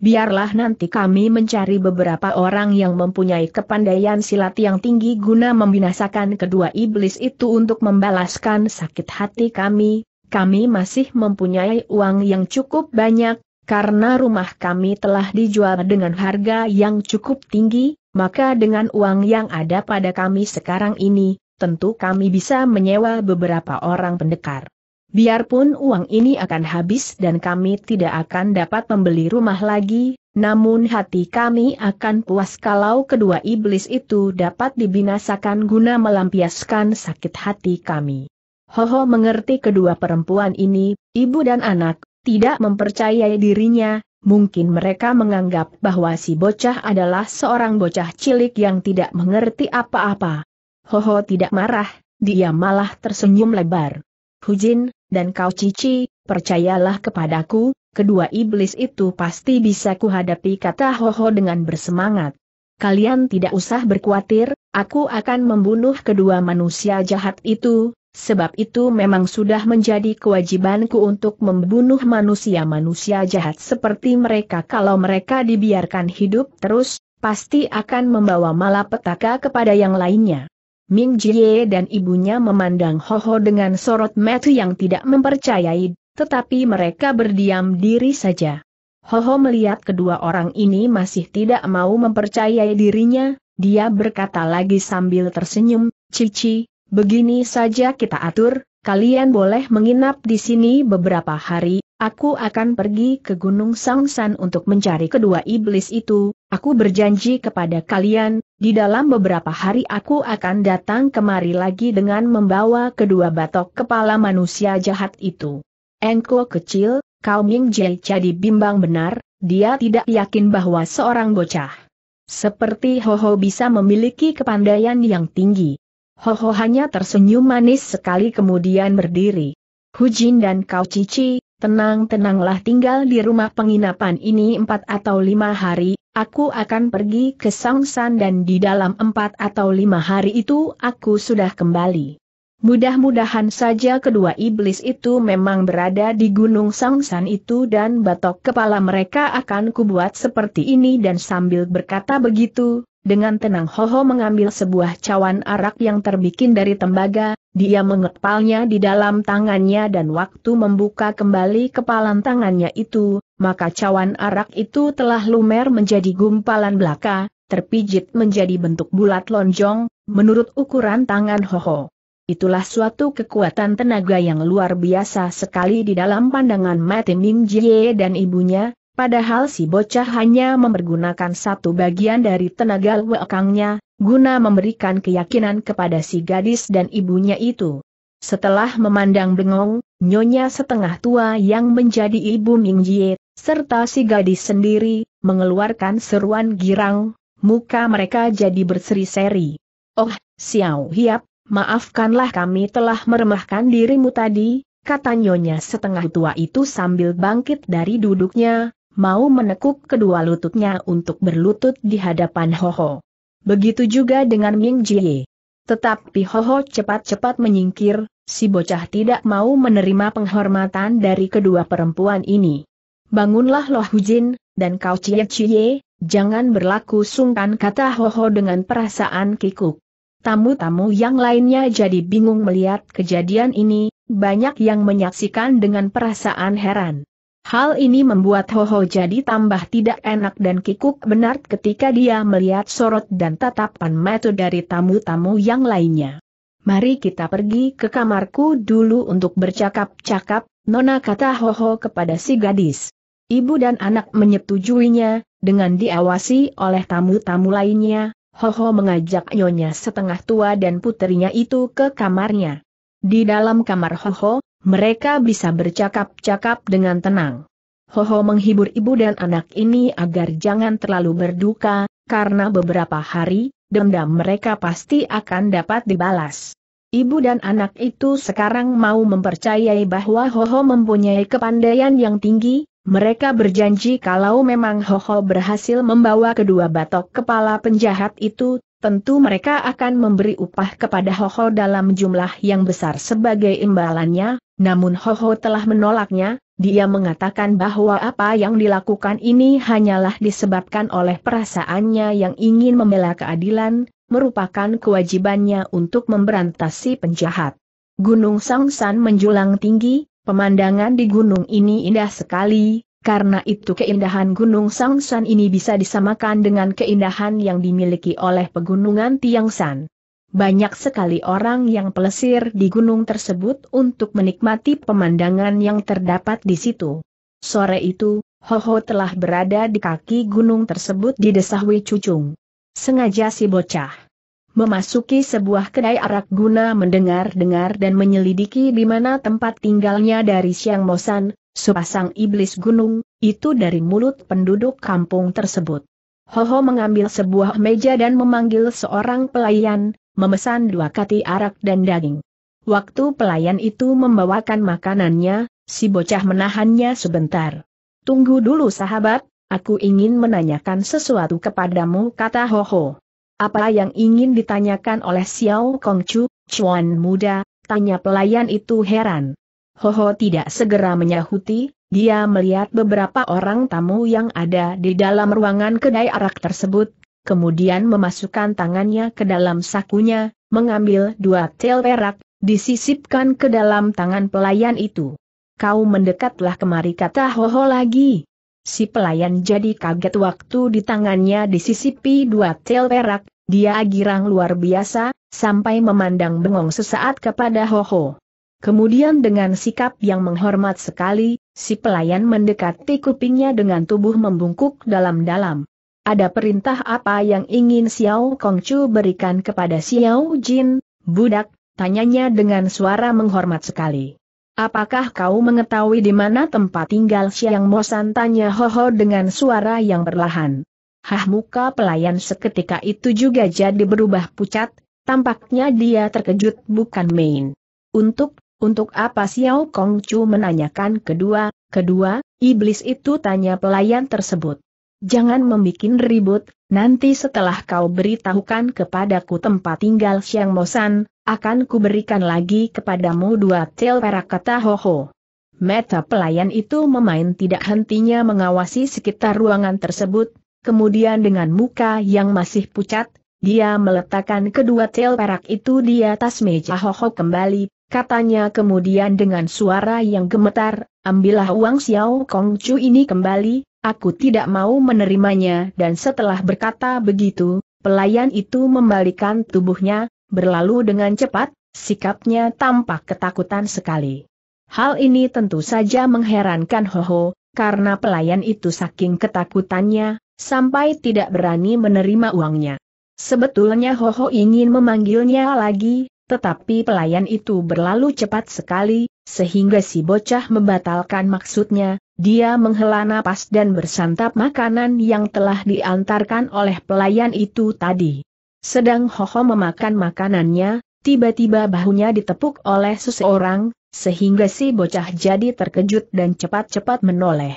Biarlah nanti kami mencari beberapa orang yang mempunyai kepandaian silat yang tinggi guna membinasakan kedua iblis itu untuk membalaskan sakit hati kami, kami masih mempunyai uang yang cukup banyak, karena rumah kami telah dijual dengan harga yang cukup tinggi, maka dengan uang yang ada pada kami sekarang ini, tentu kami bisa menyewa beberapa orang pendekar. Biarpun uang ini akan habis dan kami tidak akan dapat membeli rumah lagi, namun hati kami akan puas kalau kedua iblis itu dapat dibinasakan guna melampiaskan sakit hati kami. Hoho mengerti kedua perempuan ini, ibu dan anak, tidak mempercayai dirinya, mungkin mereka menganggap bahwa si bocah adalah seorang bocah cilik yang tidak mengerti apa-apa. Hoho tidak marah, dia malah tersenyum lebar. Hujin, dan kau cici, percayalah kepadaku, kedua iblis itu pasti bisa kuhadapi kata Hoho dengan bersemangat. Kalian tidak usah berkhawatir, aku akan membunuh kedua manusia jahat itu, sebab itu memang sudah menjadi kewajibanku untuk membunuh manusia-manusia jahat seperti mereka kalau mereka dibiarkan hidup terus, pasti akan membawa malapetaka kepada yang lainnya. Ming Jie dan ibunya memandang Ho Ho dengan sorot mata yang tidak mempercayai, tetapi mereka berdiam diri saja. Ho Ho melihat kedua orang ini masih tidak mau mempercayai dirinya, dia berkata lagi sambil tersenyum, Cici, Begini saja kita atur, kalian boleh menginap di sini beberapa hari, aku akan pergi ke Gunung Sangsan untuk mencari kedua iblis itu, aku berjanji kepada kalian, di dalam beberapa hari aku akan datang kemari lagi dengan membawa kedua batok kepala manusia jahat itu. Engko kecil, Kau Ming Jai jadi bimbang benar, dia tidak yakin bahwa seorang bocah seperti Hoho bisa memiliki kepandaian yang tinggi. Hoho hanya tersenyum manis sekali kemudian berdiri. Hujin dan kau cici, tenang-tenanglah tinggal di rumah penginapan ini empat atau lima hari, aku akan pergi ke Sangsan dan di dalam empat atau lima hari itu aku sudah kembali. Mudah-mudahan saja kedua iblis itu memang berada di gunung Sangsan itu dan batok kepala mereka akan kubuat seperti ini dan sambil berkata begitu, dengan tenang Hoho mengambil sebuah cawan arak yang terbikin dari tembaga, dia mengepalnya di dalam tangannya dan waktu membuka kembali kepalan tangannya itu, maka cawan arak itu telah lumer menjadi gumpalan belaka, terpijit menjadi bentuk bulat lonjong, menurut ukuran tangan Hoho. Itulah suatu kekuatan tenaga yang luar biasa sekali di dalam pandangan Mati Ming Jie dan ibunya, Padahal si bocah hanya mempergunakan satu bagian dari tenaga wekangnya, guna memberikan keyakinan kepada si gadis dan ibunya itu. Setelah memandang bengong, nyonya setengah tua yang menjadi ibu Mingjie, serta si gadis sendiri, mengeluarkan seruan girang, muka mereka jadi berseri-seri. Oh, Xiao Hiap, maafkanlah kami telah meremahkan dirimu tadi, kata nyonya setengah tua itu sambil bangkit dari duduknya, mau menekuk kedua lututnya untuk berlutut di hadapan Hoho. Begitu juga dengan Ming Jie. Tetapi Hoho cepat-cepat menyingkir, si bocah tidak mau menerima penghormatan dari kedua perempuan ini. Bangunlah Loh Hujin, dan kau Cie Cie, jangan berlaku sungkan kata Hoho dengan perasaan kikuk. Tamu-tamu yang lainnya jadi bingung melihat kejadian ini, banyak yang menyaksikan dengan perasaan heran. Hal ini membuat Hoho jadi tambah tidak enak dan kikuk benar ketika dia melihat sorot dan tatapan mata dari tamu-tamu yang lainnya. Mari kita pergi ke kamarku dulu untuk bercakap-cakap, Nona kata Hoho kepada si gadis. Ibu dan anak menyetujuinya, dengan diawasi oleh tamu-tamu lainnya, Hoho mengajak Nyonya setengah tua dan putrinya itu ke kamarnya. Di dalam kamar Hoho, mereka bisa bercakap-cakap dengan tenang. Hoho menghibur ibu dan anak ini agar jangan terlalu berduka, karena beberapa hari, dendam mereka pasti akan dapat dibalas. Ibu dan anak itu sekarang mau mempercayai bahwa Hoho mempunyai kepandaian yang tinggi, mereka berjanji kalau memang Hoho berhasil membawa kedua batok kepala penjahat itu, tentu mereka akan memberi upah kepada Hoho dalam jumlah yang besar sebagai imbalannya, namun Hoho telah menolaknya, dia mengatakan bahwa apa yang dilakukan ini hanyalah disebabkan oleh perasaannya yang ingin membela keadilan, merupakan kewajibannya untuk memberantas si penjahat. Gunung Sangsan menjulang tinggi, pemandangan di gunung ini indah sekali, karena itu keindahan Gunung Sangsan ini bisa disamakan dengan keindahan yang dimiliki oleh pegunungan Tiang Tiangsan. Banyak sekali orang yang pelesir di gunung tersebut untuk menikmati pemandangan yang terdapat di situ. Sore itu, Hoho telah berada di kaki gunung tersebut di desa Hui Cucung. Sengaja si bocah memasuki sebuah kedai arak guna mendengar-dengar dan menyelidiki di mana tempat tinggalnya dari Siang Mosan, sepasang iblis gunung, itu dari mulut penduduk kampung tersebut. Hoho mengambil sebuah meja dan memanggil seorang pelayan, memesan dua kati arak dan daging. Waktu pelayan itu membawakan makanannya, si bocah menahannya sebentar. Tunggu dulu sahabat, aku ingin menanyakan sesuatu kepadamu kata Hoho. Apa yang ingin ditanyakan oleh Xiao Kongcu, Chuan muda, tanya pelayan itu heran. Hoho tidak segera menyahuti, dia melihat beberapa orang tamu yang ada di dalam ruangan kedai arak tersebut, kemudian memasukkan tangannya ke dalam sakunya, mengambil dua tel perak, disisipkan ke dalam tangan pelayan itu. Kau mendekatlah kemari kata Hoho lagi. Si pelayan jadi kaget waktu di tangannya disisipi dua tel perak, dia girang luar biasa, sampai memandang bengong sesaat kepada Hoho. Kemudian dengan sikap yang menghormat sekali, si pelayan mendekati kupingnya dengan tubuh membungkuk dalam-dalam. Ada perintah apa yang ingin Xiao Kongcu berikan kepada Xiao Jin, budak, tanyanya dengan suara menghormat sekali. Apakah kau mengetahui di mana tempat tinggal Xiang Mosan tanya Hoho dengan suara yang perlahan. Hah muka pelayan seketika itu juga jadi berubah pucat, tampaknya dia terkejut bukan main. Untuk untuk apa Xiao Kong Chu menanyakan kedua, kedua, iblis itu tanya pelayan tersebut. Jangan membuat ribut, nanti setelah kau beritahukan kepadaku tempat tinggal Xiang Mosan, akan kuberikan lagi kepadamu dua tel perak kata Hoho. Meta pelayan itu memain tidak hentinya mengawasi sekitar ruangan tersebut, kemudian dengan muka yang masih pucat, dia meletakkan kedua tel perak itu di atas meja Hoho kembali, Katanya kemudian dengan suara yang gemetar, ambillah uang Xiao Kong Chu ini kembali, aku tidak mau menerimanya dan setelah berkata begitu, pelayan itu membalikan tubuhnya, berlalu dengan cepat, sikapnya tampak ketakutan sekali. Hal ini tentu saja mengherankan Ho Ho, karena pelayan itu saking ketakutannya, sampai tidak berani menerima uangnya. Sebetulnya Ho Ho ingin memanggilnya lagi, tetapi pelayan itu berlalu cepat sekali, sehingga si bocah membatalkan maksudnya, dia menghela napas dan bersantap makanan yang telah diantarkan oleh pelayan itu tadi. Sedang Hoho memakan makanannya, tiba-tiba bahunya ditepuk oleh seseorang, sehingga si bocah jadi terkejut dan cepat-cepat menoleh.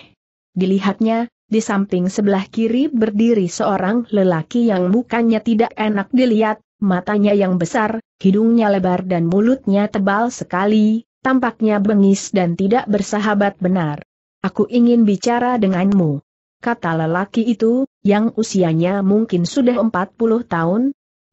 Dilihatnya, di samping sebelah kiri berdiri seorang lelaki yang mukanya tidak enak dilihat, matanya yang besar, hidungnya lebar dan mulutnya tebal sekali, tampaknya bengis dan tidak bersahabat benar. Aku ingin bicara denganmu. Kata lelaki itu, yang usianya mungkin sudah 40 tahun,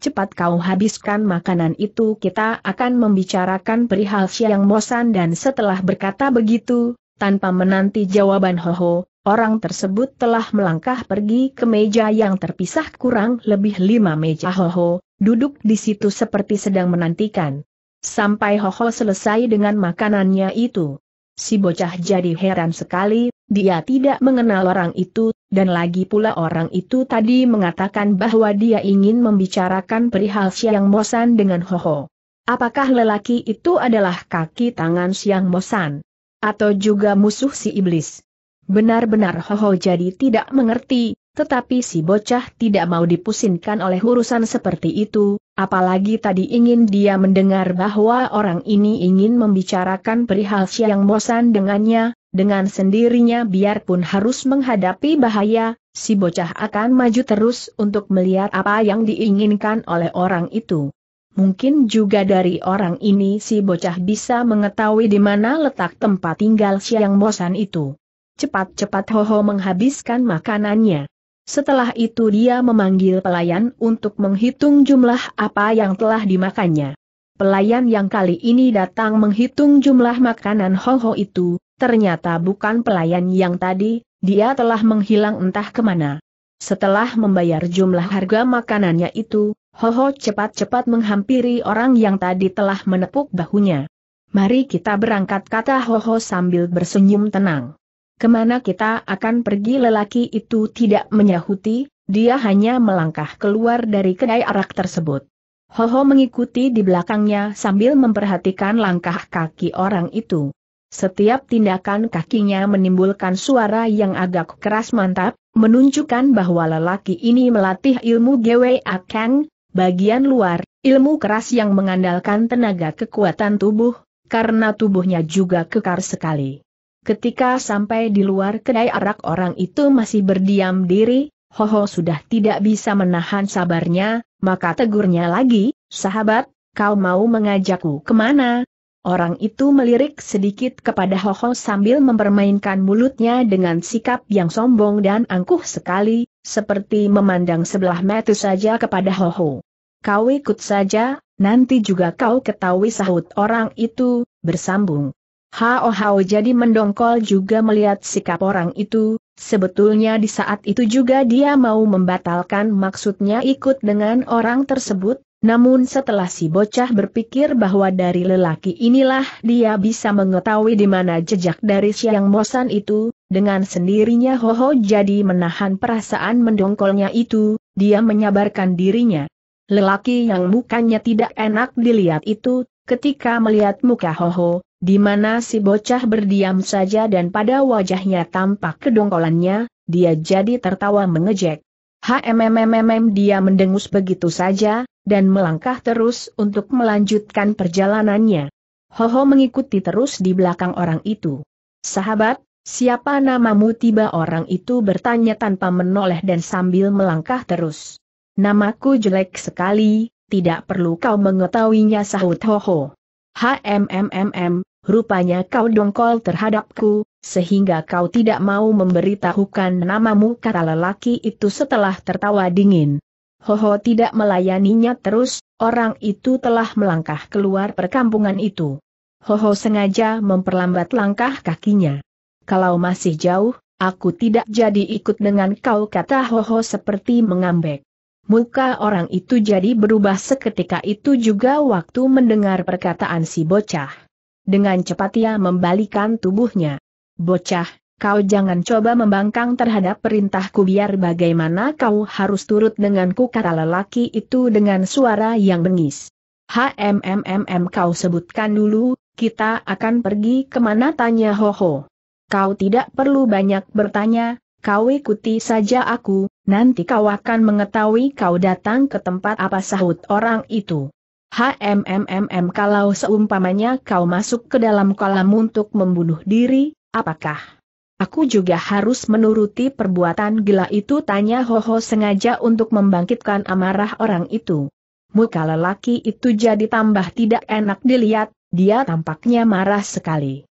cepat kau habiskan makanan itu kita akan membicarakan perihal siang mosan dan setelah berkata begitu, tanpa menanti jawaban Hoho, orang tersebut telah melangkah pergi ke meja yang terpisah kurang lebih lima meja Hoho, duduk di situ seperti sedang menantikan. Sampai Hoho selesai dengan makanannya itu. Si bocah jadi heran sekali, dia tidak mengenal orang itu, dan lagi pula orang itu tadi mengatakan bahwa dia ingin membicarakan perihal siang Mosan dengan Hoho. Apakah lelaki itu adalah kaki tangan siang Mosan Atau juga musuh si iblis? Benar-benar Hoho jadi tidak mengerti, tetapi si bocah tidak mau dipusingkan oleh urusan seperti itu, apalagi tadi ingin dia mendengar bahwa orang ini ingin membicarakan perihal siang bosan dengannya, dengan sendirinya biarpun harus menghadapi bahaya, si bocah akan maju terus untuk melihat apa yang diinginkan oleh orang itu. Mungkin juga dari orang ini si bocah bisa mengetahui di mana letak tempat tinggal siang bosan itu. Cepat-cepat Hoho menghabiskan makanannya. Setelah itu dia memanggil pelayan untuk menghitung jumlah apa yang telah dimakannya. Pelayan yang kali ini datang menghitung jumlah makanan Hoho itu, ternyata bukan pelayan yang tadi, dia telah menghilang entah kemana. Setelah membayar jumlah harga makanannya itu, Hoho cepat-cepat menghampiri orang yang tadi telah menepuk bahunya. Mari kita berangkat kata Hoho sambil bersenyum tenang. Kemana kita akan pergi lelaki itu tidak menyahuti, dia hanya melangkah keluar dari kedai arak tersebut. Hoho mengikuti di belakangnya sambil memperhatikan langkah kaki orang itu. Setiap tindakan kakinya menimbulkan suara yang agak keras mantap, menunjukkan bahwa lelaki ini melatih ilmu Gwe Akang, bagian luar, ilmu keras yang mengandalkan tenaga kekuatan tubuh, karena tubuhnya juga kekar sekali. Ketika sampai di luar kedai arak orang itu masih berdiam diri, Hoho sudah tidak bisa menahan sabarnya, maka tegurnya lagi, sahabat, kau mau mengajakku kemana? Orang itu melirik sedikit kepada Hoho sambil mempermainkan mulutnya dengan sikap yang sombong dan angkuh sekali, seperti memandang sebelah mata saja kepada Hoho. Kau ikut saja, nanti juga kau ketahui sahut orang itu, bersambung. Hao Hao jadi mendongkol juga melihat sikap orang itu, sebetulnya di saat itu juga dia mau membatalkan maksudnya ikut dengan orang tersebut, namun setelah si bocah berpikir bahwa dari lelaki inilah dia bisa mengetahui di mana jejak dari siang mosan itu, dengan sendirinya Hoho jadi menahan perasaan mendongkolnya itu, dia menyabarkan dirinya. Lelaki yang mukanya tidak enak dilihat itu, ketika melihat muka Hoho, di mana si bocah berdiam saja dan pada wajahnya tampak kedongkolannya, dia jadi tertawa mengejek. HMMMM dia mendengus begitu saja, dan melangkah terus untuk melanjutkan perjalanannya. Hoho mengikuti terus di belakang orang itu. Sahabat, siapa namamu tiba orang itu bertanya tanpa menoleh dan sambil melangkah terus. Namaku jelek sekali, tidak perlu kau mengetahuinya sahut Hoho. HMMMM, rupanya kau dongkol terhadapku, sehingga kau tidak mau memberitahukan namamu kata lelaki itu setelah tertawa dingin. Hoho tidak melayaninya terus, orang itu telah melangkah keluar perkampungan itu. Hoho sengaja memperlambat langkah kakinya. Kalau masih jauh, aku tidak jadi ikut dengan kau kata Hoho seperti mengambek. Muka orang itu jadi berubah seketika itu juga waktu mendengar perkataan si bocah. Dengan cepat ia membalikan tubuhnya. Bocah, kau jangan coba membangkang terhadap perintahku biar bagaimana kau harus turut denganku kata lelaki itu dengan suara yang bengis. HMMMM kau sebutkan dulu, kita akan pergi kemana tanya Hoho. Kau tidak perlu banyak bertanya, kau ikuti saja aku, nanti kau akan mengetahui kau datang ke tempat apa sahut orang itu. HMMMM kalau seumpamanya kau masuk ke dalam kolam untuk membunuh diri, apakah? Aku juga harus menuruti perbuatan gila itu tanya Hoho sengaja untuk membangkitkan amarah orang itu. Muka lelaki itu jadi tambah tidak enak dilihat, dia tampaknya marah sekali.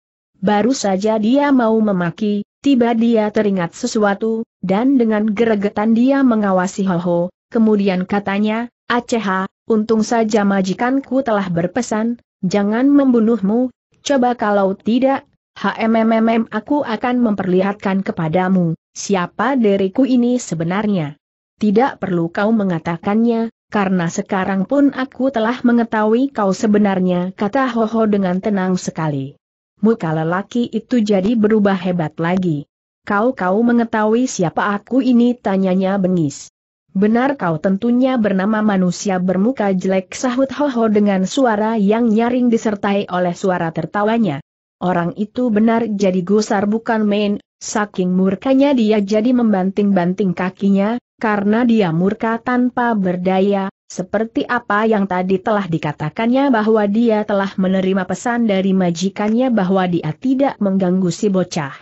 Baru saja dia mau memaki, tiba dia teringat sesuatu, dan dengan geregetan dia mengawasi Hoho, kemudian katanya, Aceha, Untung saja majikanku telah berpesan, jangan membunuhmu, coba kalau tidak, HMMM aku akan memperlihatkan kepadamu, siapa diriku ini sebenarnya. Tidak perlu kau mengatakannya, karena sekarang pun aku telah mengetahui kau sebenarnya kata Hoho dengan tenang sekali. Muka lelaki itu jadi berubah hebat lagi. Kau-kau mengetahui siapa aku ini tanyanya bengis. Benar kau tentunya bernama manusia bermuka jelek sahut Hoho dengan suara yang nyaring disertai oleh suara tertawanya. Orang itu benar jadi gusar bukan main, saking murkanya dia jadi membanting-banting kakinya, karena dia murka tanpa berdaya, seperti apa yang tadi telah dikatakannya bahwa dia telah menerima pesan dari majikannya bahwa dia tidak mengganggu si bocah.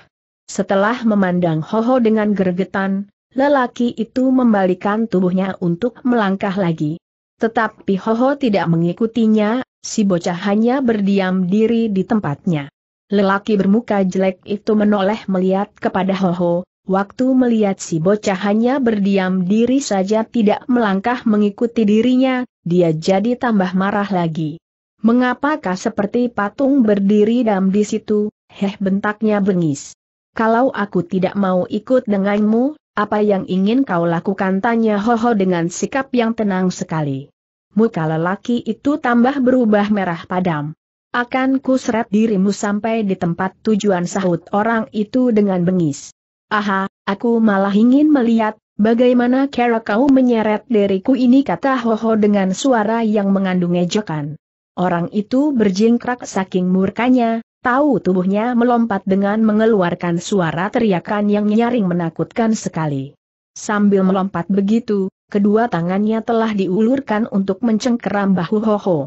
Setelah memandang Hoho dengan gergetan, Lelaki itu membalikan tubuhnya untuk melangkah lagi. Tetapi Hoho tidak mengikutinya, si bocah hanya berdiam diri di tempatnya. Lelaki bermuka jelek itu menoleh melihat kepada Hoho, waktu melihat si bocah hanya berdiam diri saja tidak melangkah mengikuti dirinya, dia jadi tambah marah lagi. Mengapakah seperti patung berdiri dalam di situ, heh bentaknya bengis. Kalau aku tidak mau ikut denganmu, apa yang ingin kau lakukan? Tanya Hoho dengan sikap yang tenang sekali. Muka lelaki itu tambah berubah merah padam. Akan kuseret dirimu sampai di tempat tujuan sahut orang itu dengan bengis. Aha, aku malah ingin melihat, bagaimana cara kau menyeret diriku ini kata Hoho dengan suara yang mengandung ejekan. Orang itu berjingkrak saking murkanya, Tahu tubuhnya melompat dengan mengeluarkan suara teriakan yang nyaring menakutkan sekali. Sambil melompat begitu, kedua tangannya telah diulurkan untuk mencengkeram bahu Hoho.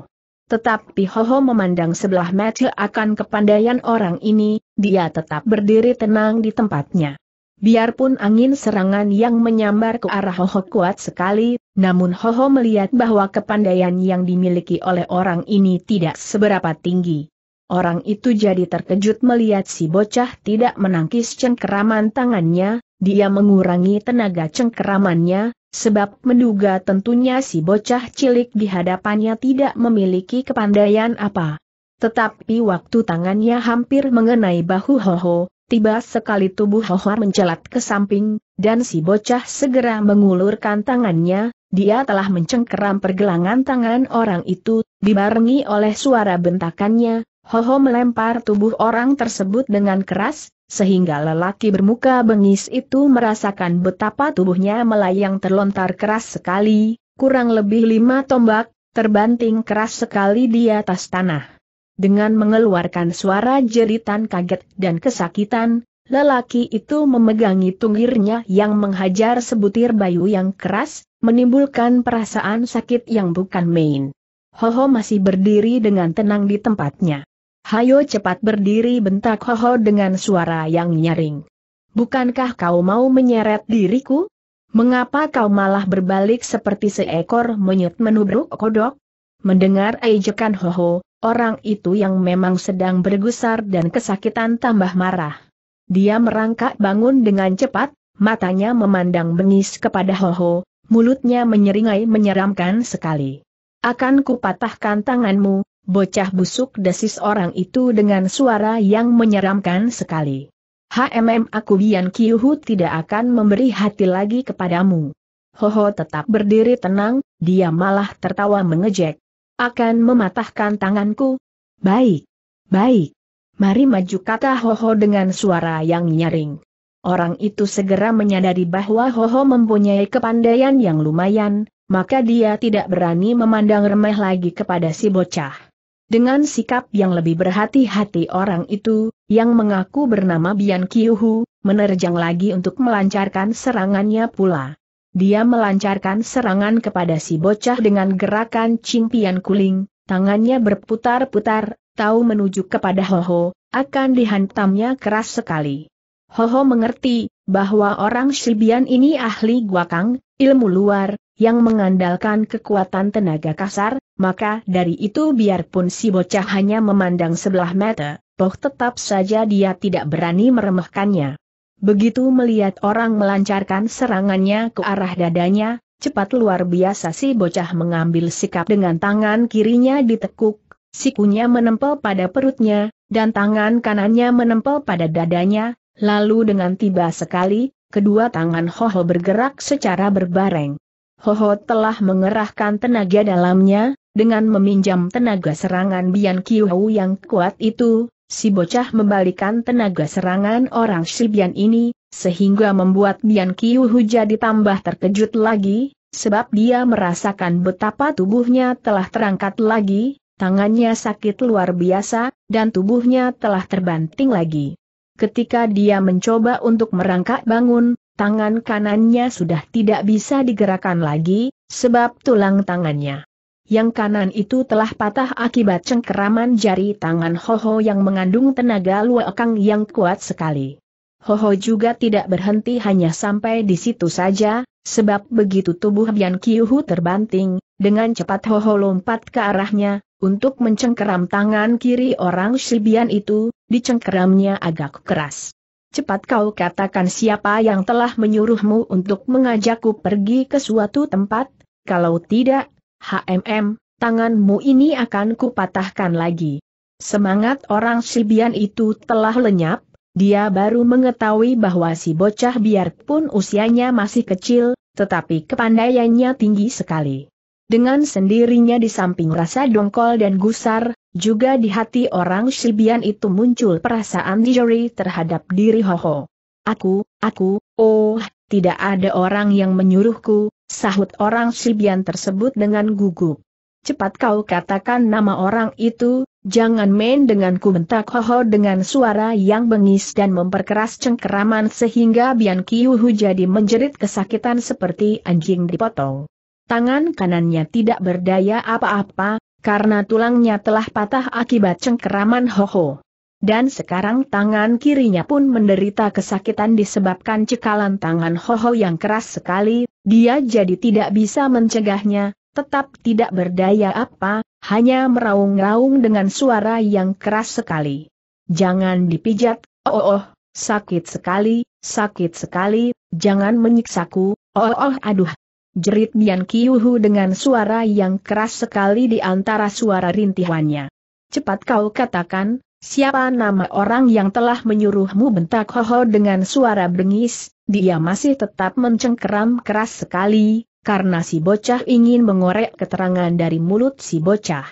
Tetapi Hoho memandang sebelah mata akan kepandaian orang ini, dia tetap berdiri tenang di tempatnya. Biarpun angin serangan yang menyambar ke arah Hoho kuat sekali, namun Hoho melihat bahwa kepandaian yang dimiliki oleh orang ini tidak seberapa tinggi. Orang itu jadi terkejut melihat si bocah tidak menangkis cengkeraman tangannya, dia mengurangi tenaga cengkeramannya, sebab menduga tentunya si bocah cilik di hadapannya tidak memiliki kepandaian apa. Tetapi waktu tangannya hampir mengenai bahu Hoho, tiba sekali tubuh Hoho mencelat ke samping, dan si bocah segera mengulurkan tangannya, dia telah mencengkeram pergelangan tangan orang itu, dibarengi oleh suara bentakannya, Hoho melempar tubuh orang tersebut dengan keras, sehingga lelaki bermuka bengis itu merasakan betapa tubuhnya melayang terlontar keras sekali, kurang lebih lima tombak, terbanting keras sekali di atas tanah. Dengan mengeluarkan suara jeritan kaget dan kesakitan, lelaki itu memegangi tunggirnya yang menghajar sebutir bayu yang keras, menimbulkan perasaan sakit yang bukan main. Hoho masih berdiri dengan tenang di tempatnya. Hayo cepat berdiri bentak Ho Ho dengan suara yang nyaring. Bukankah kau mau menyeret diriku? Mengapa kau malah berbalik seperti seekor monyet menubruk kodok? Mendengar ejekan Ho Ho, orang itu yang memang sedang bergusar dan kesakitan tambah marah. Dia merangkak bangun dengan cepat, matanya memandang bengis kepada Ho Ho, mulutnya menyeringai menyeramkan sekali. Akan kupatahkan tanganmu, Bocah busuk desis orang itu dengan suara yang menyeramkan sekali. HMM aku Bian Kiuhu tidak akan memberi hati lagi kepadamu. Hoho tetap berdiri tenang, dia malah tertawa mengejek. Akan mematahkan tanganku? Baik. Baik. Mari maju kata Hoho dengan suara yang nyaring. Orang itu segera menyadari bahwa Hoho mempunyai kepandaian yang lumayan, maka dia tidak berani memandang remeh lagi kepada si bocah. Dengan sikap yang lebih berhati-hati orang itu, yang mengaku bernama Bian Kiuhu, menerjang lagi untuk melancarkan serangannya pula. Dia melancarkan serangan kepada si bocah dengan gerakan cingpian kuling, tangannya berputar-putar, tahu menuju kepada Hoho, akan dihantamnya keras sekali. Hoho mengerti, bahwa orang Shibian ini ahli guakang, ilmu luar, yang mengandalkan kekuatan tenaga kasar, maka dari itu biarpun si bocah hanya memandang sebelah mata, toh tetap saja dia tidak berani meremehkannya. Begitu melihat orang melancarkan serangannya ke arah dadanya, cepat luar biasa si bocah mengambil sikap dengan tangan kirinya ditekuk, sikunya menempel pada perutnya, dan tangan kanannya menempel pada dadanya, lalu dengan tiba sekali, kedua tangan Hoho bergerak secara berbareng. Hoho telah mengerahkan tenaga dalamnya, dengan meminjam tenaga serangan Bian Kiuhu yang kuat itu, si bocah membalikan tenaga serangan orang Shibian ini, sehingga membuat Bian Kiuhu jadi tambah terkejut lagi, sebab dia merasakan betapa tubuhnya telah terangkat lagi, tangannya sakit luar biasa, dan tubuhnya telah terbanting lagi. Ketika dia mencoba untuk merangkak bangun, tangan kanannya sudah tidak bisa digerakkan lagi, sebab tulang tangannya. Yang kanan itu telah patah akibat cengkeraman jari tangan Hoho yang mengandung tenaga luakang yang kuat sekali. Hoho juga tidak berhenti hanya sampai di situ saja, sebab begitu tubuh Bian Kiuhu terbanting, dengan cepat Hoho lompat ke arahnya, untuk mencengkeram tangan kiri orang Shibian itu, dicengkeramnya agak keras. Cepat kau katakan siapa yang telah menyuruhmu untuk mengajakku pergi ke suatu tempat, kalau tidak, HMM, tanganmu ini akan kupatahkan lagi. Semangat orang Sibian itu telah lenyap, dia baru mengetahui bahwa si bocah biarpun usianya masih kecil, tetapi kepandaiannya tinggi sekali. Dengan sendirinya di samping rasa dongkol dan gusar, juga di hati orang Sibian itu muncul perasaan dijeri terhadap diri Hoho. Aku, aku, oh, tidak ada orang yang menyuruhku, sahut orang Sibian tersebut dengan gugup. Cepat kau katakan nama orang itu, jangan main denganku bentak Hoho dengan suara yang bengis dan memperkeras cengkeraman sehingga Bian Kiyuhu jadi menjerit kesakitan seperti anjing dipotong. Tangan kanannya tidak berdaya apa-apa, karena tulangnya telah patah akibat cengkeraman hoho. Dan sekarang tangan kirinya pun menderita kesakitan disebabkan cekalan tangan Hoho yang keras sekali, dia jadi tidak bisa mencegahnya, tetap tidak berdaya apa, hanya meraung-raung dengan suara yang keras sekali. Jangan dipijat, oh oh, sakit sekali, sakit sekali, jangan menyiksaku, oh oh aduh, jerit Mian Kiuhu dengan suara yang keras sekali di antara suara rintihannya. Cepat kau katakan, siapa nama orang yang telah menyuruhmu bentak Hoho dengan suara bengis, dia masih tetap mencengkeram keras sekali, karena si bocah ingin mengorek keterangan dari mulut si bocah.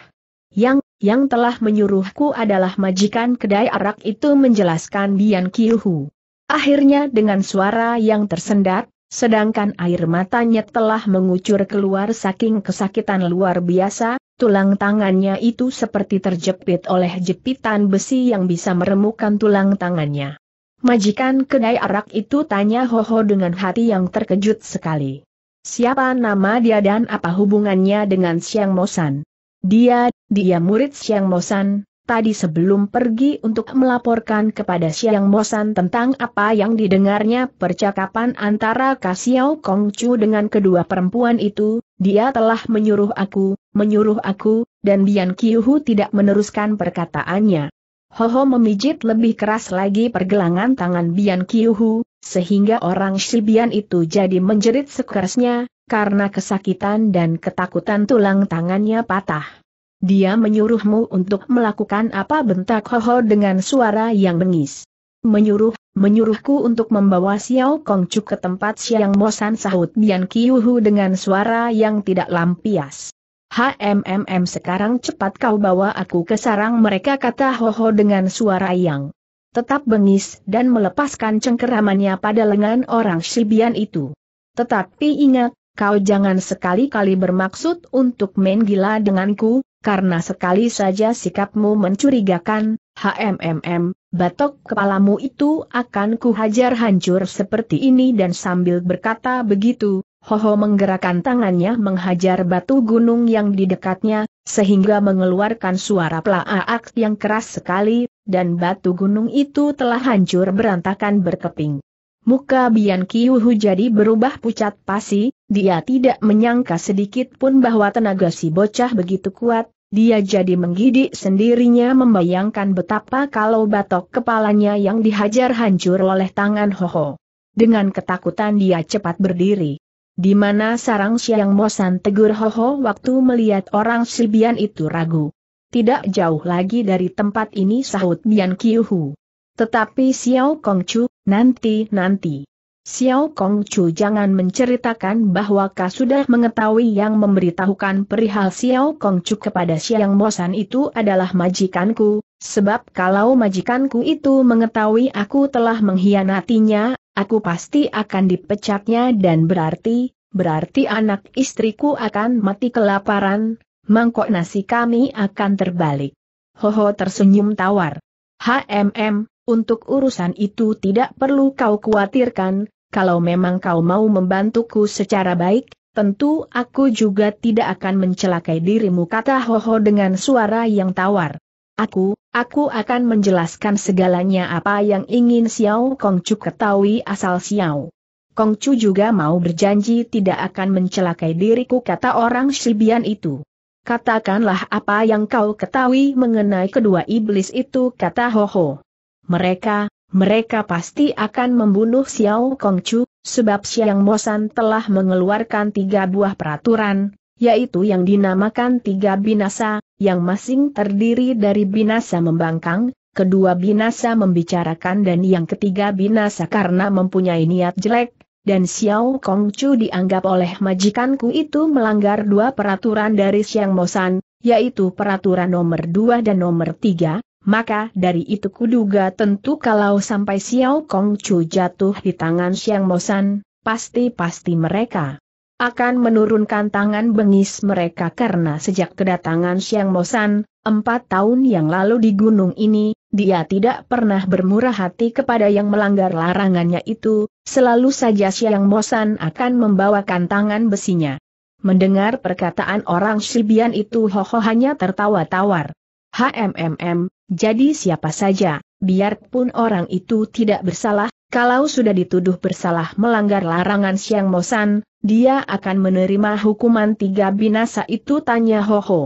Yang, yang telah menyuruhku adalah majikan kedai arak itu menjelaskan Bian Kiuhu. Akhirnya dengan suara yang tersendat, sedangkan air matanya telah mengucur keluar saking kesakitan luar biasa, tulang tangannya itu seperti terjepit oleh jepitan besi yang bisa meremukkan tulang tangannya. Majikan kedai arak itu tanya Hoho dengan hati yang terkejut sekali. Siapa nama dia dan apa hubungannya dengan Siang Mosan? Dia, dia murid Siang Mosan, Tadi sebelum pergi untuk melaporkan kepada Siang Mosan tentang apa yang didengarnya percakapan antara Kasiao Kongcu dengan kedua perempuan itu, dia telah menyuruh aku, menyuruh aku, dan Bian Kiuhu tidak meneruskan perkataannya. Hoho memijit lebih keras lagi pergelangan tangan Bian Kiuhu, sehingga orang Shibian itu jadi menjerit sekerasnya, karena kesakitan dan ketakutan tulang tangannya patah. Dia menyuruhmu untuk melakukan apa bentak Hoho dengan suara yang bengis. Menyuruh, menyuruhku untuk membawa Xiao Kongcu ke tempat siang Mosan sahut Bian Kiyuhu dengan suara yang tidak lampias. HMMM sekarang cepat kau bawa aku ke sarang mereka kata Hoho dengan suara yang tetap bengis dan melepaskan cengkeramannya pada lengan orang Shibian itu. Tetapi ingat, kau jangan sekali-kali bermaksud untuk main gila denganku, karena sekali saja sikapmu mencurigakan, HMMM, batok kepalamu itu akan kuhajar hancur seperti ini dan sambil berkata begitu, Hoho menggerakkan tangannya menghajar batu gunung yang di dekatnya, sehingga mengeluarkan suara plaaak yang keras sekali, dan batu gunung itu telah hancur berantakan berkeping. Muka Bian Kiuhu jadi berubah pucat pasi, dia tidak menyangka sedikit pun bahwa tenaga si bocah begitu kuat, dia jadi menggidik sendirinya membayangkan betapa kalau batok kepalanya yang dihajar hancur oleh tangan Hoho. Dengan ketakutan dia cepat berdiri. Di mana sarang siang mosan tegur Hoho waktu melihat orang Sibian itu ragu. Tidak jauh lagi dari tempat ini sahut Bian Kiuhu. Tetapi Xiao Kongcu, nanti-nanti. Xiao Kong Chu jangan menceritakan bahwa kau sudah mengetahui yang memberitahukan perihal Xiao Kong Chu kepada Xiang Mosan itu adalah majikanku, sebab kalau majikanku itu mengetahui aku telah mengkhianatinya, aku pasti akan dipecatnya dan berarti, berarti anak istriku akan mati kelaparan, mangkok nasi kami akan terbalik. Hoho tersenyum tawar. HMM, untuk urusan itu tidak perlu kau khawatirkan, kalau memang kau mau membantuku secara baik, tentu aku juga tidak akan mencelakai dirimu kata Hoho dengan suara yang tawar. Aku, aku akan menjelaskan segalanya apa yang ingin Xiao Kongcu ketahui asal Xiao. Kongcu juga mau berjanji tidak akan mencelakai diriku kata orang Shibian itu. Katakanlah apa yang kau ketahui mengenai kedua iblis itu kata Hoho. Mereka, mereka pasti akan membunuh Xiao Kongchu, sebab Xiang Mosan telah mengeluarkan tiga buah peraturan, yaitu yang dinamakan tiga binasa, yang masing terdiri dari binasa membangkang, kedua binasa membicarakan dan yang ketiga binasa karena mempunyai niat jelek, dan Xiao Kongchu dianggap oleh majikanku itu melanggar dua peraturan dari Xiang Mosan, yaitu peraturan nomor dua dan nomor tiga, maka dari itu kuduga tentu kalau sampai Xiao Kong Chu jatuh di tangan Xiang Mosan, pasti-pasti mereka akan menurunkan tangan bengis mereka karena sejak kedatangan Xiang Mosan, empat tahun yang lalu di gunung ini, dia tidak pernah bermurah hati kepada yang melanggar larangannya itu, selalu saja Xiang Mosan akan membawakan tangan besinya. Mendengar perkataan orang Shibian itu Hoho hanya tertawa tawar. HMMM, jadi siapa saja, biarpun orang itu tidak bersalah, kalau sudah dituduh bersalah melanggar larangan Siang Mosan, dia akan menerima hukuman tiga binasa itu tanya Ho Ho.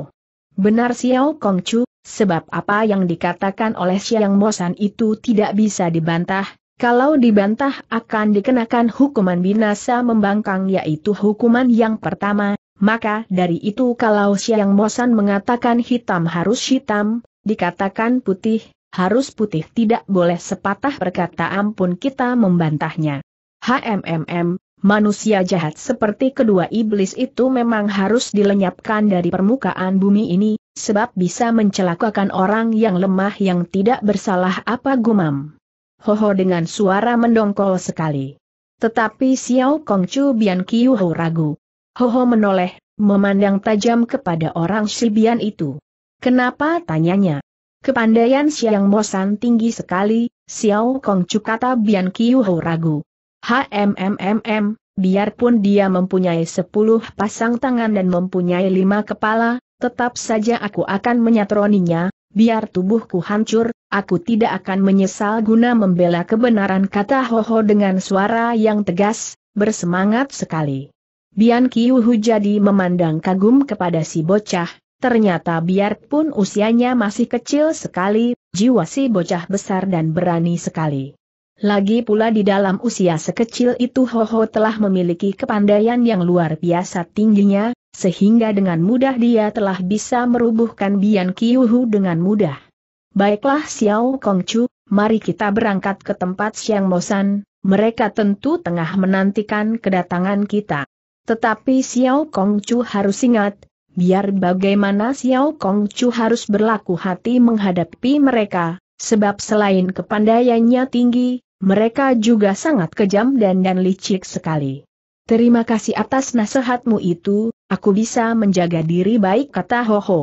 Benar Xiao Kongcu, sebab apa yang dikatakan oleh Siang Mosan itu tidak bisa dibantah, kalau dibantah akan dikenakan hukuman binasa membangkang yaitu hukuman yang pertama, maka dari itu kalau Siang Mosan mengatakan hitam harus hitam, dikatakan putih, harus putih tidak boleh sepatah perkataan pun kita membantahnya. HMMM, manusia jahat seperti kedua iblis itu memang harus dilenyapkan dari permukaan bumi ini, sebab bisa mencelakakan orang yang lemah yang tidak bersalah apa gumam. Hoho dengan suara mendongkol sekali. Tetapi Xiao Kongcu Bian Kiuho ragu. Hoho menoleh, memandang tajam kepada orang Sibian itu. Kenapa tanyanya? Kepandaian Siang Mosan tinggi sekali, Xiao Kong Cukata Bian Kiuho ragu. HMMMM, biarpun dia mempunyai sepuluh pasang tangan dan mempunyai lima kepala, tetap saja aku akan menyatroninya, biar tubuhku hancur, aku tidak akan menyesal guna membela kebenaran kata Hoho dengan suara yang tegas, bersemangat sekali. Bian Kiyuhu jadi memandang kagum kepada si bocah, ternyata biarpun usianya masih kecil sekali, jiwa si bocah besar dan berani sekali. Lagi pula di dalam usia sekecil itu Hoho telah memiliki kepandaian yang luar biasa tingginya, sehingga dengan mudah dia telah bisa merubuhkan Bian Kiyuhu dengan mudah. Baiklah Xiao Kongchu, mari kita berangkat ke tempat Siang Mosan, mereka tentu tengah menantikan kedatangan kita. Tetapi Xiao Kong Chu harus ingat, biar bagaimana Xiao Kong Chu harus berlaku hati menghadapi mereka, sebab selain kepandaiannya tinggi, mereka juga sangat kejam dan dan licik sekali. Terima kasih atas nasihatmu itu, aku bisa menjaga diri baik kata Ho Ho.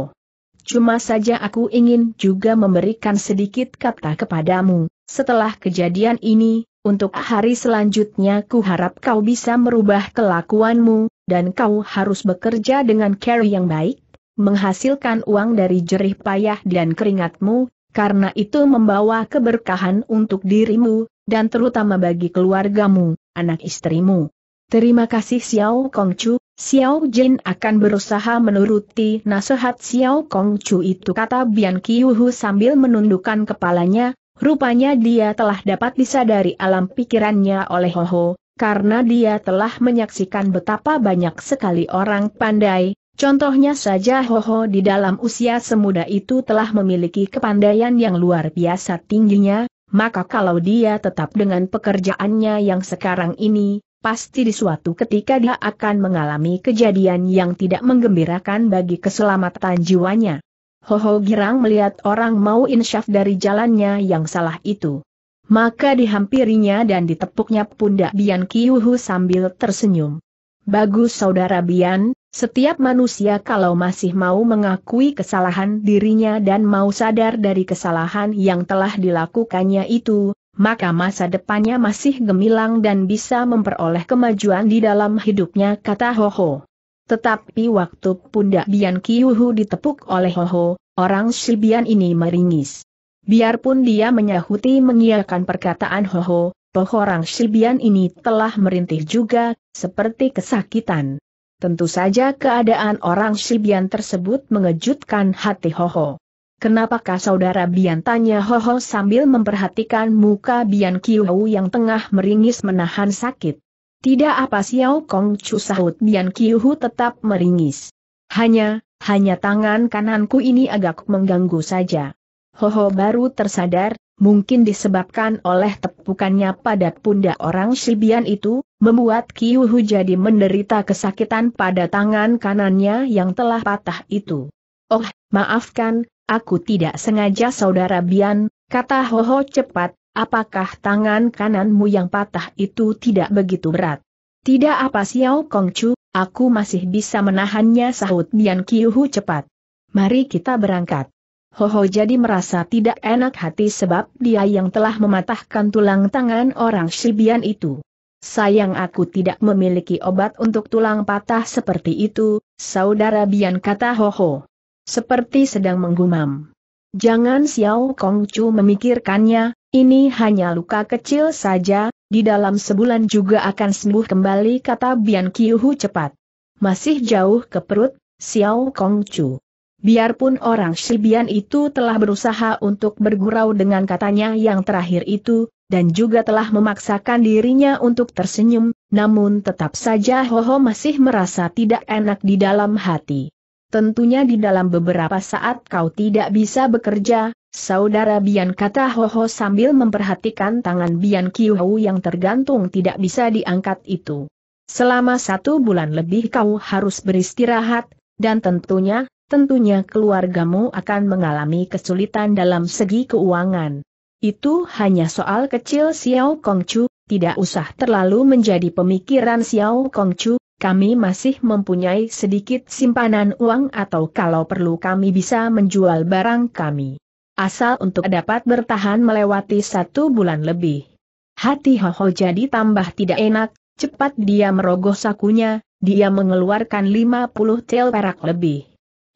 Cuma saja aku ingin juga memberikan sedikit kata kepadamu, setelah kejadian ini, untuk hari selanjutnya ku harap kau bisa merubah kelakuanmu, dan kau harus bekerja dengan care yang baik, menghasilkan uang dari jerih payah dan keringatmu, karena itu membawa keberkahan untuk dirimu, dan terutama bagi keluargamu, anak istrimu. Terima kasih Xiao Kong Chu, Xiao Jin akan berusaha menuruti nasihat Xiao Kong Chu itu kata Bian Kiyuhu sambil menundukkan kepalanya, Rupanya dia telah dapat disadari alam pikirannya oleh Ho Ho, karena dia telah menyaksikan betapa banyak sekali orang pandai, contohnya saja Ho Ho di dalam usia semuda itu telah memiliki kepandaian yang luar biasa tingginya, maka kalau dia tetap dengan pekerjaannya yang sekarang ini, pasti di suatu ketika dia akan mengalami kejadian yang tidak menggembirakan bagi keselamatan jiwanya. Hoho Girang melihat orang mau insyaf dari jalannya yang salah itu. Maka dihampirinya dan ditepuknya pundak Bian Kiuhu sambil tersenyum. Bagus saudara Bian, setiap manusia kalau masih mau mengakui kesalahan dirinya dan mau sadar dari kesalahan yang telah dilakukannya itu, maka masa depannya masih gemilang dan bisa memperoleh kemajuan di dalam hidupnya kata Hoho. Tetapi waktu pundak Bian Kiuhu ditepuk oleh Hoho, orang Sibian ini meringis. Biarpun dia menyahuti mengiakan perkataan Hoho, toh orang Sibian ini telah merintih juga, seperti kesakitan. Tentu saja keadaan orang Sibian tersebut mengejutkan hati Hoho. Kenapakah saudara Bian tanya Hoho sambil memperhatikan muka Bian Kiuhu yang tengah meringis menahan sakit. Tidak apa Xiao Kong Chu sahut Bian Kiuhu tetap meringis. Hanya, hanya tangan kananku ini agak mengganggu saja. Ho Ho baru tersadar, mungkin disebabkan oleh tepukannya pada pundak orang Shibian itu, membuat Kiuhu jadi menderita kesakitan pada tangan kanannya yang telah patah itu. Oh, maafkan, aku tidak sengaja saudara Bian, kata Ho Ho cepat, Apakah tangan kananmu yang patah itu tidak begitu berat? Tidak apa Xiao Kong Chu, aku masih bisa menahannya sahut Nian Kiuhu cepat. Mari kita berangkat. Hoho jadi merasa tidak enak hati sebab dia yang telah mematahkan tulang tangan orang Shibian itu. Sayang aku tidak memiliki obat untuk tulang patah seperti itu, saudara Bian kata Hoho. Seperti sedang menggumam. Jangan Xiao Chu memikirkannya, ini hanya luka kecil saja, di dalam sebulan juga akan sembuh kembali kata Bian Qiuhu cepat. Masih jauh ke perut, Xiao Chu. Biarpun orang Shibian itu telah berusaha untuk bergurau dengan katanya yang terakhir itu, dan juga telah memaksakan dirinya untuk tersenyum, namun tetap saja Hoho masih merasa tidak enak di dalam hati. Tentunya di dalam beberapa saat kau tidak bisa bekerja, saudara Bian kata Hoho sambil memperhatikan tangan Bian Kiu yang tergantung tidak bisa diangkat itu. Selama satu bulan lebih kau harus beristirahat, dan tentunya, tentunya keluargamu akan mengalami kesulitan dalam segi keuangan. Itu hanya soal kecil Xiao Kongchu, tidak usah terlalu menjadi pemikiran Xiao Kongchu kami masih mempunyai sedikit simpanan uang atau kalau perlu kami bisa menjual barang kami. Asal untuk dapat bertahan melewati satu bulan lebih. Hati Hoho jadi tambah tidak enak, cepat dia merogoh sakunya, dia mengeluarkan 50 tel perak lebih.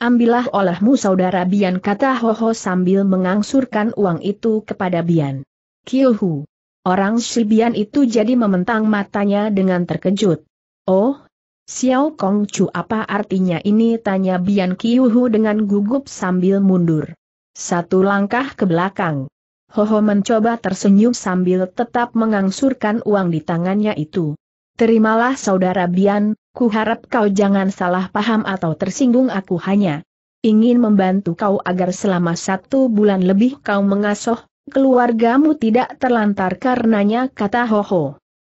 Ambillah olehmu saudara Bian kata Hoho sambil mengangsurkan uang itu kepada Bian. Kiuhu. Orang Shibian itu jadi mementang matanya dengan terkejut. Oh, Xiao Kong Chu apa artinya ini tanya Bian Kiuhu dengan gugup sambil mundur. Satu langkah ke belakang. Ho Ho mencoba tersenyum sambil tetap mengangsurkan uang di tangannya itu. Terimalah saudara Bian, ku harap kau jangan salah paham atau tersinggung aku hanya ingin membantu kau agar selama satu bulan lebih kau mengasuh, keluargamu tidak terlantar karenanya kata Ho Ho.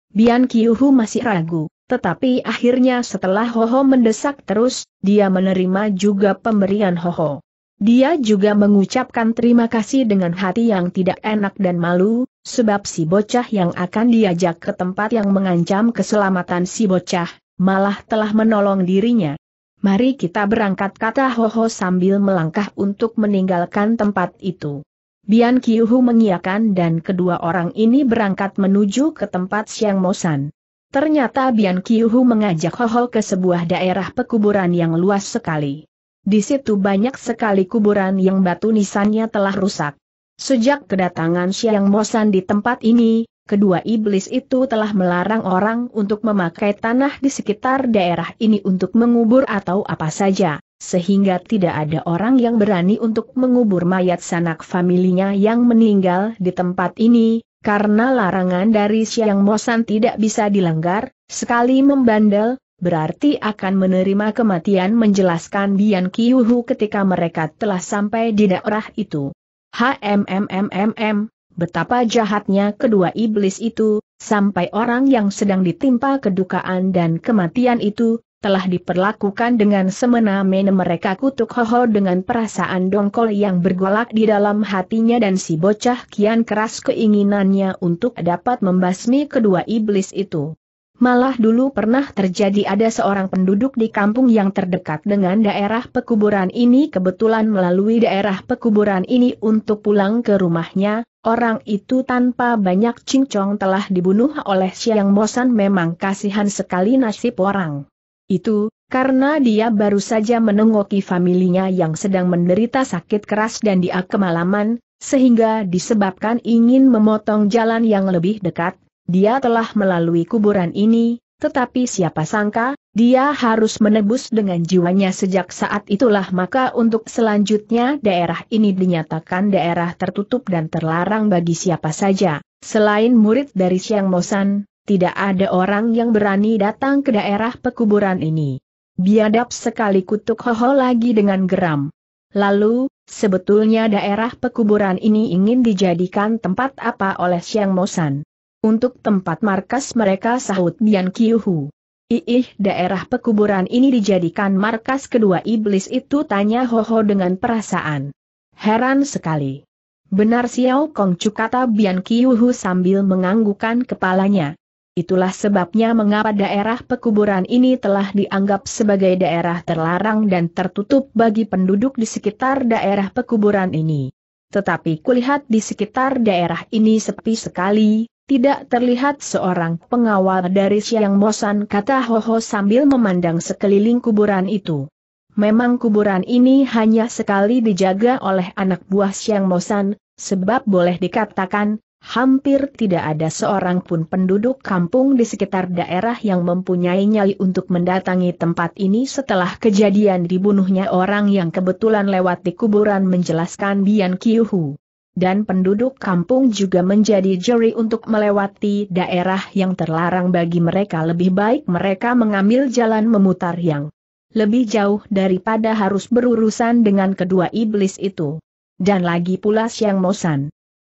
Bian Kiuhu masih ragu. Tetapi akhirnya setelah Hoho mendesak terus, dia menerima juga pemberian Hoho. Dia juga mengucapkan terima kasih dengan hati yang tidak enak dan malu, sebab si bocah yang akan diajak ke tempat yang mengancam keselamatan si bocah, malah telah menolong dirinya. Mari kita berangkat kata Hoho sambil melangkah untuk meninggalkan tempat itu. Bian Kiuhu mengiakan dan kedua orang ini berangkat menuju ke tempat Siang Mosan. Ternyata Bian Kiuhu mengajak Hoho ke sebuah daerah pekuburan yang luas sekali. Di situ banyak sekali kuburan yang batu nisannya telah rusak. Sejak kedatangan Siang Mosan di tempat ini, kedua iblis itu telah melarang orang untuk memakai tanah di sekitar daerah ini untuk mengubur atau apa saja, sehingga tidak ada orang yang berani untuk mengubur mayat sanak familinya yang meninggal di tempat ini, karena larangan dari Siang Mosan tidak bisa dilanggar, sekali membandel, berarti akan menerima kematian menjelaskan Bian Kiyuhu ketika mereka telah sampai di daerah itu. HMMMMM, betapa jahatnya kedua iblis itu, sampai orang yang sedang ditimpa kedukaan dan kematian itu, telah diperlakukan dengan semena-mena mereka kutuk hoho dengan perasaan dongkol yang bergolak di dalam hatinya dan si bocah kian keras keinginannya untuk dapat membasmi kedua iblis itu. Malah dulu pernah terjadi ada seorang penduduk di kampung yang terdekat dengan daerah pekuburan ini kebetulan melalui daerah pekuburan ini untuk pulang ke rumahnya, Orang itu tanpa banyak cincong telah dibunuh oleh Siang bosan memang kasihan sekali nasib orang itu, karena dia baru saja menengoki familinya yang sedang menderita sakit keras dan dia kemalaman, sehingga disebabkan ingin memotong jalan yang lebih dekat, dia telah melalui kuburan ini, tetapi siapa sangka, dia harus menebus dengan jiwanya sejak saat itulah maka untuk selanjutnya daerah ini dinyatakan daerah tertutup dan terlarang bagi siapa saja, selain murid dari Siang Mosan, tidak ada orang yang berani datang ke daerah pekuburan ini. Biadab sekali kutuk Hoho lagi dengan geram. Lalu, sebetulnya daerah pekuburan ini ingin dijadikan tempat apa oleh Siang Mosan? Untuk tempat markas mereka sahut Bian Kiuhu. Iih daerah pekuburan ini dijadikan markas kedua iblis itu tanya Hoho dengan perasaan. Heran sekali. Benar Xiao Kong Chu kata Bian Kiuhu sambil menganggukan kepalanya. Itulah sebabnya mengapa daerah pekuburan ini telah dianggap sebagai daerah terlarang dan tertutup bagi penduduk di sekitar daerah pekuburan ini. Tetapi kulihat di sekitar daerah ini sepi sekali, tidak terlihat seorang pengawal dari Siang Bosan kata Hoho sambil memandang sekeliling kuburan itu. Memang kuburan ini hanya sekali dijaga oleh anak buah Siang Mosan, sebab boleh dikatakan, Hampir tidak ada seorang pun penduduk kampung di sekitar daerah yang mempunyai nyali untuk mendatangi tempat ini setelah kejadian dibunuhnya orang yang kebetulan lewat di kuburan menjelaskan Bian Kiuhu. Dan penduduk kampung juga menjadi juri untuk melewati daerah yang terlarang bagi mereka lebih baik mereka mengambil jalan memutar yang lebih jauh daripada harus berurusan dengan kedua iblis itu. Dan lagi pula Siang Mosan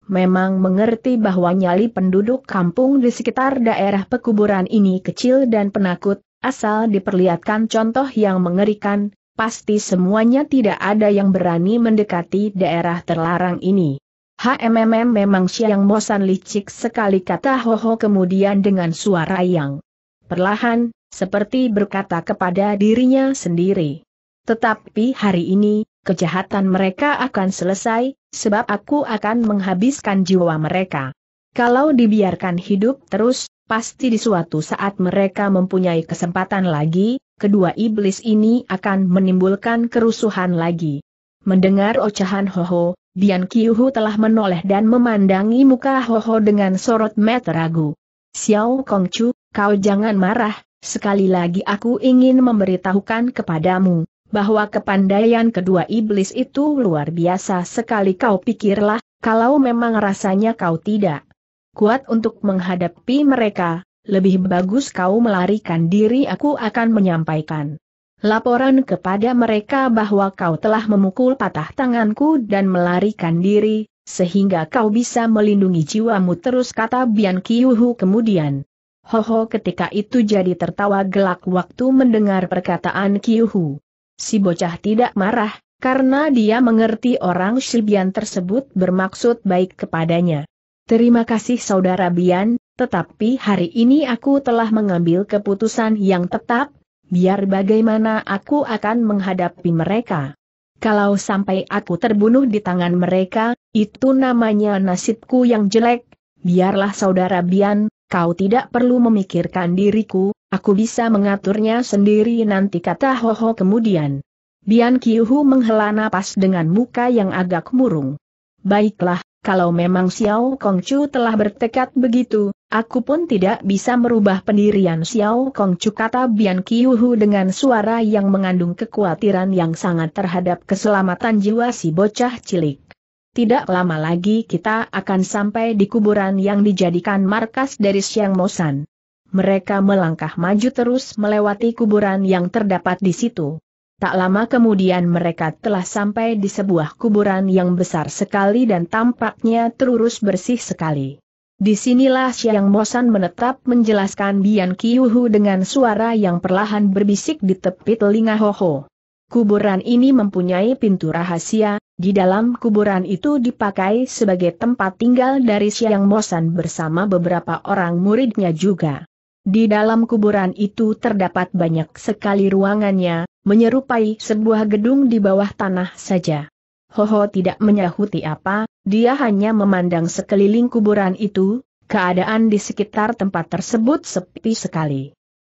memang mengerti bahwa nyali penduduk kampung di sekitar daerah pekuburan ini kecil dan penakut, asal diperlihatkan contoh yang mengerikan, pasti semuanya tidak ada yang berani mendekati daerah terlarang ini. HMMM memang siang mosan licik sekali kata Hoho kemudian dengan suara yang perlahan, seperti berkata kepada dirinya sendiri. Tetapi hari ini, kejahatan mereka akan selesai, sebab aku akan menghabiskan jiwa mereka. Kalau dibiarkan hidup terus, pasti di suatu saat mereka mempunyai kesempatan lagi, kedua iblis ini akan menimbulkan kerusuhan lagi. Mendengar ocehan Hoho, Dian Kiuhu telah menoleh dan memandangi muka Hoho dengan sorot mata ragu. Xiao Kongchu, kau jangan marah, sekali lagi aku ingin memberitahukan kepadamu, bahwa kepandaian kedua iblis itu luar biasa sekali kau pikirlah, kalau memang rasanya kau tidak kuat untuk menghadapi mereka, lebih bagus kau melarikan diri aku akan menyampaikan. Laporan kepada mereka bahwa kau telah memukul patah tanganku dan melarikan diri, sehingga kau bisa melindungi jiwamu terus kata Bian Kiyuhu kemudian. Hoho ketika itu jadi tertawa gelak waktu mendengar perkataan Kiyuhu. Si bocah tidak marah, karena dia mengerti orang Shibian tersebut bermaksud baik kepadanya. Terima kasih Saudara Bian, tetapi hari ini aku telah mengambil keputusan yang tetap, biar bagaimana aku akan menghadapi mereka. Kalau sampai aku terbunuh di tangan mereka, itu namanya nasibku yang jelek, biarlah Saudara Bian, kau tidak perlu memikirkan diriku, Aku bisa mengaturnya sendiri nanti kata Hoho kemudian. Bian Kiuhu menghela napas dengan muka yang agak murung. Baiklah, kalau memang Xiao Kongcu telah bertekad begitu, aku pun tidak bisa merubah pendirian Xiao Kongcu kata Bian Kiuhu dengan suara yang mengandung kekhawatiran yang sangat terhadap keselamatan jiwa si bocah cilik. Tidak lama lagi kita akan sampai di kuburan yang dijadikan markas dari Siang Mosan. Mereka melangkah maju terus melewati kuburan yang terdapat di situ. Tak lama kemudian mereka telah sampai di sebuah kuburan yang besar sekali dan tampaknya terurus bersih sekali. Disinilah Siang Mosan menetap menjelaskan Bian Kiuhu dengan suara yang perlahan berbisik di tepi telinga Hoho. Kuburan ini mempunyai pintu rahasia, di dalam kuburan itu dipakai sebagai tempat tinggal dari Siang Mosan bersama beberapa orang muridnya juga. Di dalam kuburan itu terdapat banyak sekali ruangannya, menyerupai sebuah gedung di bawah tanah saja. Hoho tidak menyahuti apa, dia hanya memandang sekeliling kuburan itu, keadaan di sekitar tempat tersebut sepi sekali.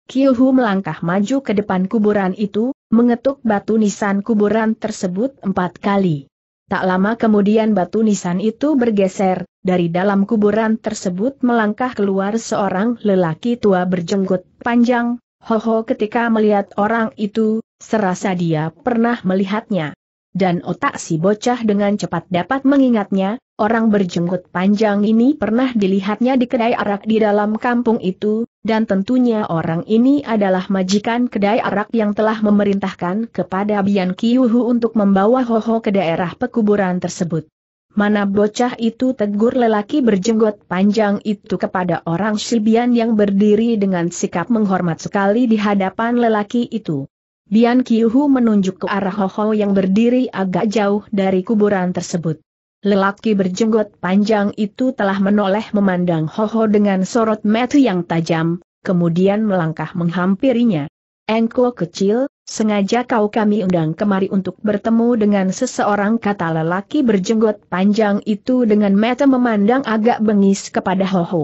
Kiuhu melangkah maju ke depan kuburan itu, mengetuk batu nisan kuburan tersebut empat kali. Tak lama kemudian batu nisan itu bergeser, dari dalam kuburan tersebut melangkah keluar seorang lelaki tua berjenggot panjang, Hoho ketika melihat orang itu, serasa dia pernah melihatnya dan otak si bocah dengan cepat dapat mengingatnya, orang berjenggot panjang ini pernah dilihatnya di kedai arak di dalam kampung itu, dan tentunya orang ini adalah majikan kedai arak yang telah memerintahkan kepada Bian Kiyuhu untuk membawa Hoho ke daerah pekuburan tersebut. Mana bocah itu tegur lelaki berjenggot panjang itu kepada orang Sibian yang berdiri dengan sikap menghormat sekali di hadapan lelaki itu. Bian Kiuhu menunjuk ke arah Ho Ho yang berdiri agak jauh dari kuburan tersebut. Lelaki berjenggot panjang itu telah menoleh memandang Ho Ho dengan sorot mata yang tajam, kemudian melangkah menghampirinya. Engko kecil, sengaja kau kami undang kemari untuk bertemu dengan seseorang kata lelaki berjenggot panjang itu dengan mata memandang agak bengis kepada Ho Ho.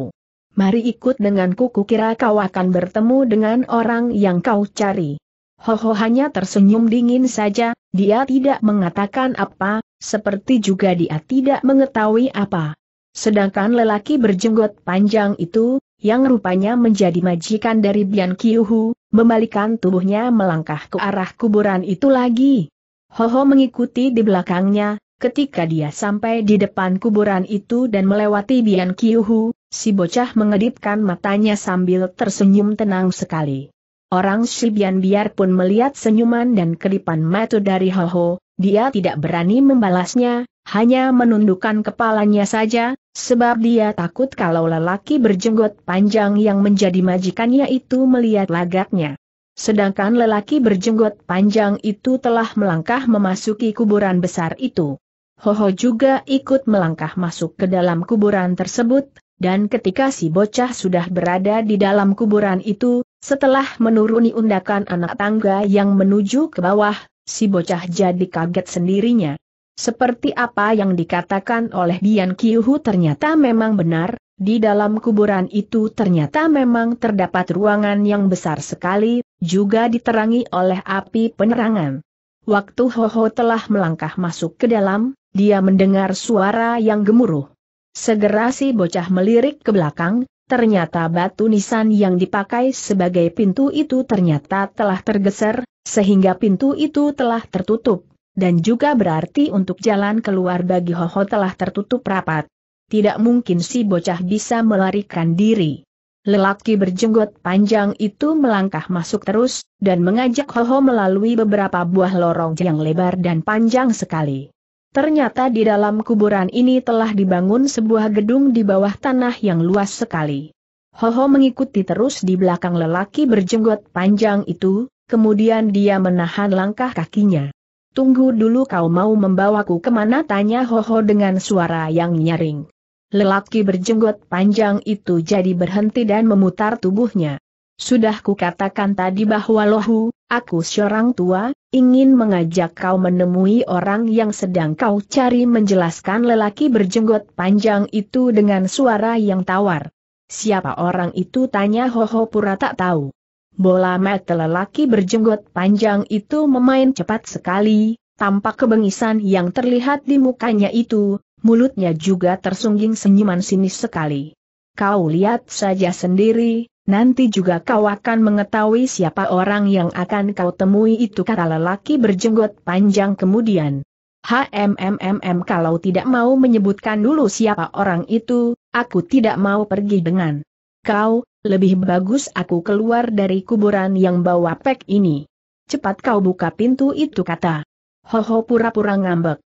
Mari ikut denganku kukira kau akan bertemu dengan orang yang kau cari. Hoho hanya tersenyum dingin saja, dia tidak mengatakan apa, seperti juga dia tidak mengetahui apa. Sedangkan lelaki berjenggot panjang itu, yang rupanya menjadi majikan dari Bian Kiuhu, membalikan tubuhnya melangkah ke arah kuburan itu lagi. Hoho mengikuti di belakangnya, ketika dia sampai di depan kuburan itu dan melewati Bian Kiuhu, si bocah mengedipkan matanya sambil tersenyum tenang sekali. Orang Sibian biarpun melihat senyuman dan kedipan mata dari Hoho, dia tidak berani membalasnya, hanya menundukkan kepalanya saja, sebab dia takut kalau lelaki berjenggot panjang yang menjadi majikannya itu melihat lagaknya. Sedangkan lelaki berjenggot panjang itu telah melangkah memasuki kuburan besar itu. Hoho juga ikut melangkah masuk ke dalam kuburan tersebut, dan ketika si bocah sudah berada di dalam kuburan itu, setelah menuruni undakan anak tangga yang menuju ke bawah, si bocah jadi kaget sendirinya. Seperti apa yang dikatakan oleh Bian Kiuhu ternyata memang benar, di dalam kuburan itu ternyata memang terdapat ruangan yang besar sekali, juga diterangi oleh api penerangan. Waktu Hoho telah melangkah masuk ke dalam, dia mendengar suara yang gemuruh. Segera si bocah melirik ke belakang, Ternyata batu nisan yang dipakai sebagai pintu itu ternyata telah tergeser, sehingga pintu itu telah tertutup, dan juga berarti untuk jalan keluar bagi Hoho telah tertutup rapat. Tidak mungkin si bocah bisa melarikan diri. Lelaki berjenggot panjang itu melangkah masuk terus, dan mengajak Hoho melalui beberapa buah lorong yang lebar dan panjang sekali. Ternyata di dalam kuburan ini telah dibangun sebuah gedung di bawah tanah yang luas sekali. Hoho mengikuti terus di belakang lelaki berjenggot panjang itu, kemudian dia menahan langkah kakinya. Tunggu dulu kau mau membawaku kemana tanya Hoho dengan suara yang nyaring. Lelaki berjenggot panjang itu jadi berhenti dan memutar tubuhnya. Sudah kukatakan tadi bahwa lohu, aku seorang tua, ingin mengajak kau menemui orang yang sedang kau cari menjelaskan lelaki berjenggot panjang itu dengan suara yang tawar. Siapa orang itu tanya Hoho Pura tak tahu. Bola mata lelaki berjenggot panjang itu memain cepat sekali, tampak kebengisan yang terlihat di mukanya itu, mulutnya juga tersungging senyuman sinis sekali. Kau lihat saja sendiri, Nanti juga kau akan mengetahui siapa orang yang akan kau temui itu kata lelaki berjenggot panjang kemudian. HMMMM kalau tidak mau menyebutkan dulu siapa orang itu, aku tidak mau pergi dengan kau, lebih bagus aku keluar dari kuburan yang bawa pek ini. Cepat kau buka pintu itu kata. Hoho pura-pura ngambek.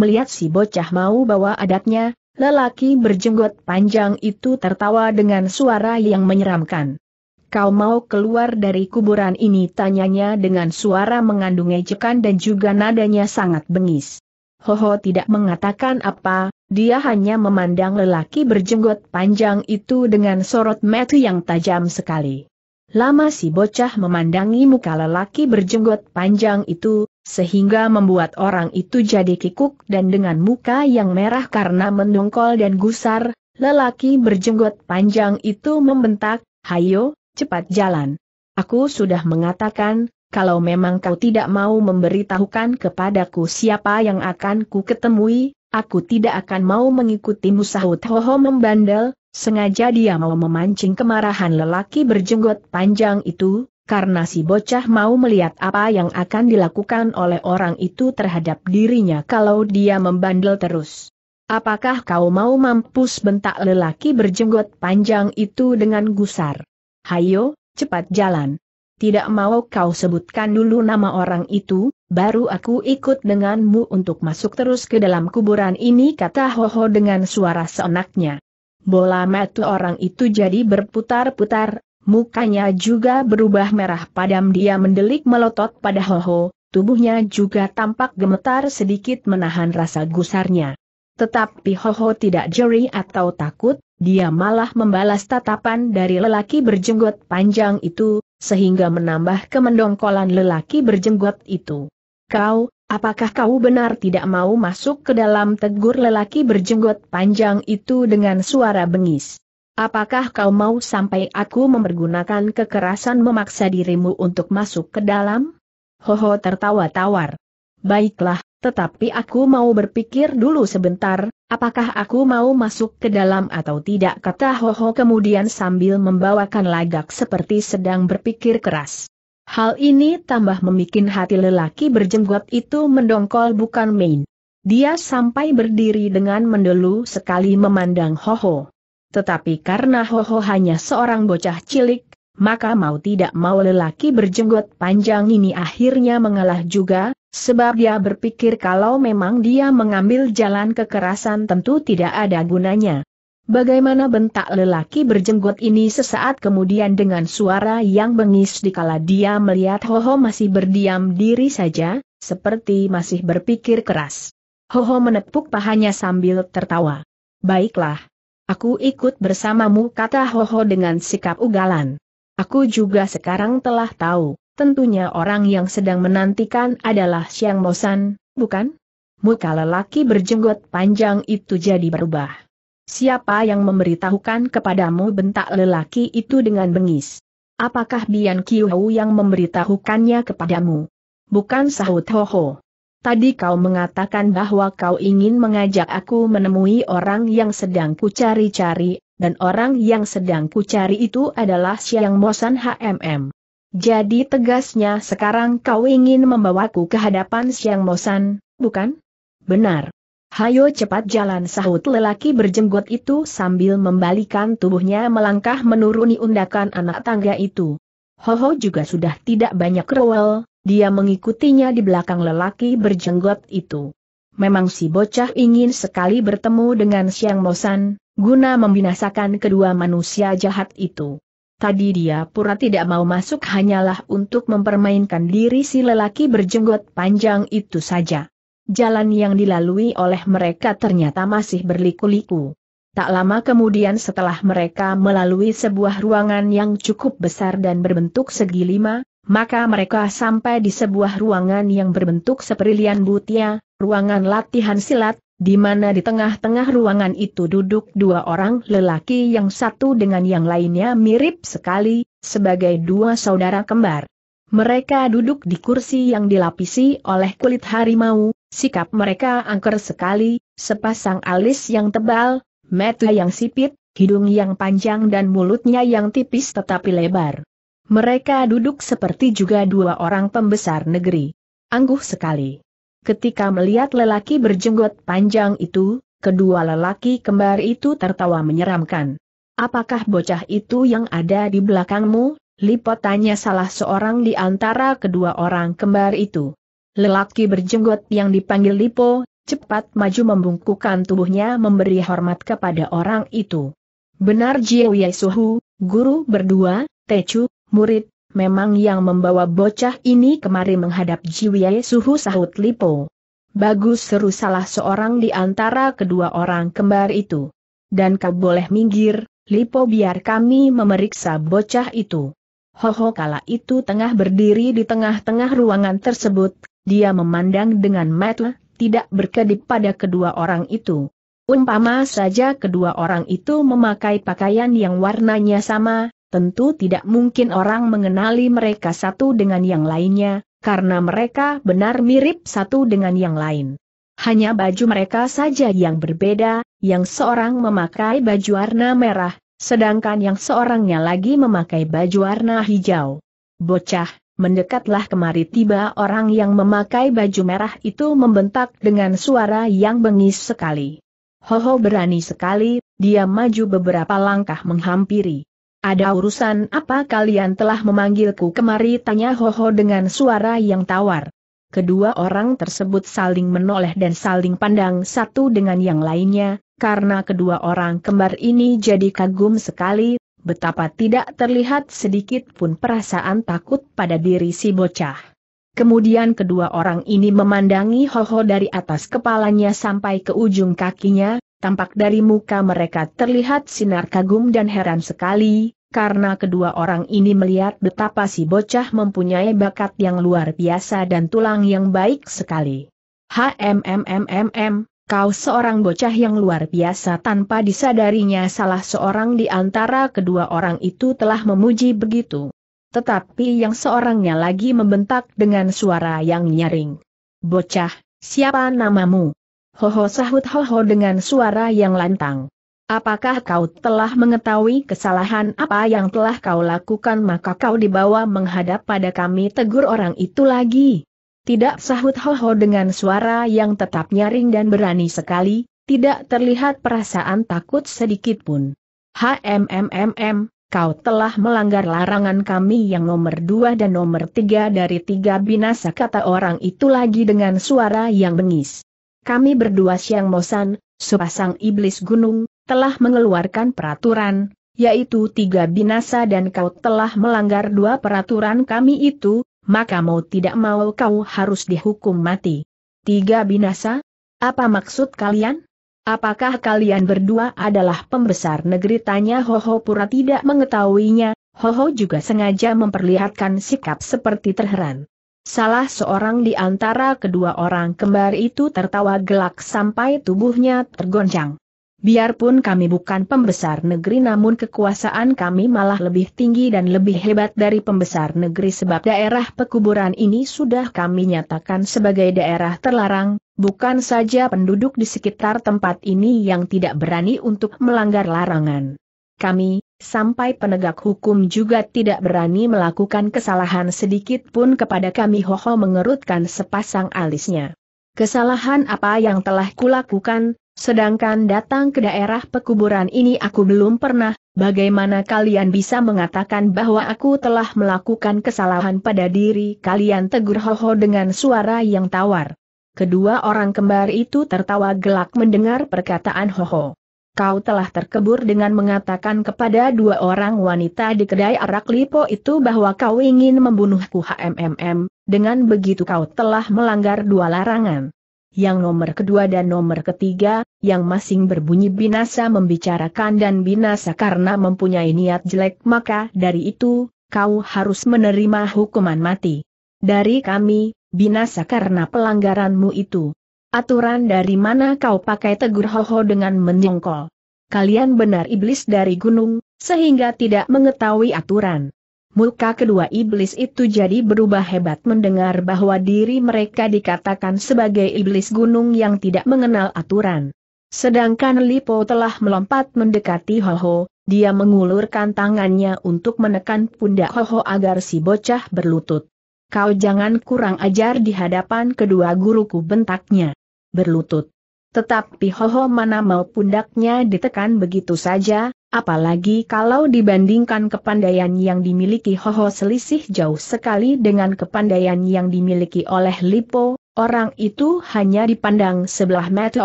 Melihat si bocah mau bawa adatnya, Lelaki berjenggot panjang itu tertawa dengan suara yang menyeramkan. Kau mau keluar dari kuburan ini tanyanya dengan suara mengandung ejekan dan juga nadanya sangat bengis. Hoho tidak mengatakan apa, dia hanya memandang lelaki berjenggot panjang itu dengan sorot mata yang tajam sekali. Lama si bocah memandangi muka lelaki berjenggot panjang itu, sehingga membuat orang itu jadi kikuk dan dengan muka yang merah karena mendongkol dan gusar, lelaki berjenggot panjang itu membentak, Hayo, cepat jalan. Aku sudah mengatakan, kalau memang kau tidak mau memberitahukan kepadaku siapa yang akan ku ketemui, aku tidak akan mau mengikutimu sahut Hoho membandel, sengaja dia mau memancing kemarahan lelaki berjenggot panjang itu, karena si bocah mau melihat apa yang akan dilakukan oleh orang itu terhadap dirinya kalau dia membandel terus. Apakah kau mau mampus bentak lelaki berjenggot panjang itu dengan gusar? Hayo, cepat jalan. Tidak mau kau sebutkan dulu nama orang itu, baru aku ikut denganmu untuk masuk terus ke dalam kuburan ini kata Hoho dengan suara seenaknya. Bola mata orang itu jadi berputar-putar, Mukanya juga berubah merah padam dia mendelik melotot pada Hoho, tubuhnya juga tampak gemetar sedikit menahan rasa gusarnya. Tetapi Hoho tidak jeri atau takut, dia malah membalas tatapan dari lelaki berjenggot panjang itu, sehingga menambah kemendongkolan lelaki berjenggot itu. Kau, apakah kau benar tidak mau masuk ke dalam tegur lelaki berjenggot panjang itu dengan suara bengis? Apakah kau mau sampai aku mempergunakan kekerasan memaksa dirimu untuk masuk ke dalam? Hoho tertawa tawar. Baiklah, tetapi aku mau berpikir dulu sebentar, apakah aku mau masuk ke dalam atau tidak kata Hoho kemudian sambil membawakan lagak seperti sedang berpikir keras. Hal ini tambah memikin hati lelaki berjenggot itu mendongkol bukan main. Dia sampai berdiri dengan mendelu sekali memandang Hoho. Tetapi karena Hoho hanya seorang bocah cilik, maka mau tidak mau lelaki berjenggot panjang ini akhirnya mengalah juga, sebab dia berpikir kalau memang dia mengambil jalan kekerasan tentu tidak ada gunanya. Bagaimana bentak lelaki berjenggot ini sesaat kemudian dengan suara yang bengis dikala dia melihat Hoho masih berdiam diri saja, seperti masih berpikir keras. Hoho menepuk pahanya sambil tertawa. Baiklah, Aku ikut bersamamu kata Hoho dengan sikap ugalan. Aku juga sekarang telah tahu, tentunya orang yang sedang menantikan adalah Siang Mosan, bukan? Muka lelaki berjenggot panjang itu jadi berubah. Siapa yang memberitahukan kepadamu bentak lelaki itu dengan bengis? Apakah Bian Kiu yang memberitahukannya kepadamu? Bukan sahut Hoho. Tadi kau mengatakan bahwa kau ingin mengajak aku menemui orang yang sedang kucari-cari, dan orang yang sedang kucari itu adalah Siang Mosan HMM. Jadi tegasnya sekarang kau ingin membawaku ke hadapan Siang Mosan, bukan? Benar. Hayo cepat jalan sahut lelaki berjenggot itu sambil membalikan tubuhnya melangkah menuruni undakan anak tangga itu. Hoho juga sudah tidak banyak rewel, dia mengikutinya di belakang lelaki berjenggot itu. Memang si bocah ingin sekali bertemu dengan Siang Mosan, guna membinasakan kedua manusia jahat itu. Tadi dia pura tidak mau masuk hanyalah untuk mempermainkan diri si lelaki berjenggot panjang itu saja. Jalan yang dilalui oleh mereka ternyata masih berliku-liku. Tak lama kemudian setelah mereka melalui sebuah ruangan yang cukup besar dan berbentuk segi lima, maka mereka sampai di sebuah ruangan yang berbentuk seperilian butia, ruangan latihan silat, di mana di tengah-tengah ruangan itu duduk dua orang lelaki yang satu dengan yang lainnya mirip sekali, sebagai dua saudara kembar. Mereka duduk di kursi yang dilapisi oleh kulit harimau, sikap mereka angker sekali, sepasang alis yang tebal, mata yang sipit, hidung yang panjang dan mulutnya yang tipis tetapi lebar. Mereka duduk seperti juga dua orang pembesar negeri. Angguh sekali. Ketika melihat lelaki berjenggot panjang itu, kedua lelaki kembar itu tertawa menyeramkan. Apakah bocah itu yang ada di belakangmu? Lipo tanya salah seorang di antara kedua orang kembar itu. Lelaki berjenggot yang dipanggil Lipo, cepat maju membungkukkan tubuhnya memberi hormat kepada orang itu. Benar Jiao Suhu, guru berdua, Techu, murid, memang yang membawa bocah ini kemari menghadap Jiwie Suhu sahut Lipo. Bagus seru salah seorang di antara kedua orang kembar itu. Dan kau boleh minggir, Lipo biar kami memeriksa bocah itu. Hoho kala itu tengah berdiri di tengah-tengah ruangan tersebut, dia memandang dengan mata tidak berkedip pada kedua orang itu. Umpama saja kedua orang itu memakai pakaian yang warnanya sama, tentu tidak mungkin orang mengenali mereka satu dengan yang lainnya, karena mereka benar mirip satu dengan yang lain. Hanya baju mereka saja yang berbeda, yang seorang memakai baju warna merah, sedangkan yang seorangnya lagi memakai baju warna hijau. Bocah, mendekatlah kemari tiba orang yang memakai baju merah itu membentak dengan suara yang bengis sekali. Hoho berani sekali, dia maju beberapa langkah menghampiri. Ada urusan apa kalian telah memanggilku kemari? Tanya Hoho dengan suara yang tawar. Kedua orang tersebut saling menoleh dan saling pandang satu dengan yang lainnya, karena kedua orang kembar ini jadi kagum sekali, betapa tidak terlihat sedikit pun perasaan takut pada diri si bocah. Kemudian kedua orang ini memandangi Hoho dari atas kepalanya sampai ke ujung kakinya, tampak dari muka mereka terlihat sinar kagum dan heran sekali, karena kedua orang ini melihat betapa si bocah mempunyai bakat yang luar biasa dan tulang yang baik sekali. HMMMMM, kau seorang bocah yang luar biasa tanpa disadarinya salah seorang di antara kedua orang itu telah memuji begitu. Tetapi yang seorangnya lagi membentak dengan suara yang nyaring. Bocah, siapa namamu? Hoho sahut hoho dengan suara yang lantang. Apakah kau telah mengetahui kesalahan apa yang telah kau lakukan maka kau dibawa menghadap pada kami tegur orang itu lagi? Tidak sahut Hoho dengan suara yang tetap nyaring dan berani sekali, tidak terlihat perasaan takut sedikit pun. HMMMM, kau telah melanggar larangan kami yang nomor dua dan nomor tiga dari tiga binasa kata orang itu lagi dengan suara yang bengis. Kami berdua siang mosan, sepasang iblis gunung, telah mengeluarkan peraturan, yaitu tiga binasa dan kau telah melanggar dua peraturan kami itu, maka mau tidak mau kau harus dihukum mati. Tiga binasa? Apa maksud kalian? Apakah kalian berdua adalah pembesar negeri? Tanya Hoho Pura tidak mengetahuinya, Hoho juga sengaja memperlihatkan sikap seperti terheran. Salah seorang di antara kedua orang kembar itu tertawa gelak sampai tubuhnya tergoncang. Biarpun kami bukan pembesar negeri namun kekuasaan kami malah lebih tinggi dan lebih hebat dari pembesar negeri sebab daerah pekuburan ini sudah kami nyatakan sebagai daerah terlarang, bukan saja penduduk di sekitar tempat ini yang tidak berani untuk melanggar larangan. Kami, sampai penegak hukum juga tidak berani melakukan kesalahan sedikit pun kepada kami Hoho mengerutkan sepasang alisnya. Kesalahan apa yang telah kulakukan, Sedangkan datang ke daerah pekuburan ini aku belum pernah, bagaimana kalian bisa mengatakan bahwa aku telah melakukan kesalahan pada diri kalian tegur Hoho dengan suara yang tawar. Kedua orang kembar itu tertawa gelak mendengar perkataan Hoho. Kau telah terkebur dengan mengatakan kepada dua orang wanita di kedai arak lipo itu bahwa kau ingin membunuhku HMMM, dengan begitu kau telah melanggar dua larangan yang nomor kedua dan nomor ketiga, yang masing berbunyi binasa membicarakan dan binasa karena mempunyai niat jelek maka dari itu, kau harus menerima hukuman mati. Dari kami, binasa karena pelanggaranmu itu. Aturan dari mana kau pakai tegur hoho dengan menyongkol? Kalian benar iblis dari gunung, sehingga tidak mengetahui aturan. Muka kedua iblis itu jadi berubah hebat mendengar bahwa diri mereka dikatakan sebagai iblis gunung yang tidak mengenal aturan. Sedangkan Lipo telah melompat mendekati Hoho, dia mengulurkan tangannya untuk menekan pundak Hoho agar si bocah berlutut. Kau jangan kurang ajar di hadapan kedua guruku bentaknya. Berlutut. Tetapi Hoho mana mau pundaknya ditekan begitu saja, apalagi kalau dibandingkan kepandaian yang dimiliki Ho Ho selisih jauh sekali dengan kepandaian yang dimiliki oleh Lipo, orang itu hanya dipandang sebelah mata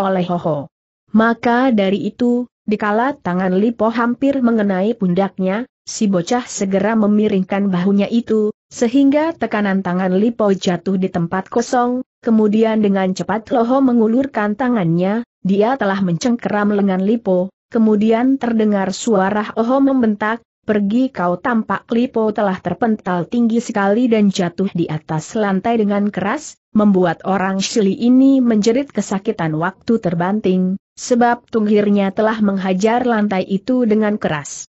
oleh Ho Ho. Maka dari itu, dikala tangan Lipo hampir mengenai pundaknya, si bocah segera memiringkan bahunya itu, sehingga tekanan tangan Lipo jatuh di tempat kosong, kemudian dengan cepat Loho mengulurkan tangannya, dia telah mencengkeram lengan Lipo, kemudian terdengar suara Oho membentak, pergi kau tampak Lipo telah terpental tinggi sekali dan jatuh di atas lantai dengan keras, membuat orang Shili ini menjerit kesakitan waktu terbanting, sebab tunggirnya telah menghajar lantai itu dengan keras.